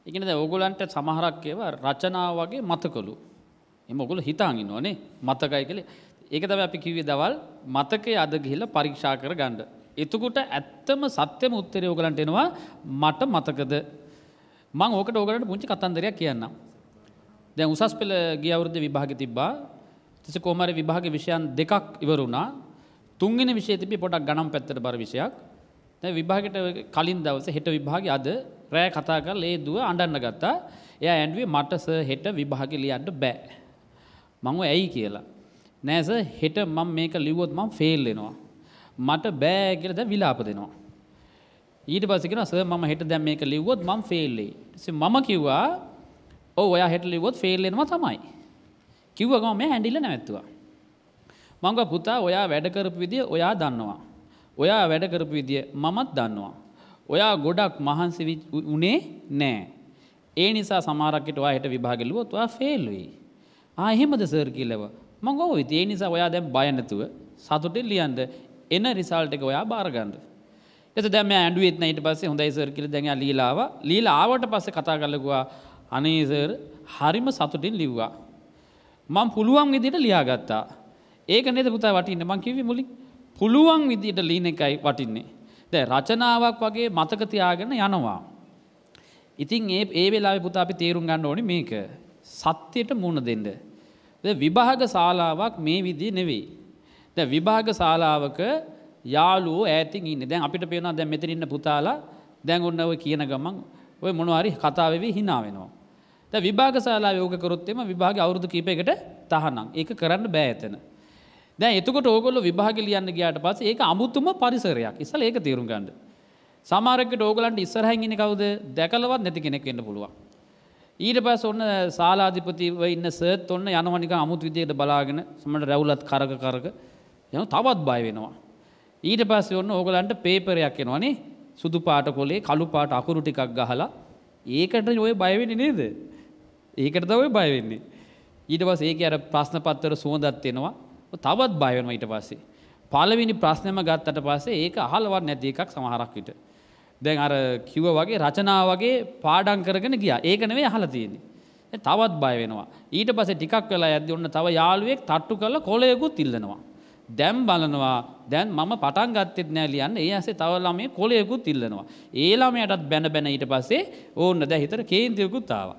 එකනද ඔගොලන්ට සමහරක්කව රචනාව වගේ මතකොළු. එම ඔගොල හිතාගින් ඕනේ මතකයි කළේ ඒක තම අපි කිවේ දවල් මතකය අද ගිහිල පරීක්ෂා කර ගණ්ඩ. එතකුට ඇත්තම සත්‍යම උත්තරය ඕගලන්ට එනවා මට මතකද මං ඕකට ඕගලට පුංචි කතන්දරයක් කියන්න. දැ උසස් පෙළ ගියවුරුද්ධ විභාග තිබ්බා තිස කෝමර විභාග විෂයන් දෙකක් ඉවරුණා තුන්ගෙන විශේතිපි පොඩක් ගනම් පැත්තට බර විෂයක් විභාගට කලින් දවස හෙට විභාග අද රෑ කතා කල් ඒ දුව අඩන්න ගත්තා එය ඇන්ුවේ මටස හෙට විභාග ලියන්ට බෑ. මංව ඇයි කියලා. නෑස හෙට මං මේක ලිවොත් මං ෆෙල්ලෙනවා. මට බෑ කියලද විලාප දෙනවා. ඊට පසිකෙන ස ම හෙට දැම් මේක ලිවොත් මං ෆෙල්ලේ මම කිව්වා ඕ ඔයා හෙට ලිවොත් ෆෙල්ලෙනවා තමයි. කිව්වගම මේ හැඩිල නැත්තුවා. මංග පුතා ඔයා වැඩකරපු විදිිය ඔයා දන්නවා. ඔයා වැඩ කරපු විදිය මමත් දන්නවා. ඔයා ගොඩක් මහන්සි උනේ නෑ. ඒ නිසා සමාරක්කට වායට විභාගලුවොත් ඔයා ෆේල්ලුයි. ආ එහෙමද සර් කියලව මං ඕ ඉති ඒ නිසා ඔයා දැන් බයනැතුව සතුටින් ලියන්ද එන රිසල්ට එක ඔයා බාරගන්ඩ. එත දැම ඇඩුවත් නයිට පස්සේ හොඳයි සර් කියල දැන් ලීලාව ලීලාවට පස්සේ කතා කරලකවා අනේසර් හරිම සතුටින් ලිව්වා. මං පුළුවන් ඉදිට ලියාගත්තා ඒක නෙද පුතා වටින්න මං කිවි මුලින් පුළුවන් විදියට ලීන එකයි වටින්නේ. දැ රචනාවක් වගේ මතකතියාගෙන යනවා. ඉතින් ඒ ඒ වෙලා පුතා අපි තේරුම් ගන්න ඕනි මේක සත්‍යයට මුණ දෙන්න. විභාග ශාලාවක් මේ විදි නෙවෙයි. දැ විභාග ශාලාවක යාලුව ඇතින් ඉන්න දැන් අපිට පේෙනවා දැ මෙතරින්න පුතාලා දැන් ඔන්න ඔය කියන ගමන් ඔය මොනවාරි කතාවවෙ හිනාවෙනවා. ද විභාග සාලා යෝගකරොත්තෙම විභාග අවුරුදු කීපයකට තහනම් ඒක කරන්න බෑඇතන. දැ එතකොට ඕගොල්ල විභාග ලියන්න ගයාට පස ඒක අමුතුම පරිසරයක් ඉසල ඒක තේරුම් ගන්ඩ. සමාරකට ඕගලන්ට ඉස්සරහැගිනි කවද දැකලවත් නැති කෙනෙක් එන්න පුළුවන්. ඊට පස් ඔන්න සාලාධිපතිව ඉන්න සත් ඔන්න යනවනික අමුත් විදියට බලාගෙන සමට රැවුලත් කරග කරග යන තවත් බය වෙනවා. ඊට පස්ස ඔන්න ඕගලන්ට පේපරයක් එනවනේ සුදු පාට කොලේ කළු පාට අකුරු ටිකක් ගහලා ඒකට ඔය බයවෙනි නේද. ඒකට තවයි බයවෙන්නේ. ඊට පස් ඒක අර ප්‍රශ්න පත්තර සුවදත්වෙනවා තවත් බයවන ඊට පස්සේ. පලවෙනි ප්‍රශ්නයම ගත්තට පස්සේ ඒක අහලවත් නැති එකක් සමහරක් විට. දැන් අර කිව්ව වගේ රචනා වගේ පාඩම් කරගෙන ගියා. ඒක නෙවෙයි අහලා තියෙන්නේ. තවත් බය වෙනවා. ඊට පස්සේ ටිකක් වෙලා යද්දි ඔන්න තව යාළුවෙක් තට්ටු කරලා කොලයකුත් ඉල්ලනවා. දැන් බලනවා දැන් මම පටන් ගත්තෙත් නෑ ලියන්න. ඒ ඇසේ තව ළමයේ කොලයකුත් ඉල්ලනවා. ඒ ළමයටත් බැන බැන ඊට පස්සේ ඕන්න දැන් හිතට කේන්තියකුත් ආවා.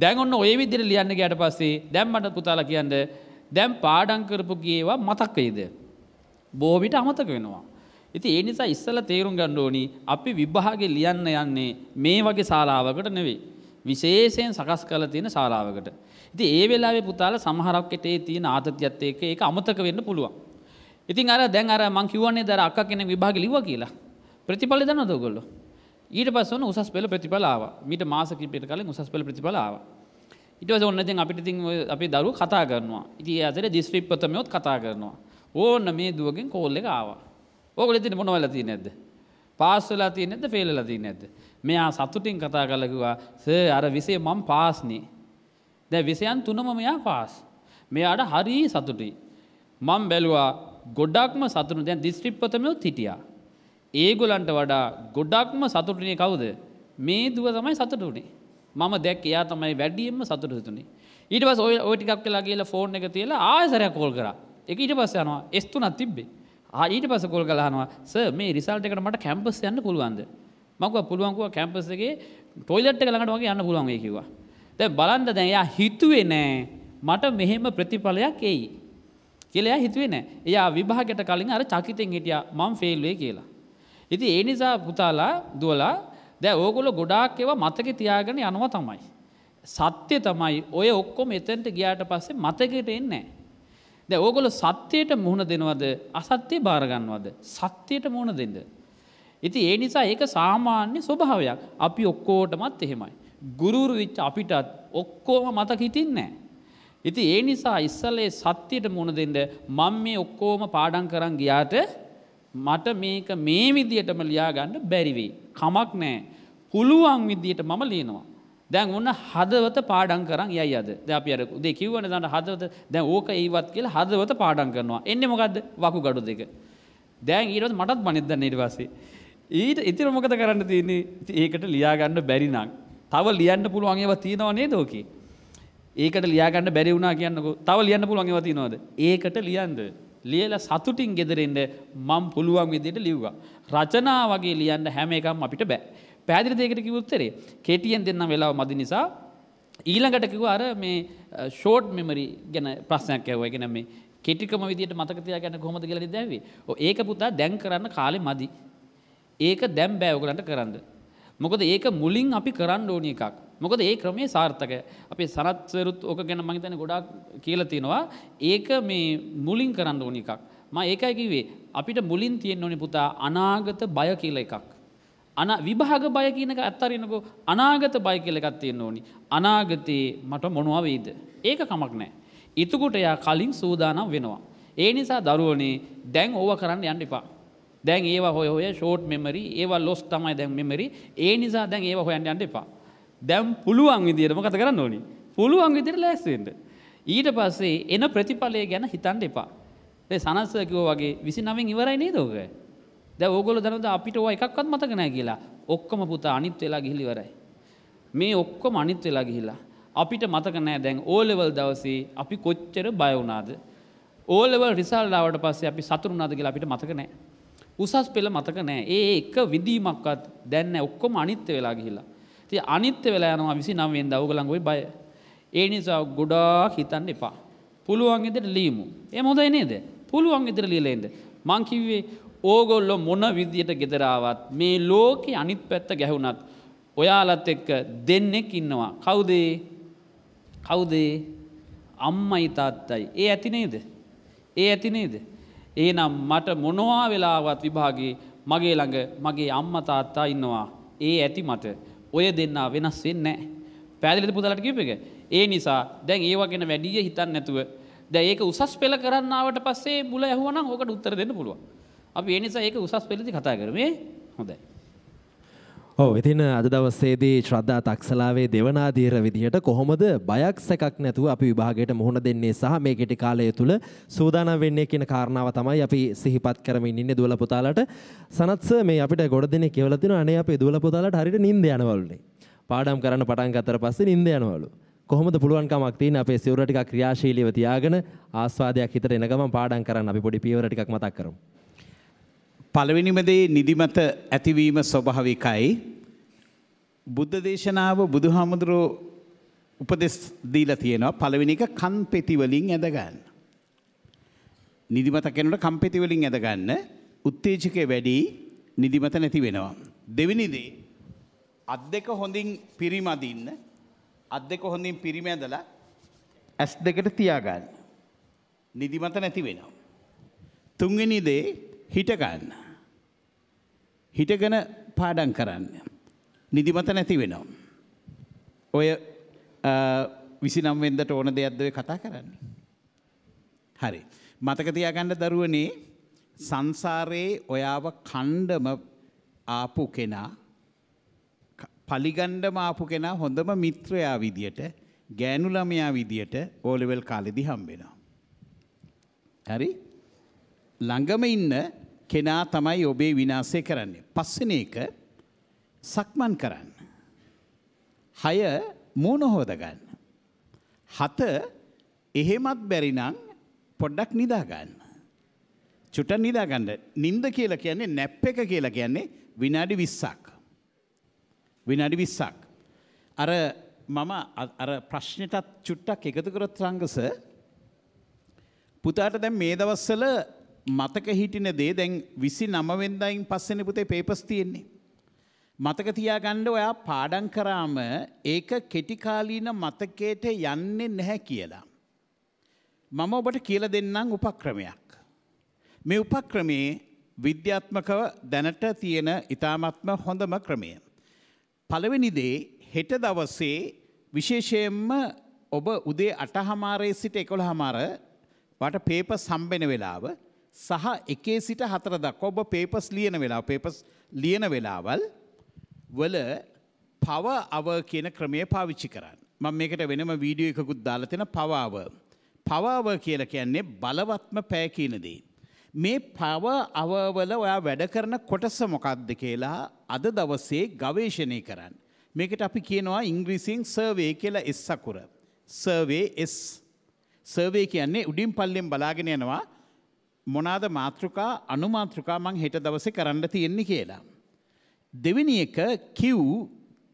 දැන් ඔන්න ওই විදිහට ලියන්න ගියාට පස්සේ දැන් මට පුතාලා කියන්නේ දැම් පාඩංකරපු ගේවා මතක්වේද. බෝවිට අමතක වෙනවා. ඉති ඒ නිසා ඉස්සල තේරුම් ගණ්ඩෝනි අපි විභාගේ ලියන්න යන්නේ මේ වගේ ශාලාවකට නෙවෙයි. විශේෂයෙන් සකස් කල තියෙන ශාලාවකට. ඉති ඒ වෙලාවේ පුතාල සමහරක්කටේ තියෙන ආතතියත් ඒක ඒක අමතක වෙන්න පුළුවන්. ඉතින් අර දැන් අර මං කිව්වන්නේ දර අක්ක කෙනෙක් විභාග ලිව්වා කියලා. ප්‍රතිඵල දන්නවද ඔයගොල්ලෝ? ඊට පස්සේ උසස් පෙළ ප්‍රතිඵල ආවා. මීට මාස කිහිපයකට කලින් උසස් පෙළ ප්‍රතිඵල ආවා. ඉටවස ඔන්නතින් අපිටති අපි දරු කතා කරනවා ඉති අතර දිස්ත්‍රිප්පතමයොත් කතා කරනවා. ඕන්න මේ දුවගෙන් කෝල්ල එක ආවා. ඕකල තින මොනවලති නැද්ද. පාස්සලා තිය නැද ෆෙල්ල තිී නැද. මෙයා සතුටින් කතා කලකවා ස අර විසේ මං පාස්නේ. දැ විසයන් තුනම මෙයා පාස්. මෙයාට හරී සතුටි. මං බැලවා ගොඩක්ම සතුරු දැන් දිස්ත්‍රිප්පතමයොත් හිටියා. ඒගොලන්ට වඩා ගොඩක්ම සතුටිනේ කවුද මේ දුව තමයි සතුටුනේ. මම දැක් එයා තමයි වැඩියම්ම සතුට සිතුනි. ඊට පස් ඔය ඔටිකක් කියලා කියලා ෆෝර්න් එක තියලා ආසරයක් කෝල් කර එක ඊට පස්ස යනවා එස්තුනත් තිබ්බේ ආඊට පස කොල් කලානවා ස මේ රිසල්ට එකට මට කැම්පස් යන්න පුළුවන්ද මක පුළුවන්කුව කැම්පස්සගේ ටොයිලට් කළඟට වගේ යන්න පුළුවන්ගේ කිවා දැ බලන්ද දැන් එයා හිතුවේ නෑ මට මෙහෙම ප්‍රතිඵලයක් එයි කියලා හිතුවේ නෑ එයා විභාගට කලින් අර චකිතෙන් හිටිය මං ෆෙල්වේ කියලා ඉති ඒ නිසා පුතාලා දුවලා දැ ඕගොල ගොඩාක් ඒව මතක තියාගෙන යනවා තමයි. සත්‍ය තමයි ඔය ඔක්කොම එතැන්ට ගියාට පස්සේ මතකට එන්නේ. දැ ඕගොල සත්‍යයට මුහුණ දෙනවද අසත්‍යය භාරගන්නවද සත්‍යයට මුහුණ දෙද. ඉති ඒ නිසා ඒක සාමාන්‍ය ස්වභාවයක් අපි ඔක්කෝටමත් එහෙමයි. ගුරුරු විච් අපිටත් ඔක්කෝම මතක හිටින්නෑ. ඉති ඒ නිසා ඉස්සල්ලේ සත්‍යයට මුණ දෙෙන්ට මං මේ ඔක්කෝම පාඩන් කරන් ගියාට මට මේක මේ විදියටම ලියාගන්න බැරිවේ. කමක් නෑ. පුළුවන් විදියට මම ලියනවා. දැන් ඔන්න හදවත පාඩන් කරන්න යයි අද ද අපි අර දෙ කිව්වන දන්න හදවත දැන් ඕක ඒවත් කියලා හදවත පාඩන් කරනවා එන්න මොකක්ද වකු ගඩු දෙක. දැන් ඊරොත් මටත් බනිද්ද නිර්වාසේ. ඊට ඉතිර මොකද කරන්න තියන්නේ ඒකට ලියාගන්න බැරිනම්. තව ලියන්න පුළුවන් ඒව තියෙනව නේද ඕකේ. ඒකට ලියාගන්න බැරි වුණා කියන්නකෝ තව ලියන්න පුළුවන් ඒව තියෙනවද? ඒකට ලියන්න. ලියල සතුටින් ගෙදරෙන්ට මම් පුළුවන් විදියට ලිව්වා. රචනා වගේ ලියන්න හැම එකම් අපිට බෑ. පැදිරි දෙකට කිවුත්තරේ කෙටියෙන් දෙන්නම් වෙලාව මදි නිසා ඊළඟට කිව්ව අර මේ ෂෝට් මෙමරි ගැන ප්‍රශ්නයක් ඇව්ව ගැන මේ කෙටිකම විදිට මතකතියා ගැන කොමද කියලි දැවේ ඒක පුතා දැන් කරන්න කාලෙ මදි. ඒක දැම් බෑවගලන්ට කරන්න. මොකද ඒක මුලින් අපි කරන්න ඕනි එකක්. මොකද ඒ ක්‍රමේ සාර්ථක අපේ සරත්සරුත් ඕක ගැන මහිතන ගොඩක් කියලතිනවා ඒක මේ මුලින් කරන්න ඕනි එකක් ම ඒකයිකිවේ අපිට මුලින් තියෙන් ඕනි පුතා අනාගත බය කියල එකක් අන විභාග බය කියනක ඇත්තරෙනකෝ අනාගත බය කියලකත් තියෙන්න ඕනි අනාගතයේ මට මොනවාවේද ඒක කමක් නෑ ඉතුකුට එයා කලින් සූදානම් වෙනවා ඒ නිසා දරුවනේ දැන් ඕව කරන්න යන්න එපා දැන් ඒවා හොය හොය ෂෝට් මෙමරි ඒවා ලොස් තමයි දැන් මෙමරි ඒ නිසා දැන් ඒවා හොයන්න යන්න එපා දැම් පුළුවන් විදියට මොකත කරන්න ඕනි පුළුවන් විදිර ලැස්සෙන්ට. ඊට පස්සේ එන ප්‍රතිඵලය ගැන හිතන්ට එපා. සනස්සකෝ වගේ විසි නමින් ඉවරයි නේ දෝක. දැ ඕගොල දනද අපිට එකක්වත් මතකනෑ කියලා ඔක්කම පුතා අනිත් වෙලා ගිහිලිවරයි. මේ ඔක්කොම අනිත් වෙලා ගිහිලා. අපිට මතකනෑ දැන් ඕලෙවල් දවසේ අපි කොච්චර බයවුනාද. ඕලෙවල් රිසල්ලාවට පස්සේ අපි සතුරුනාද කියලා අපිට මතකනෑ. උසස් පෙළ මතකනෑ ඒ එක විදීමක්වත් දැන්න ඔක්කොම අනිත්‍ය වෙලා ගිහිලා. ති අනිත්‍ය වෙලා යනවා විසි නම්වෙන් දවගලංගොයි බය. ඒ නිසා ගොඩාක් හිතන්න එපා. පුළුවන් ඉදිට ලීමු. එ හොදයි නේද. පුළුවන් ඉදිර ලීලෙන්ද. මංකිවේ ඕගොල්ලො මොන විදියට ගෙදරාවත් මේ ලෝක අනිත් පැත්ත ගැහුණත්. ඔයාලත් එක්ක දෙන්නෙක් ඉන්නවා. කවුදේ කවුදේ අම්මයි තාත්තයි. ඒ ඇතිනේද. ඒ ඇතිනේද. ඒනම් මට මොනවා වෙලාවත් විභාගේ මගේ ළඟ මගේ අම්ම තාත්තා ඉන්නවා. ඒ ඇති මට. ඔය දෙන්නා වෙනස් වෙන්නේ නැහැ. පැහැදිලිද පුතාලට කියූප එක? ඒ නිසා දැන් ඒව ගැන වැඩිය හිතන්නේ නැතුව දැන් ඒක උසස් පෙළ කරන්න ආවට පස්සේ මුල ඇහුවා නම් ඕකට උත්තර දෙන්න පුළුවන්. අපි ඒ නිසා ඒක උසස් පෙළදී කතා කරමු. හොඳයි. ඕ ඉතින් අද දවස්සේදී ශ්‍රද්ධා තක්සලාවේ දෙවනාදීර විදිහට කොහොමද බයක් සැකක් නැතුව අපි විභාගයට මුහුණ දෙන්නේ සහ මේ කෙටි කාලය තුළ සූදානම් වෙන්නේ කියන කාරණාව තමයි අපි සිහිපත් කරමින් ඉන්නේ දුවල පුතාලට සනත්ස මේ අපිට ගොඩ දෙනෙක් කියලා දෙනවා අනේ අපි දුවල පුතාලට හරියට නිින්ද යනවලුනේ පාඩම් කරන්න පටන් ගත්තට පස්සේ නිින්ද යනවලු කොහොමද පුළුවන්කමක් තියෙන අපේ සිවුර ටිකක් ක්‍රියාශීලීව තියාගෙන ආස්වාදයක් හිතට එන ගමන් පාඩම් කරන්න අපි පොඩි පියවර ටිකක් මතක් කරමු පළවෙනිමදේ නිදිමත ඇතිවීම ස්වභාවිකයි. බුද්ධ දේශනාව බුදුහාමුදුරෝ උපදෙස් දීලා තියෙනවා පළවෙනි එක කන් පෙති වලින් ඇද ගන්න. නිදිමත කෙනට කන් පෙති වලින් ඇද ගන්න උත්තේජකය වැඩි නිදිමත නැති වෙනවා. දෙවෙනි දේ අත් දෙක හොඳින් පිරිමදින්න අත් දෙක හොඳින් පිරිමැදලා ඇස් දෙකට තියාගන්න. නිදිමත නැති වෙනවා. තුන්වෙනි දේ හිටගන්න. හිටගෙන පාඩන් කරන්න. නිදිමත නැති වෙනවා. ඔය විසිනම්වෙන්දට ඕන දෙයක්දව කතා කරන්න. හරි. මතකතියාගන්න දරුවනේ සංසාරයේ ඔයාව කණ්ඩම ආපු කෙනා පලිගණ්ඩම ආපු කෙනා හොඳම මිත්‍රයා විදියට ගෑනුළමයා විදියට ඕලෙවල් කාලෙදි හම්බෙනවා. හරි? ළඟම ඉන්න කෙනා තමයි ඔබේ විනාශය කරන්නේ. පස්සෙන එක සක්මන් කරන්න. හය මූණ හොද ගන්න. හත එහෙමත් බැරි නම් පොඩ්ඩක් නිදා ගන්න. චුට නිදා ගන්න. නිින්ද කියලා කියන්නේ නැප් එක කියලා කියන්නේ විනාඩි 20ක්. විනාඩි 20ක්. අර මම අර ප්‍රශ්නෙටත් චුට්ටක් එකතු කරත් සංගස පුතාට දැන් මේ දවස්වල මතක හිටින දේ දැන් විසි නමවෙන්දයින් පස්සෙන පුතේ පේපස් තියෙන්නේ. මතක තියාගණ්ඩ ඔයා පාඩන් කරාම ඒක කෙටිකාලීන මතකයට යන්නේ නැහැ කියලා. මම ඔබට කියල දෙන්නම් උපක්‍රමයක්. මේ උපක්‍රමයේ විද්‍යාත්මකව දැනට තියෙන ඉතාමත්ම හොඳම ක්‍රමය. පළවෙනිදේ හෙට දවස්සේ විශේෂයෙන්ම ඔබ උදේ අටහමාරයේ සිට එකොළ හමාර වට පේප සම්බෙන වෙලාව සහ එකේ සිට හතර දක්වා ඔබ පේපස් ලියන වෙලා පේපස් ලියන වෙලාවල් වල පව අව කියන ක්‍රමය පාවිච්චි කරන්න. මම මේකට වෙනම වීඩියෝ එකකුත් දාලා තියෙන පව අව. පව අව කියලා කියන්නේ බලවත්ම පැය කියන දේ. මේ පව අව වල ඔයා වැඩ කරන කොටස මොකක්ද කියලා අද දවසේ ගවේෂණය කරන්න. මේකට අපි කියනවා ඉංග්‍රීසියෙන් සර්වේ කියලා එස් අකුර. Survey S. සර්වේ කියන්නේ උඩින් පල්ලෙන් බලාගෙන යනවා මොනාද මාතෘකා අනුමාතෘකා මං හෙට දවසේ කරන්න තියෙන්නේ කියලා. දෙවෙනි එක කිව්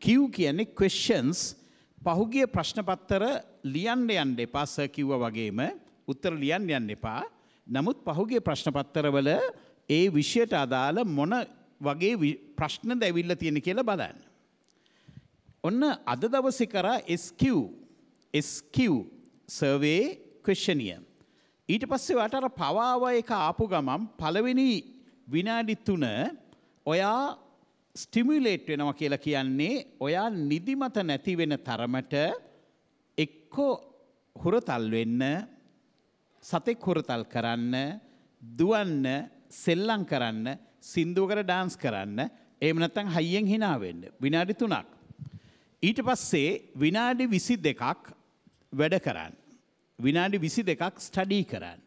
කිව් කියන්නේ questions පහුගිය ප්‍රශ්නපත්තර ලියන්න යන්න එපා සර් කිව්වා වගේම උත්තර ලියන්න යන්න එපා. නමුත් පහුගිය ප්‍රශ්නපත්තරවල ඒ විෂයට අදාළ මොන වගේ ප්‍රශ්නද ඇවිල්ලා තියෙන කියලා බලන්න. ඔන්න අද දවසේ කරා SQ SQ survey questionnaire ඊට පස්සේ ඔයාට අර පවාව එක ආපු ගමන් පළවෙනි විනාඩි තුන ඔයා ස්ටිමියුලේට් වෙනවා කියලා කියන්නේ ඔයා නිදිමත නැති වෙන තරමට එක්කෝ හුරතල් වෙන්න සතෙක් හුරතල් කරන්න දුවන්න සෙල්ලම් කරන්න සින්දුවකට ඩාන්ස් කරන්න එහෙම නැත්නම් හයියෙන් hina වෙන්න විනාඩි 3ක් ඊට පස්සේ විනාඩි 22ක් වැඩ කරන්න විනාඩි විසි දෙකක් ස්ටඩී කරන්න.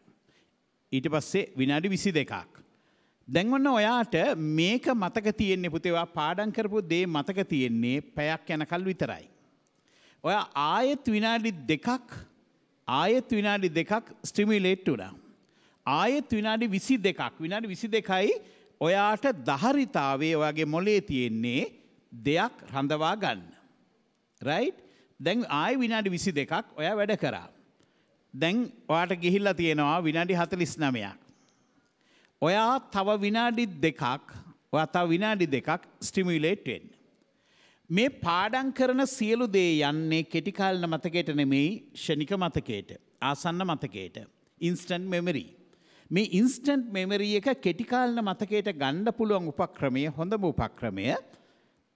ඊට පස්සේ විනාඩි විසි දෙකක්. දැන්වන්න ඔයාට මේක මතක තියෙන්නේ පුතේවා පාඩන් කරපු දේ මතක තියෙන්නේ පැයක් යනකල් විතරයි. ඔය ආයෙත් විනාඩි දෙකක් ආයෙත් විනාඩි දෙකක් ස්ටිමිලේට් වුණා. ආයෙත් විනාඩි විසි දෙකක් විනාඩි විසි දෙකයි ඔයාට දහරිතාවේ ඔයාගේ මොලේ තියෙන්නේ දෙයක් රඳවා ගන්න. රයි් දැන් ආය විනාඩි විසි දෙකක් ඔය වැඩ කරා. දැන් ඔයාට ගිහිල්ලා තියෙනවා විනාඩි 49ක්. ඔයා තව විනාඩි දෙකක් ඔයා තව විනාඩි දෙකක් ස්ටිමියුලේට් වෙන්න. මේ පාඩම් කරන සියලු දේ යන්නේ කෙටි කාලන මතකයට නෙමෙයි ෂණික මතකයට, ආසන්න මතකයට, instant memory. මේ instant memory එක කෙටි කාලන මතකයට ගන්න පුළුවන් උපක්‍රමය හොඳම උපක්‍රමය.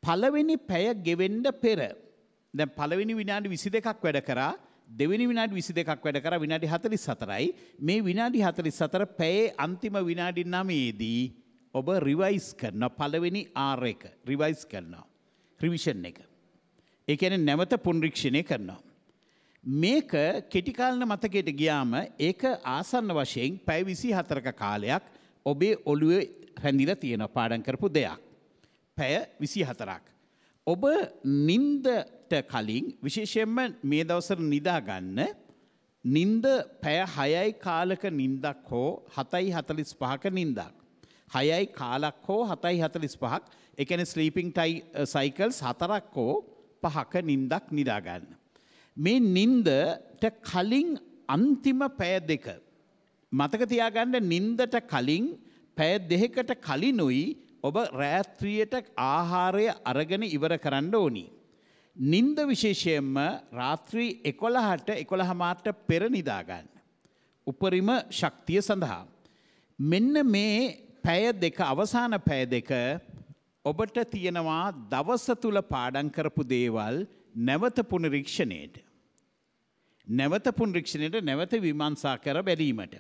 පළවෙනි පැය ගෙවෙන්න පෙර දැන් පළවෙනි විනාඩි 22ක් වැඩ කරා දෙවිනි විනාඩි විසි දෙකක් වැඩ කර විනාඩි හතරි සතරයි මේ විනාඩි හතරි සතර පැයේ අන්තිම විනාඩි නමේදී ඔබ රිවයිස් කරන පළවෙනි ආර එක රිවයිස් කරනවා. රිවිෂන් එක. ඒකැන නැවත පුන්රික්ෂණය කරනවා. මේක කෙටිකාලන මතකයට ගියාම ඒක ආසන්න වශයෙන් පැය විසි හතරක කාලයක් ඔබේ ඔළුව රැඳිල තියෙන පාඩන් කරපු දෙයක්. පැය විසි හතරක්. ඔබ නින්ද කලින් විශේෂයෙන්ම මේ දවසර නිදාගන්න නින්ද පැය හයයි කාලක නින්දක් හෝ හතයි හතලිස් පහක නින්දක්. හයයි කාලක් හෝ හතයි හතලිස් පහක් එකන ස්ලීපිං ටයි සයිකල්ස් හතරක් හෝ පහක නින්දක් නිදාගන්න. මේ නින්දට කලින් අන්තිම පැය දෙක. මතක තියාගන්න නින්දට කලින් පැය දෙහෙකට කලිනුයි ඔබ රෑත්‍රියට ආහාරය අරගෙන ඉවර කරන්න ඕනිී. නින්ද විශේෂයෙන්ම රාත්‍රී එකොළහට එකොළහ මාට පෙර නිදාගන්න. උපරිම ශක්තිය සඳහා. මෙන්න මේ පැය දෙක අවසාන පැය දෙක ඔබට තියෙනවා දවස තුල පාඩම් කරපු දේවල් නැවත පුනරීක්ෂණයට. නැවත පුනරීක්ෂණයට නැවත විමර්ශා කර බැලීමට.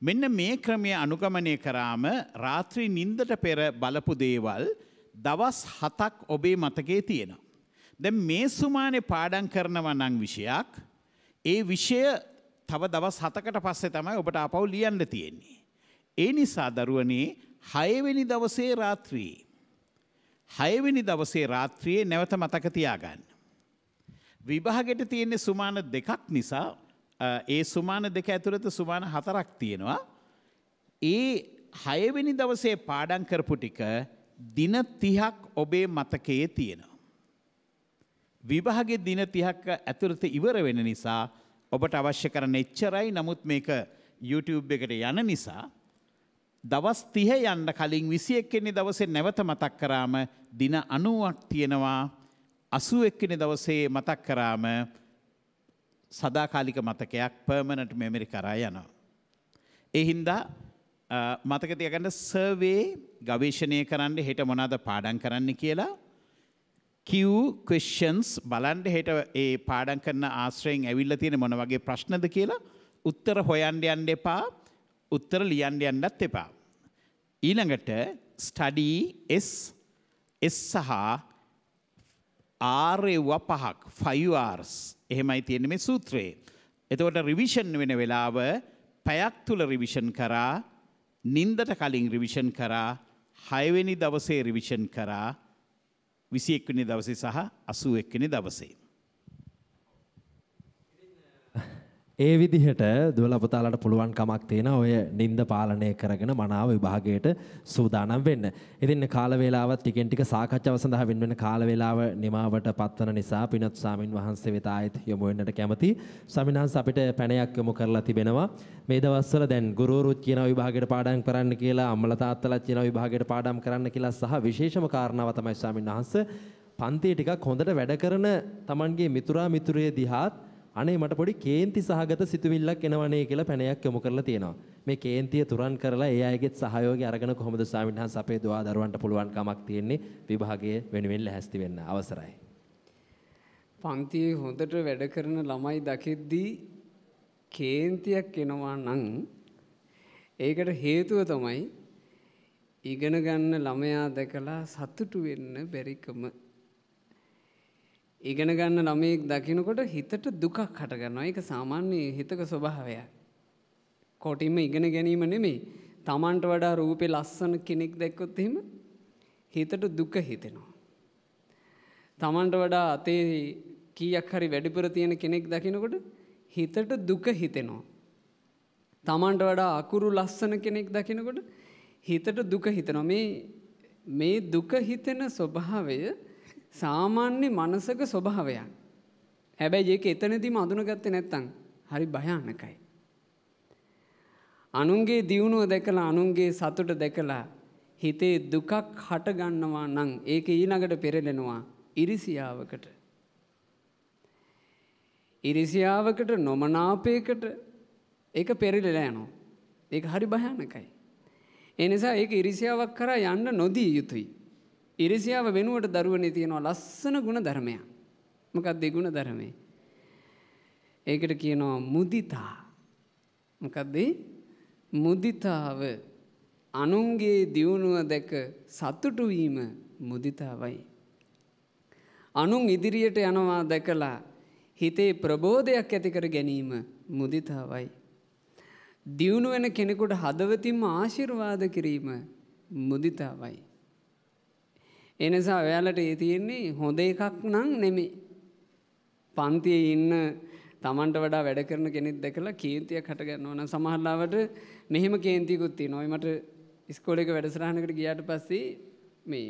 මෙන්න මේ ක්‍රමය අනුගමනය කරාම රාත්‍රී නින්දට පෙර බලපු දේවල් දවස් 7ක් ඔබේ මතකයේ තියෙනවා. දැන් මේ සුමානේ පාඩම් කරනවා නම් විෂයක් ඒ විෂය තව දවස් 7කට පස්සේ තමයි ඔබට ආපහු ලියන්න තියෙන්නේ. ඒ නිසා දරුවනේ 6 වෙනි දවසේ රාත්‍රියේ 6 වෙනි දවසේ රාත්‍රියේ නැවත මතක තියාගන්න. විභාගෙට තියෙන සුමාන දෙකක් නිසා ඒ සුමාන දෙක ඇතුළත සුමාන හතරක් තියෙනවා. ඒ හයවෙනි දවසේ පාඩම් කරපු ටික දින 30ක් ඔබේ මතකයේ තියෙනවා. විභාගෙ දින 30ක ඇතුළත ඉවර වෙන නිසා ඔබට අවශ්‍ය කරන එච්චරයි නමුත් මේක YouTube එකට යන නිසා දවස් 30 යන්න කලින් 21 වෙනි දවසේ නැවත මතක් කරාම දින 90ක් තියෙනවා 81 වෙනි දවසේ මතක් කරාම සදාකාලික මතකයක් පර්මනට මෙමරි කරා යනවා. ඒ හින්දා මතක තියාගන්න සර්වේ ගවේෂණය කරන්න හෙට මොනවාද පාඩම් කරන්න කියලා කිව් ක්වෙස්්ෂන්ස් බලන්ඩ හෙට ඒ පාඩන් කරන ආශ්‍රයෙන් ඇවිල්ල තියෙන මොන වගේ ප්‍රශ්නද කියලා උත්තර හොයන්ඩ යන්ඩ එපා උත්තර ලියන්ඩ යන්නත් එපා. ඊළඟට ස්ටඩී එස් එස් සහ ආරෙව්ව පහක් ෆයිවාර්ස් එහෙමයි තියෙන මේ සූත්‍රයේ. එතකොට රිවිෂන් වෙන වෙලාව පැයක් තුළ රිවිෂන් කරා නින්දට කලින් රිවිෂන් කරා හයවෙනි දවසේ රිවිෂන් කරා විසි එක්වනි දවසේ සහ අසුව එක්කෙනෙ දවසේ. ඒ විදිහට දුවලපුතාලට පුළුවන් කමක් තියෙන ඔය නින්ද පාලනය කරගෙන මනාව විභාගයට සූදානම් වෙන්න. ඉතින් කාල වේලාවත් ටිකෙන් ටික සාකච්ඡාව සඳහා වෙන වෙන කාල වේලාව නිමාවට පත්වන නිසා පිනත් ස්වාමින් වහන්සේ වෙත ආයෙත් යොමු වෙන්නට කැමති. ස්වාමිනාංශ අපිට පැණයක් යොමු කරලා තිබෙනවා. මේ දවස්වල දැන් ගුරුවරුත් කියන විභාගයට පාඩම් කරන්න කියලා අම්මලා තාත්තලා කියන විභාගයට පාඩම් කරන්න කියලා සහ විශේෂම කාරණාව තමයි ස්වාමින් වහන්සේ පන්තියේ ටිකක් හොඳට වැඩ කරන Tamanගේ මිතුරා මිතුරිය දිහාත් අනේ මට පොඩි කේන්ති සහගත සිතුවිල්ලක් එනවනේ කියලා පැනයක් යොමු කරලා තියෙනවා. මේ කේන්තිය තුරන් කරලා ඒ අයගෙත් සහයෝගය අරගෙන කොහොමද ස්වාමීන් වහන්සේ අපේ දුවා දරුවන්ට පුළුවන් කමක් තියෙන්නේ විභාගයේ වෙනුවෙන් ලැහැස්ති වෙන්න අවසරයි. පන්තියේ හොඳට වැඩ කරන ළමයි දකිද්දී කේන්තියක් එනවා නම් ඒකට හේතුව තමයි ඉගෙන ගන්න ළමයා දැකලා සතුටු වෙන්න බැරිකම ඉගෙන ගන්න ළමයෙක් දකිනකොට හිතට දුකක් හටගන්නවා. ඒක සාමාන්‍ය හිතක ස්වභාවයක්. කොටින්ම ඉගෙන ගැනීම නෙමෙයි. Tamanට වඩා රූපේ ලස්සන කෙනෙක් දැක්කොත් එහෙම හිතට දුක හිතෙනවා. Tamanට වඩා අතේ කීයක් හරි වැඩිපුර තියෙන කෙනෙක් දකිනකොට හිතට දුක හිතෙනවා. Tamanට වඩා අකුරු ලස්සන කෙනෙක් දකිනකොට හිතට දුක හිතෙනවා. මේ මේ දුක හිතෙන ස්වභාවය සාමාන්‍ය මනසක ස්වභාවයන්. හැබැයි ඒක එතනදීම අඳුනගත්තේ නැත්තම් හරි භයානකයි. අනුන්ගේ දියුණුව දැකලා අනුන්ගේ සතුට දැකලා හිතේ දුකක් හටගන්නවා නම් ඒක ඊළඟට පෙරලෙනවා ඉරිසියාවකට. ඉරිසියාවකට නොමනාපයකට ඒක පෙරලලා යනවා. ඒක හරි භයානකයි. ඒ නිසා ඒක ඉරිසියාවක් කරා යන්න නොදී යුතුයි. ඉරිසියාව වෙනුවට දරුවනේ තියෙනවා ලස්සන ගුණ ධර්මයක්. මොකක්ද ඒ ගුණ ධර්මේ? ඒකට කියනවා මුදිතා. මොකක්ද මුදිතාව අනුන්ගේ දියුණුව දැක සතුටු වීම මුදිතාවයි. අනුන් ඉදිරියට යනවා දැකලා හිතේ ප්‍රබෝධයක් ඇති කර ගැනීම මුදිතාවයි. දියුණු වෙන කෙනෙකුට හදවතින්ම ආශිර්වාද කිරීම මුදිතාවයි. එනිසා ඔයාලට ඒ තියෙන්නේ හොඳ එකක් නම් නෙමේ. පන්තියේ ඉන්න තමන්ට වඩා වැඩ කරන කෙනෙක් දැකලා කේන්තියක් හටගන්නවා නම් සමහරවිට මෙහෙම කේන්තියකුත් තියෙනවා. ඒ මට ඉස්කෝලේ එක වැඩසටහනකට ගියාට පස්සේ මේ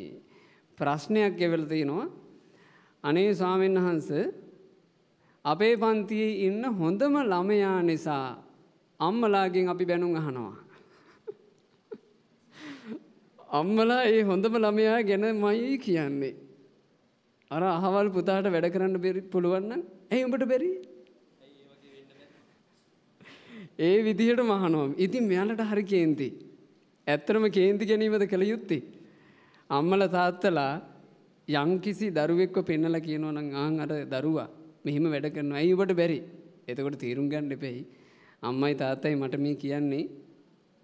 ප්‍රශ්නයක් ගෙවලා තිනවා. අනේ ස්වාමීන් වහන්සේ අපේ පන්තියේ ඉන්න හොඳම ළමයා නිසා අම්මලාගෙන් අපි බැනුම් අහනවා. අම්මලා ඒ හොඳම ළමයා ගැන මයි කියන්නේ. අර අහවල් පුතාට වැඩ කරන්න බෙරි පුළුවන්න ඇයි උඹට බැරි ඒ විදිහට මහනුවම් ඉතින් මෙයාලට හරි කේන්ති. ඇත්තරම කේන්ති ගැනීමද කළ යුත්තේ. අම්මල තාත්තලා යංකිසි දරුවෙක්ව පෙන්නල කියනවනම් ආං අර දරුවා මෙහිම වැඩ කරනවා ඇයි ඔබට බැරි එතකොට තීරුම් ගන්න එපෙයි. අම්මයි තාත්තයි මට මේ කියන්නේ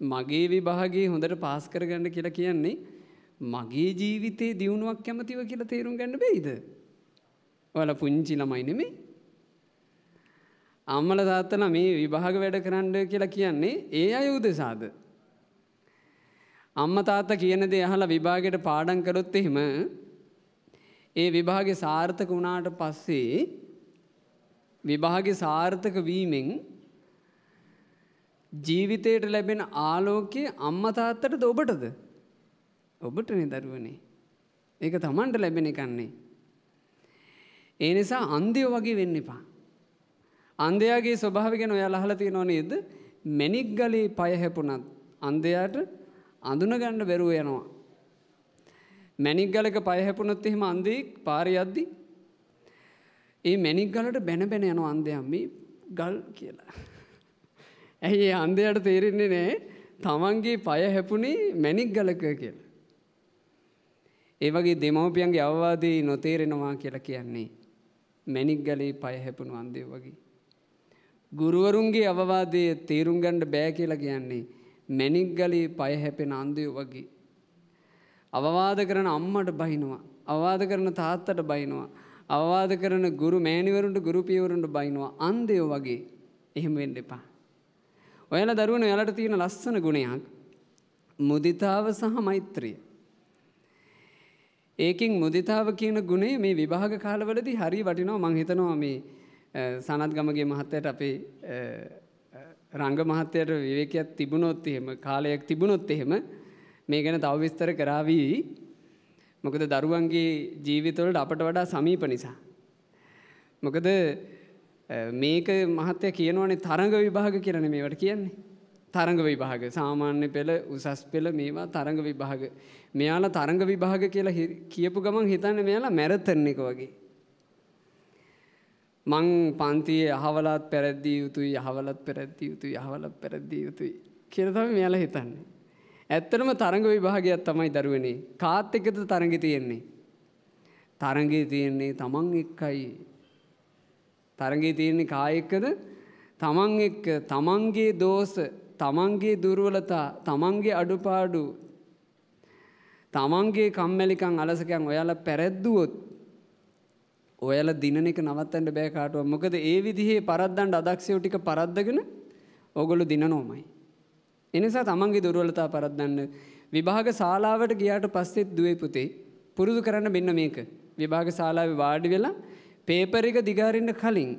මගේ විභාගේ හොඳට පාස් කරගන්න කියලා කියන්නේ මගේ ජීවිතේ දියුණුවක් කැමතිව කියලා තේරුම් ගන්න බෙයිද. ඔල පුංචි ළමයි නෙමේ. අම්මල තාත්තලා මේ විභාග වැඩ කරන්න කියලා කියන්නේ ඒ අය උදෙසාද. අම්ම තාත්තා කියන දේ අහලා විභාගයට පාඩම් කරොත් එහෙම ඒ විභාගේ සාර්ථක වුණාට පස්සේ විභාගේ සාර්ථක වීමෙන් ජීවිතයට ලැබෙන ආලෝකයේ අම්ම තාත්තටද ඔබටද ඔබටනේ දරුවනේ ඒක තමන්ට ලැබෙන එකන්නේ. ඒ නිසා අන්දියෝ වගේ වෙන්න එපා. අන්දයාගේ ස්වභාවගෙන ඔයා අහලතිය නොනේද මැනික් ගලේ පයහැපුනත් අන්දයාට අඳුනගණ්ඩ බැරුව යනවා. මැනික් ගලක පයහැපුනොත් එහෙම අන්දෙක් පාරියද්දි. ඒ මැනික් ගලට බැන බැන යන අන්දයම් මේ ගල් කියලා. ඇයි ඒ අන්දයට තේරෙන්නේ නෑ තමන්ගේ පය හැපුණේ මැණික් ගලක කියලා. ඒ වගේ දෙමව්පියන්ගේ අවවාදේ නොතේරෙනවා කියලා කියන්නේ මැණික් ගලේ පය හැපුණු අන්දේ වගේ. ගුරුවරුන්ගේ අවවාදය තේරුම් ගණ්ඩ බෑ කියලා කියන්නේ මැණික් ගලේ පය හැපෙන අන්දය වගේ. අවවාද කරන අම්මට බහිනවා. අවවාද කරන තාත්තට බයිනවා. අවවාද කරන ගුරු මෑණිවරුන්ට ගුරුපියවරුන්ට බයිනවා අන්දයෝ වගේ එහෙම වෙන්න එපා. ඔයල දරුවන යාලට තියෙන ලස්සන ගුණයක් මුදිතාව සහ මෛත්‍රිය. ඒකින් මුදිතාව කියන ගුණේ මේ විභාග කාලවලදි හරි වටිනෝ මංහිතනවා මේ සනත් ගමගේ මහත්තයට අපේ රංග මහත්තයට විවේකයක් තිබුණොත් එහෙම කාලයක් තිබුණොත් එහෙම මේ ගැන තව විස්තර කරාවී මොකද දරුවන්ගේ ජීවිතවලට අපට වඩා සමීප නිසා. මොකද මේක මහත්තය කියනවනේ තරඟ විභාග කියරන මේවට කියන්නේ. තරඟ විභාග සාමාන්‍ය පෙළ උසස් පෙළ මේවා තරඟ විභාග. මෙයාලා තරඟ විභාග කියලා කියපු ගමන් හිතන්න මෙයාලා මැරතන්න එක වගේ. මං පන්තියේ අහවලත් පැරැද්දී යුතුයි යහවලත් පැරැද්දී යුතුයි යහවලත් පැරැද්දී යුතුයි කියරතම මෙයාලා හිතන්නේ. ඇත්තටම තරඟ විභාගයක් තමයි දරුවනේ කාත් එකද තරඟ තියෙන්නේ. තරඟේ තියෙන්නේ තමන් එක්කයි තරගේ තියෙන්නේ කායෙක්කද තමන් එක්ක තමන්ගේ දෝස තමන්ගේ දුර්වලතා තමන්ගේ අඩුපාඩු තමන්ගේ කම්මැලිකං අලසකයන් ඔයාලා පැරැද්දුවොත් ඔයාල දිනන එක නවත්තන්න බෑ කාටුව මොකද ඒ විදිහේ පරද්දන්ට අදක්ෂයෝ ටික පරද්දගෙන ඕගොලු දින නෝමයි. එනිසා තමන්ගේ දුර්වලතා පරද්දන්න විභාග ශාලාවට ගියාට පස්සෙත් දුවේ පුතේ පුරුදු කරන්න මෙන්න මේක විභාග ශාලාවේ වාඩි වෙලා පේපර එක දිගාරන්න කලින්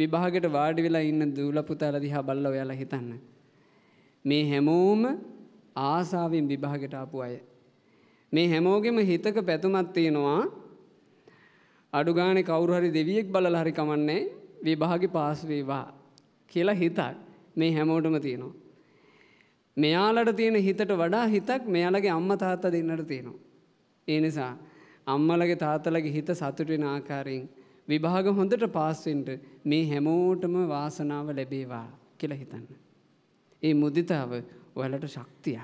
විභාගට වාඩි වෙලා ඉන්න දූල පුතාල දිහා බල්ල ඔයාලා හිතන්න. මේ හැමෝම ආසාවෙන් විභාගට ආපු අය. මේ හැමෝගෙම හිතක පැතුමත් තියෙනවා අඩුගානෙ කවුරු හරි දෙවියෙක් බලලා හරි කමන්නේ විභාගේ පාස් වේවා කියලා හිතක් මේ හැමෝටම තියෙනවා. මෙයාලට තියෙන හිතට වඩා හිතක් මෙයාලගේ අම්ම තාත්තා දෙන්නට තියෙනවා. ඒ නිසා අම්මලගේ තාත්තලගේ හිත සතුටෙන ආකාරයෙන් විභාග හොඳට පාස්සෙන්ට මේ හැමෝටම වාසනාව ලැබේවා කියලා හිතන්න. ඒ මුදිතාව ඔයාලට ශක්තිය.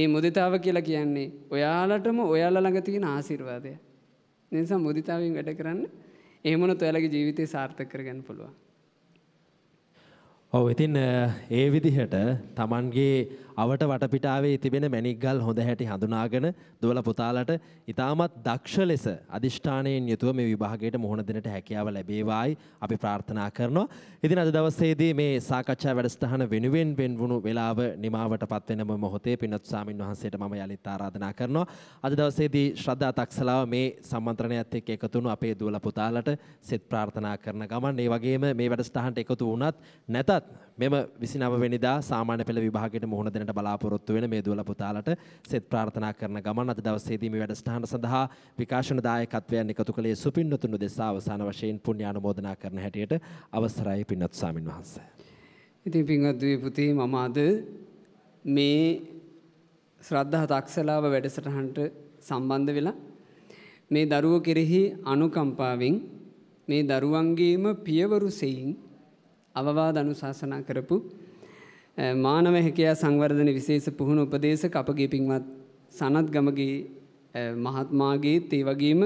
ඒ මුදිතාව කියලා කියන්නේ ඔයාලටම ඔයාල ළඟ තියෙන ආශිර්වාදය. නිසා මුදිතාවෙන් වැඩ කරන්න එහෙමනොත් ඔයාලගේ ජීවිතය සාර්ථක කරගන්න පුළුවන්. ඔව් ඉතින් ඒ විදිහට Tamanගේ අවට වටපිටාවේ තිබෙන මැනික්ගල් හොඳ හැටි හඳුනාගෙන දුවල පුතාලට ඉතාමත් දක්ෂ ලෙස අධිෂ්ඨානයෙන් යුතුව මේ විභාගයට මුහුණ දෙනට හැකියාව ලැබේවායි අපි ප්‍රාර්ථනා කරනවා. ඉතින් අද දවසේදී මේ සාකච්ඡා වැඩසටහන වෙනුවෙන් වෙන්වුණු වෙලාව නිමාවට පත්වෙනම මොහොතේ පින්වත් ස්වාමින් වහන්සේට මම යලිත් ආරාධනා කරනවා. අද දවසේදී ශ්‍රද්ධා තක්සලාව මේ සම්මන්ත්‍රණයත් එක්ක එකතු වුණු අපේ දුවල පුතාලට සෙත් ප්‍රාර්ථනා කරන ගමන් ඒ වගේම මේ වැඩසටහනට එකතු වුණත් නැතත් මෙම 29 වෙනිදා සාමාන්‍ය පෙළ විභාගයට මුහුණ දෙන්නට බලාපොරොත්තු වෙන මේ දුවල පුතාලට සෙත් ප්‍රාර්ථනා කරන ගමන් අද දවසේදී මේ වැඩසටහන සඳහා විකාශන දායකත්වයන් එකතු කළේ සුපින්නතුණු දෙස අවසාන වශයෙන් පුණ්‍ය ආනුමෝදනා කරන හැටියට අවසරයි පින්වත් ස්වාමින් වහන්සේ. ඉතින් පින්වත් දුවේ පුතේ මම අද මේ ශ්‍රද්ධා තක්ෂලාව වැඩසටහනට සම්බන්ධ වෙලා මේ දරුවෝ කෙරෙහි අනුකම්පාවෙන් මේ දරුවන්ගේම පියවරු සෙයින් අවවාද අනුශාසනා කරපු මානව හැකයා සංවර්ධන විශේෂ පුහුණු උපදේශක අපගේ පින්වත් සනත් ගමගේ මහත්මාගේත් ඒ වගේම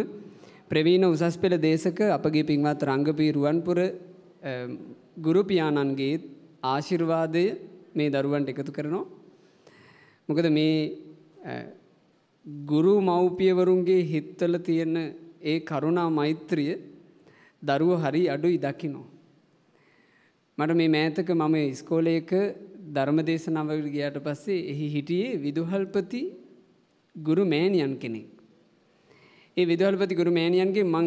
ප්‍රවීණ උසස් පෙළ දේශක අපගේ පින්වත් රංගපී රුවන්පුර ගුරු පියාණන්ගේ ආශිර්වාදය මේ දරුවන්ට එකතු කරනවා. මොකද මේ ගුරු මව්පියවරුන්ගේ හිත්වල තියෙන ඒ කරුණා මෛත්‍රිය දරුව හරි අඩුයි දකිනවා. මට මේ මෑතක මම ස්කෝලයක ධර්මදේශනාවකට ගියාට පස්සේ එහි හිටියේ විදුහල්පති ගුරු මෑණියන් කෙනෙක්. ඒ විදුහල්පති ගුරු මෑණියන්ගේ මං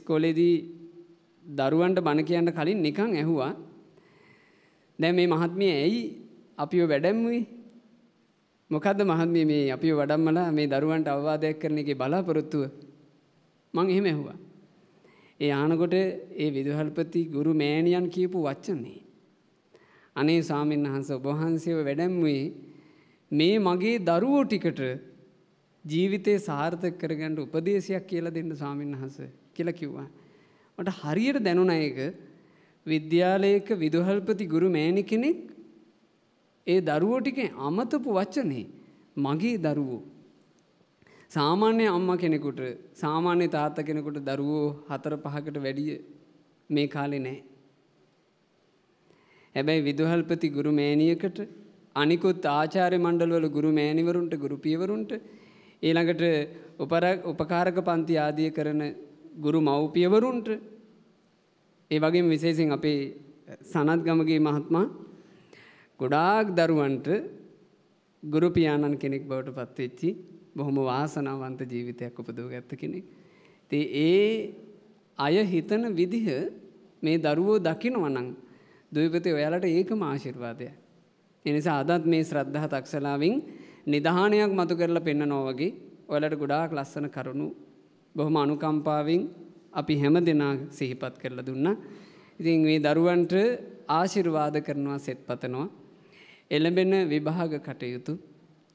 ස්කෝලේදී දරුවන්ට බණ කියන්න කලින් නිකං ඇහුවා. දැන් මේ මහත්මිය ඇයි අපිව වැඩැම්මුවේ? මොකද්ද මහත්මිය මේ අපිව වඩම්මලා මේ දරුවන්ට අවවාදයක් කරන එකේ බලාපොරොත්තුව? මං එහෙම ඇහුවා. ඒ ආනකොට ඒ විදුහල්පති ගුරු මෑණියන් කියපු වචනේ අනේ ස්වාමීන් වහන්සේ ඔබ වහන්සේව වැඩැම්මුවේ මේ මගේ දරුවෝ ටිකට ජීවිතේ සාර්ථක කරගන්න උපදේශයක් කියලා දෙන්න ස්වාමීන් වහන්සේ කියලා කිව්වා. මට හරියට දැනුණා ඒක විද්‍යාලයක විදුහල්පති ගුරු මෑණි කෙනෙක් ඒ දරුවෝ ටිකේ අමතපු වචනේ මගේ දරුවෝ සාමාන්‍ය අම්මා කෙනෙකුට සාමාන්‍ය තාත්තා කෙනෙකුට දරුවෝ හතර පහකට වැඩිය මේ කාලේ නැහැ. හැබැයි විදුහල්පති ගුරු මෑණියකට අනිකුත් ආචාර්ය මණ්ඩලවල ගුරු මෑණිවරුන්ට ගුරු පියවරුන්ට ඊළඟට උපකාරක පන්ති ආදිය කරන ගුරු මව්පියවරුන්ට ඒ වගේම විශේෂයෙන් අපේ සනත් ගමගේ මහත්මා ගොඩාක් දරුවන්ට ගුරු පියාණන් කෙනෙක් බවට පත්වෙච්චි බොහොම වාසනාවන්ත ජීවිතයක් උපදව ගත්ත කෙනෙක්. ති ඒ අය හිතන විදිහ මේ දරුවෝ දකිනවනං දුවපති ඔයාලට ඒක මාශිර්වාදය. එනිසා අදත් මේ ශ්‍රද්ධහ තක්ෂලාවින් නිධානයක් මතු කරලා පෙන්න නොවගේ ඔලට ගොඩාක් ලස්සන කරුණු බොහොම අනුකම්පාවෙන් අපි හැම දෙනා සිහිපත් කරලා දුන්න. ඉතින් මේ දරුවන්ට ආශිර්වාද කරනවා සෙත් පතනවා. එළඹෙන විභාග කටයුතු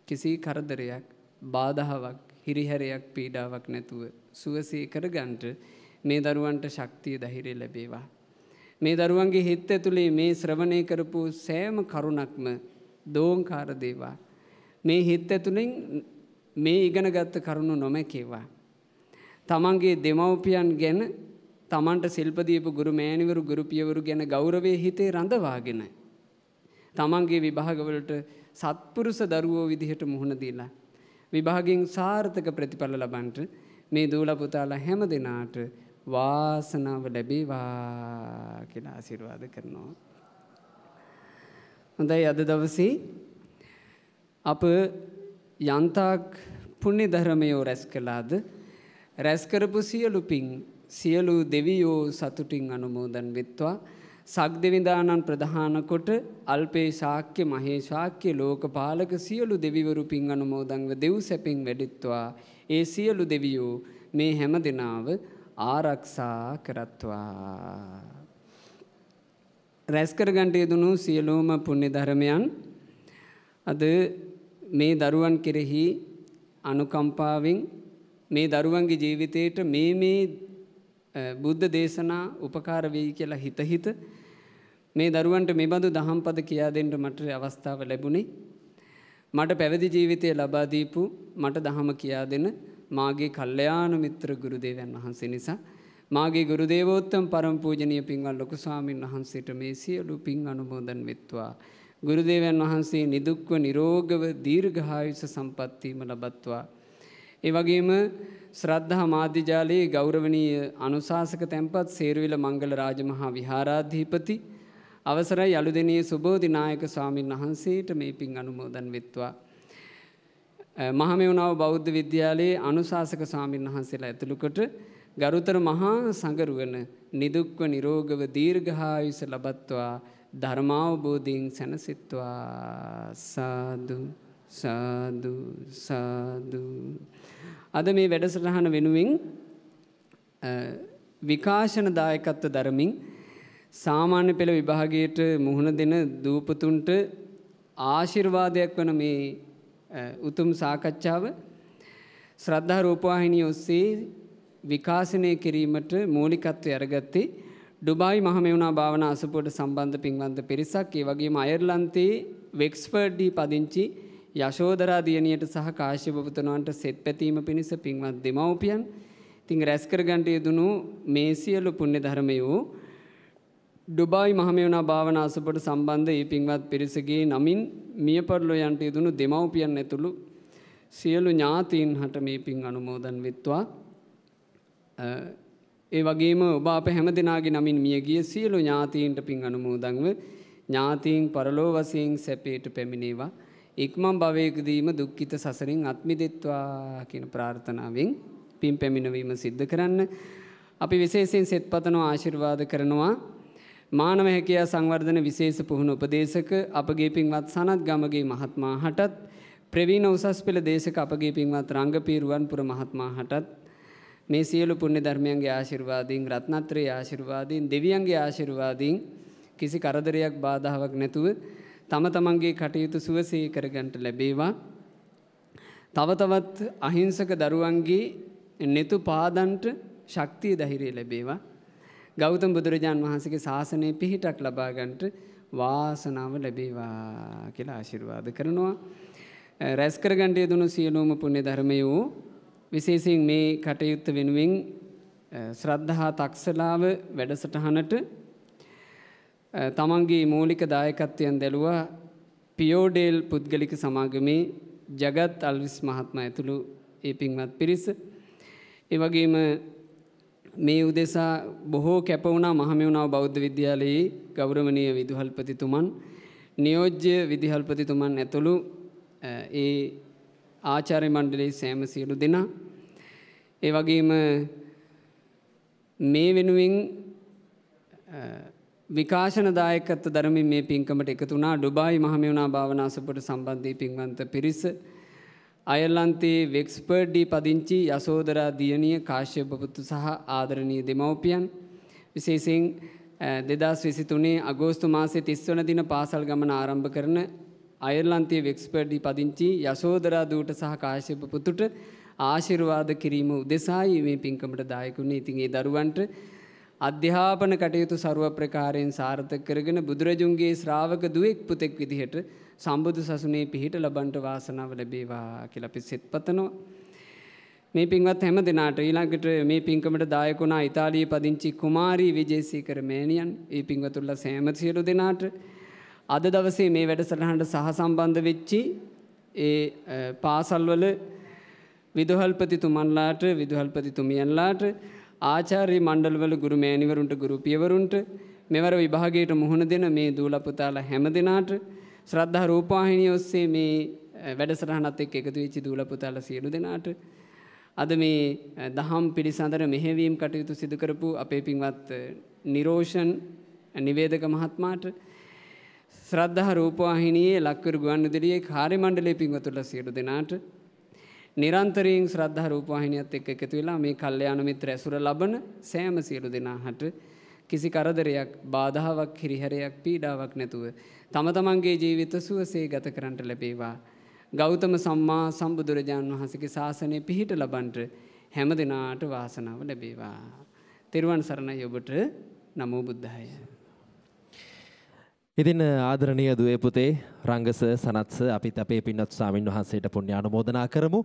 කිසි කරදරයක් බාධාවක් හිරිහැරයක් පීඩාවක් නැතුව සුවසේ කරගන්ට මේ දරුවන්ට ශක්තිය දහිරය ලැබේවා. මේ දරුවන්ගේ හිත්ත ඇතුළේ මේ ශ්‍රවණය කරපු සෑම කරුණක්ම දෝංකාරදේවා. මේ හිත් ඇතුළින් මේ ඉගෙනගත්ත කරුණු නොමැකේවා. තමන්ගේ දෙමව්පියන් ගැන තමන්ට සිල්පදීපු ගුරු මෑණිවරු ගුරුපියවරු ගැන ගෞරවේ හිතේ රඳවාගෙන. තමන්ගේ විභාගවලට සත්පුරුස දරුවෝ විදිහට මුහුණ දීලා. විභාගෙන් සාර්ථක ප්‍රතිඵල ලබන්ට මේ දූල පුතාලා හැම දෙනාට වාසනාව ලැබේවා කියලා ආශිර්වාද කරනවා. හොඳයි අද දවසේ අප යන්තාක් පුණ්‍ය ධර්මයෝ රැස් කළාද රැස් කරපු සියලු පිං සියලු දෙවියෝ සතුටින් අනුමෝදන් වෙත්වා සක්දෙවිඳානන් ප්‍රධානකොට අල්පේ ශාක්‍ය මහේ ශාක්‍ය ලෝකපාලක සියලු දෙවිවරු පින් අනුමෝදන්ව දෙව් සැපින් වැඩිත්වා ඒ සියලු දෙවියෝ මේ හැම දෙනාව ආරක්ෂා කරත්වා. රැස්කරගන්ට යෙදුණු සියලෝම පුුණ්‍ය ධර්මයන් අද මේ දරුවන් කෙරෙහි අනුකම්පාවෙන් මේ දරුවන්ගේ ජීවිතයට මේ මේ බුද්ධ දේශනා උපකාර වෙයි කියලා හිත හිත මේ දරුවන්ට මේ බඳු දහම්පද කියා දෙන්න මට අවස්ථාව ලැබුණේ මට පැවිදි ජීවිතය ලබා දීපු මට දහම කියා දෙන මාගේ කල්යාණ මිත්‍ර ගුරුදේවයන් වහන්සේ නිසා මාගේ ගුරුදේවෝත්තම පරම පූජනීය පින්වත් ලොකු ස්වාමින් වහන්සේට මේ සියලු පින් අනුමෝදන් වෙත්වා ගුරුදේවයන් වහන්සේ නිදුක්ව නිරෝගව දීර්ඝායුෂ සම්පත් වීම ලබත්වා ඒ වගේම ශ්‍රද්ධහා මාධ්‍යජාලයේ ගෞරවනීය අනුශාසක තැන්පත් සේරුවිල මංගල රාජමහා විහාරාධීපති අවසරයි අලුදෙනී සුබෝධිනායක ස්වාමීන් වහන්සේට මේ පින් අනුමෝදන් වෙත්වා. මහමෙවුණාව බෞද්ධ විද්‍යාලයේ අනුශාසක ස්වාමීන් වහන්සේලා ඇතුළුකොට ගරුතර මහා සඟරුවන නිදුක්ව නිරෝගව දීර්ඝායුෂ ලබත්වා ධර්මාවබෝධීන් සැනසෙත්වා සාදු සාදු සාදු අද මේ වැඩසටහන වෙනුවෙන් විකාශන දායකත්ව දරමින් සාමාන්‍ය පෙළ විභාගයට මුහුණ දෙන දූපතුන්ට ආශිර්වාදයක් වන මේ උතුම් සාකච්ඡාව ශ්‍රද්ධා රූපවාහිනිය ඔස්සේ විකාශනය කිරීමට මූලිකත්වය අරගත්තේ ඩුබායි මහමෙවුනා භාවනා අසපුවට සම්බන්ධ පින්වන්ත පිරිසක් ඒ වගේම අයර්ලන්තයේ වෙක්ස්ෆර්ඩ් දී පදිංචි යශෝදරා දියණියට සහ කාශ්‍යප පුතණවන්ට සෙත් පැතීම පිණිස පින්වත් දෙමව්පියන් ඉතින් රැස්කර ගන්නට යෙදුණු මේ සියලු පුණ්‍ය ධර්මයෝ ඩුබායි මහමෙවුනා භාවනා අසපට සම්බන්ධ ඒ පින්වත් පිරිසගේ නමින් මියපරලෝ යන්ට යෙදුණු දෙමව්පියන් ඇතුළු සියලු ඥාතීන් හට මේ පින් අනුමෝදන් වෙත්වා ඒ වගේම ඔබ අප හැම දෙනාගේ නමින් මිය ගිය සියලු ඥාතීන්ට පින් අනුමෝදන්ව ඥාතීන් පරලෝ වශයෙන් සැපයට පැමිණේවා ඉක්මන් භවයකදීම දුක්ඛිත සසරින් අත්මිදෙත්වා කියන ප්‍රාර්ථනාවෙන් පින් පැමිණවීම සිද්ධ කරන්න. අපි විශේෂයෙන් සෙත්පතනෝ ආශිර්වාද කරනවා. මානව හැකියා සංවර්ධන විශේෂ පුහුණු උපදේශක අපගේ පින්වත් සනත් ගමගේ මහත්මා හටත් ප්‍රවීණ උසස් පෙළ දේශක අපගේ පින්වත් රංගපීරුවන් පුර මහත්මා හටත් මේ සියලු පුණ්‍ය ධර්මයන්ගේ ආශිර්වාදයෙන් රත්නත්‍රයේ ආශිර්වාදයෙන් දෙවියන්ගේ ආශිර්වාදයෙන් කිසි කරදරයක් බාධාවක් නැතුව තම තමන්ගේ කටයුතු සුවසේ කරගන්නට ලැබේවා. තව තවත් අහිංසක දරුවන්ගේ නෙතු පාදන්ට ශක්තිය ධෛර්යය ලැබේවා. ගෞතම බුදුරජාන් වහන්සේගේ ශාසනය පිහිටක් ලබා ගන්නට වාසනාව ලැබේවා කියලා ආශිර්වාද කරනවා. රැස් කරගන්නට යදුණු සියලුම පුණ්‍ය ධර්මය වූ විශේෂයෙන් මේ කටයුත්ත වෙනුවෙන් ශ්‍රද්ධහා තක්ෂලාව වැඩසටහනට තමන්ගේ මූලික දායකත්වයන් දැලුවා පියෝඩේල් පුද්ගලික සමාගමේ ජගත් අල්විස් මහත්ම ඇතුළු ඒ පින්වත් පිරිස. එවගේම මේ උදෙසා බොහෝ කැපවුණා මහමෙවුණාව බෞද්ධ විද්‍යාලයේ ගෞරවනීය විදුහල්පතිතුමන් නියෝජ්‍ය විදිහල්පතිතුමන් ඇතුළු ඒ ආචාර්ය මණ්ඩලයේ සෑම සියලු දෙනා. ඒ වගේම මේ වෙනුවෙන් විකාශනදායකත්ව දරමින් මේ පින්කමට එකතු වුණා ඩුබායි මහමෙවුනා භාවනා සපුවට සම්බන්ධී පින්වන්ත පිරිස අයර්ලන්තයේ වෙක්ස්පර්ඩ්ඩී පදිංචි යසෝදරා දියණිය කාශ්‍යප පුතු සහ ආදරණීය දෙමව්පියන් විශේෂයෙන් දෙදස් විසිතුනේ අගෝස්තු මාසේ තිස්වන දින පාසල් ගමන ආරම්භ කරන අයර්ලන්තයේ වෙක්ස්පර්ඩ්ඩී පදිංචි යසෝදරා දූට සහ කාශ්‍යප පුතුට ආශිර්වාද කිරීම උදෙසායි මේ පින්කමට දායකුන්නේ ඉතින් ඒ දරුවන්ට අධ්‍යාපන කටයුතු සරුව ප්‍රකාරයෙන් සාර්ථක කරගෙන බුදුරජුන්ගේ ශ්‍රාවක දුවෙක් පුතෙක් විදිහට සම්බුදු සසුනේ පිහිට ලබන්ට වාසනාව ලැබේවා කියලා අපි සිත්පතනවා. මේ පින්වත් හැම දෙනාට ඊළඟට මේ පින්කමට දායකුණා ඉතාලියේ පදිංචි කුමාරී විජේසීකර මෑණියන් ඒ පින්වතුන්ලා සෑම සියලු දෙනාට අද දවසේ මේ වැඩසටහනට සහසම්බන්ධ වෙච්චි ඒ පාසල්වල විදුහල්පතිතුමන්ලාට විදුහල්පතිතුමියන්ලාට ආචාර්ය මණ්ඩල්වල ගුරු මෑනිවරුන්ට ගුරු පියවරුන්ට මෙවර විභාගයට මුහුණ දෙන මේ දූලපුතාල හැම දෙනාට ශ්‍රද්ධහ රූපාහිනි ඔස්සේ මේ වැඩසරහනත් එක් එකතු වෙච්චි දූලපුතාල සියලු දෙනාට අද මේ දහම් පිළිසඳර මෙහෙවීම් කටයුතු සිදුකරපු අපේ පින්වත් නිරෝෂන් නිවේදක මහත්මාට ශ්‍රද්ධහ රූපවාහිනයේ ලක්වර ගුවන්දිරියේ කාරිමණ්ඩලේ පින්වතුල සියලු දෙනාට නිරන්තරයෙන් ශ්‍රද්ධා රූපවාහිනියත් එක්ක එකතු වෙලා මේ කල්යාණ මිත්‍ර ඇසුර ලබන සෑම සියලු දෙනාට කිසි කරදරයක් බාධාවක් හිරිහැරයක් පීඩාවක් නැතුව තම තමන්ගේ ජීවිත සුවසේ ගත කරන්නට ලැබේවා. ගෞතම සම්මා සම්බුදුරජාණන් වහන්සේගේ ශාසනය පිහිට ලබන්ට හැම දිනාට වාසනාව ලැබේවා. තෙරුවන් සරණයි ඔබට නමෝ බුද්ධාය. ඉතින් ආදරණීය දුවේ පුතේ රංගස සනත්ස අපිත් අපේ පින්වත් ස්වාමින් වහන්සේට පුණ්‍ය ආනුමෝදනා කරමු.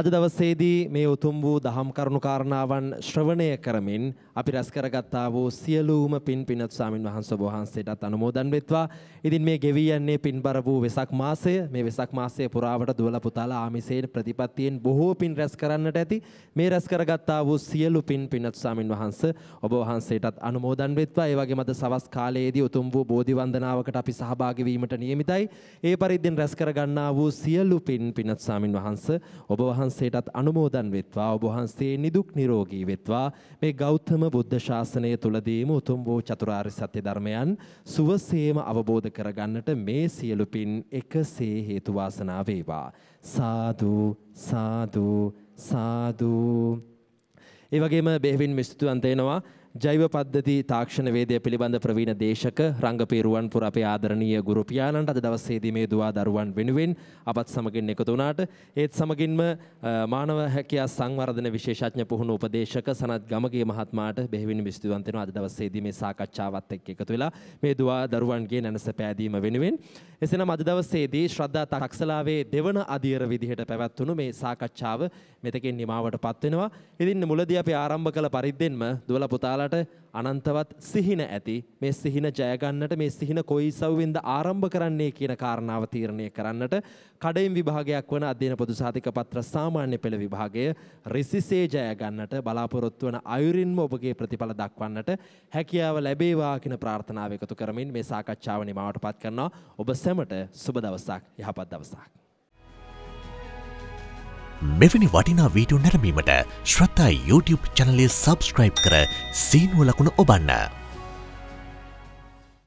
අද දවසේදී මේ උතුම් වූ දහම් කරුණු කාරණාවන් ශ්‍රවණය කරමින් අපි රැස් කරගත්තා වූ සියලුම පින් පින්වත් ස්වාමින් වහන්සේ ඔබ වහන්සේටත් අනුමෝදන් වෙත්වා. ඉතින් මේ ගෙවී යන්නේ පින්බර වූ වෙසක් මාසය. මේ වෙසක් මාසයේ පුරාවට දුවල පුතාලා ආමිසයෙන් ප්‍රතිපත්තියෙන් බොහෝ පින් රැස් කරන්නට ඇති. මේ රැස් කරගත්තා වූ සියලු පින් පින්වත් ස්වාමින් වහන්සේ ඔබ වහන්සේටත් අනුමෝදන් වෙත්වා. ඒ වගේම අද සවස් කාලයේදී උතුම් වූ බෝධි වන්දනාවකට අපි සහභාගී වීමට නියමිතයි. ඒ පරිද්දෙන් රැස් කර ගන්නා වූ සියලු පින් පිනත් ස්වාමින් වහන්ස ඔබ වහන්සේටත් අනුමෝදන් වෙත්වා ඔබ වහන්සේ නිදුක් නිරෝගී වෙත්වා මේ ගෞතම බුද්ධ ශාසනය තුලදීම උතුම් වූ චතුරාර්ය සත්‍ය ධර්මයන් සුවසේම අවබෝධ කරගන්නට මේ සියලු පින් එකසේ හේතු වාසනා වේවා සාදු සාදු සාදු ඒ වගේම බෙහෙවින් මිස්තුන්තේනවා ජෛව පද්ධති තාක්ෂණ වේදය පිළිබඳ ප්‍රවීණ දේශක රංගපේරුවන්පුර අපේ ආදරණීය ගුරු පියාණන්ට අද දවසේදී මේ දුවා දරුවන් වෙනුවෙන් අපත් සමගින් එකතු වුණාට ඒත් සමගින්ම මානව හැකියා සංවර්ධන විශේෂඥ පුහුණු උපදේශක සනත් ගමගේ මහත්මයාට බෙහෙවින් විසඳුවන් දෙනවා අද දවසේදී මේ සාකච්ඡාවත් එක්ක එකතු වෙලා මේ දුවා දරුවන්ගේ නැනස පෑදීම වෙනුවෙන් එසේනම් අද දවසේදී ශ්‍රද්ධා තක්ෂලාවේ දෙවන අධීර විදිහට පැවැත්වුණු මේ සාකච්ඡාව මෙතකින් නිමාවටපත් වෙනවා. ඉතින් මුලදී අපි ආරම්භ කළ පරිද්දෙන්ම දුවලා පුතාලා ඔයාලට අනන්තවත් සිහින ඇති මේ සිහින ජයගන්නට මේ සිහින කොයි සව්වෙන්ද ආරම්භ කරන්නේ කියන කාරණාව තීරණය කරන්නට කඩයිම් විභාගයක් වන අධ්‍යන පොදු සාතික පත්‍ර සාමාන්‍ය පෙළ විභාගය රිසිසේ ජයගන්නට බලාපොරොත්තු වන අයුරින්ම ඔබගේ ප්‍රතිඵල දක්වන්නට හැකියාව ලැබේවා කියන ප්‍රාර්ථනාව එකතු කරමින් මේ සාකච්ඡාව නිමාවට පත් කරනවා ඔබ සැමට සුබ දවසක් යහපත් දවසක් මෙවැනි වටිනා වීඩියෝ නැරමීමට ශ්‍රතා YouTube චනලය සබස්ක්‍රයිබ් කර සීනුව ලකුණ ඔබන්න.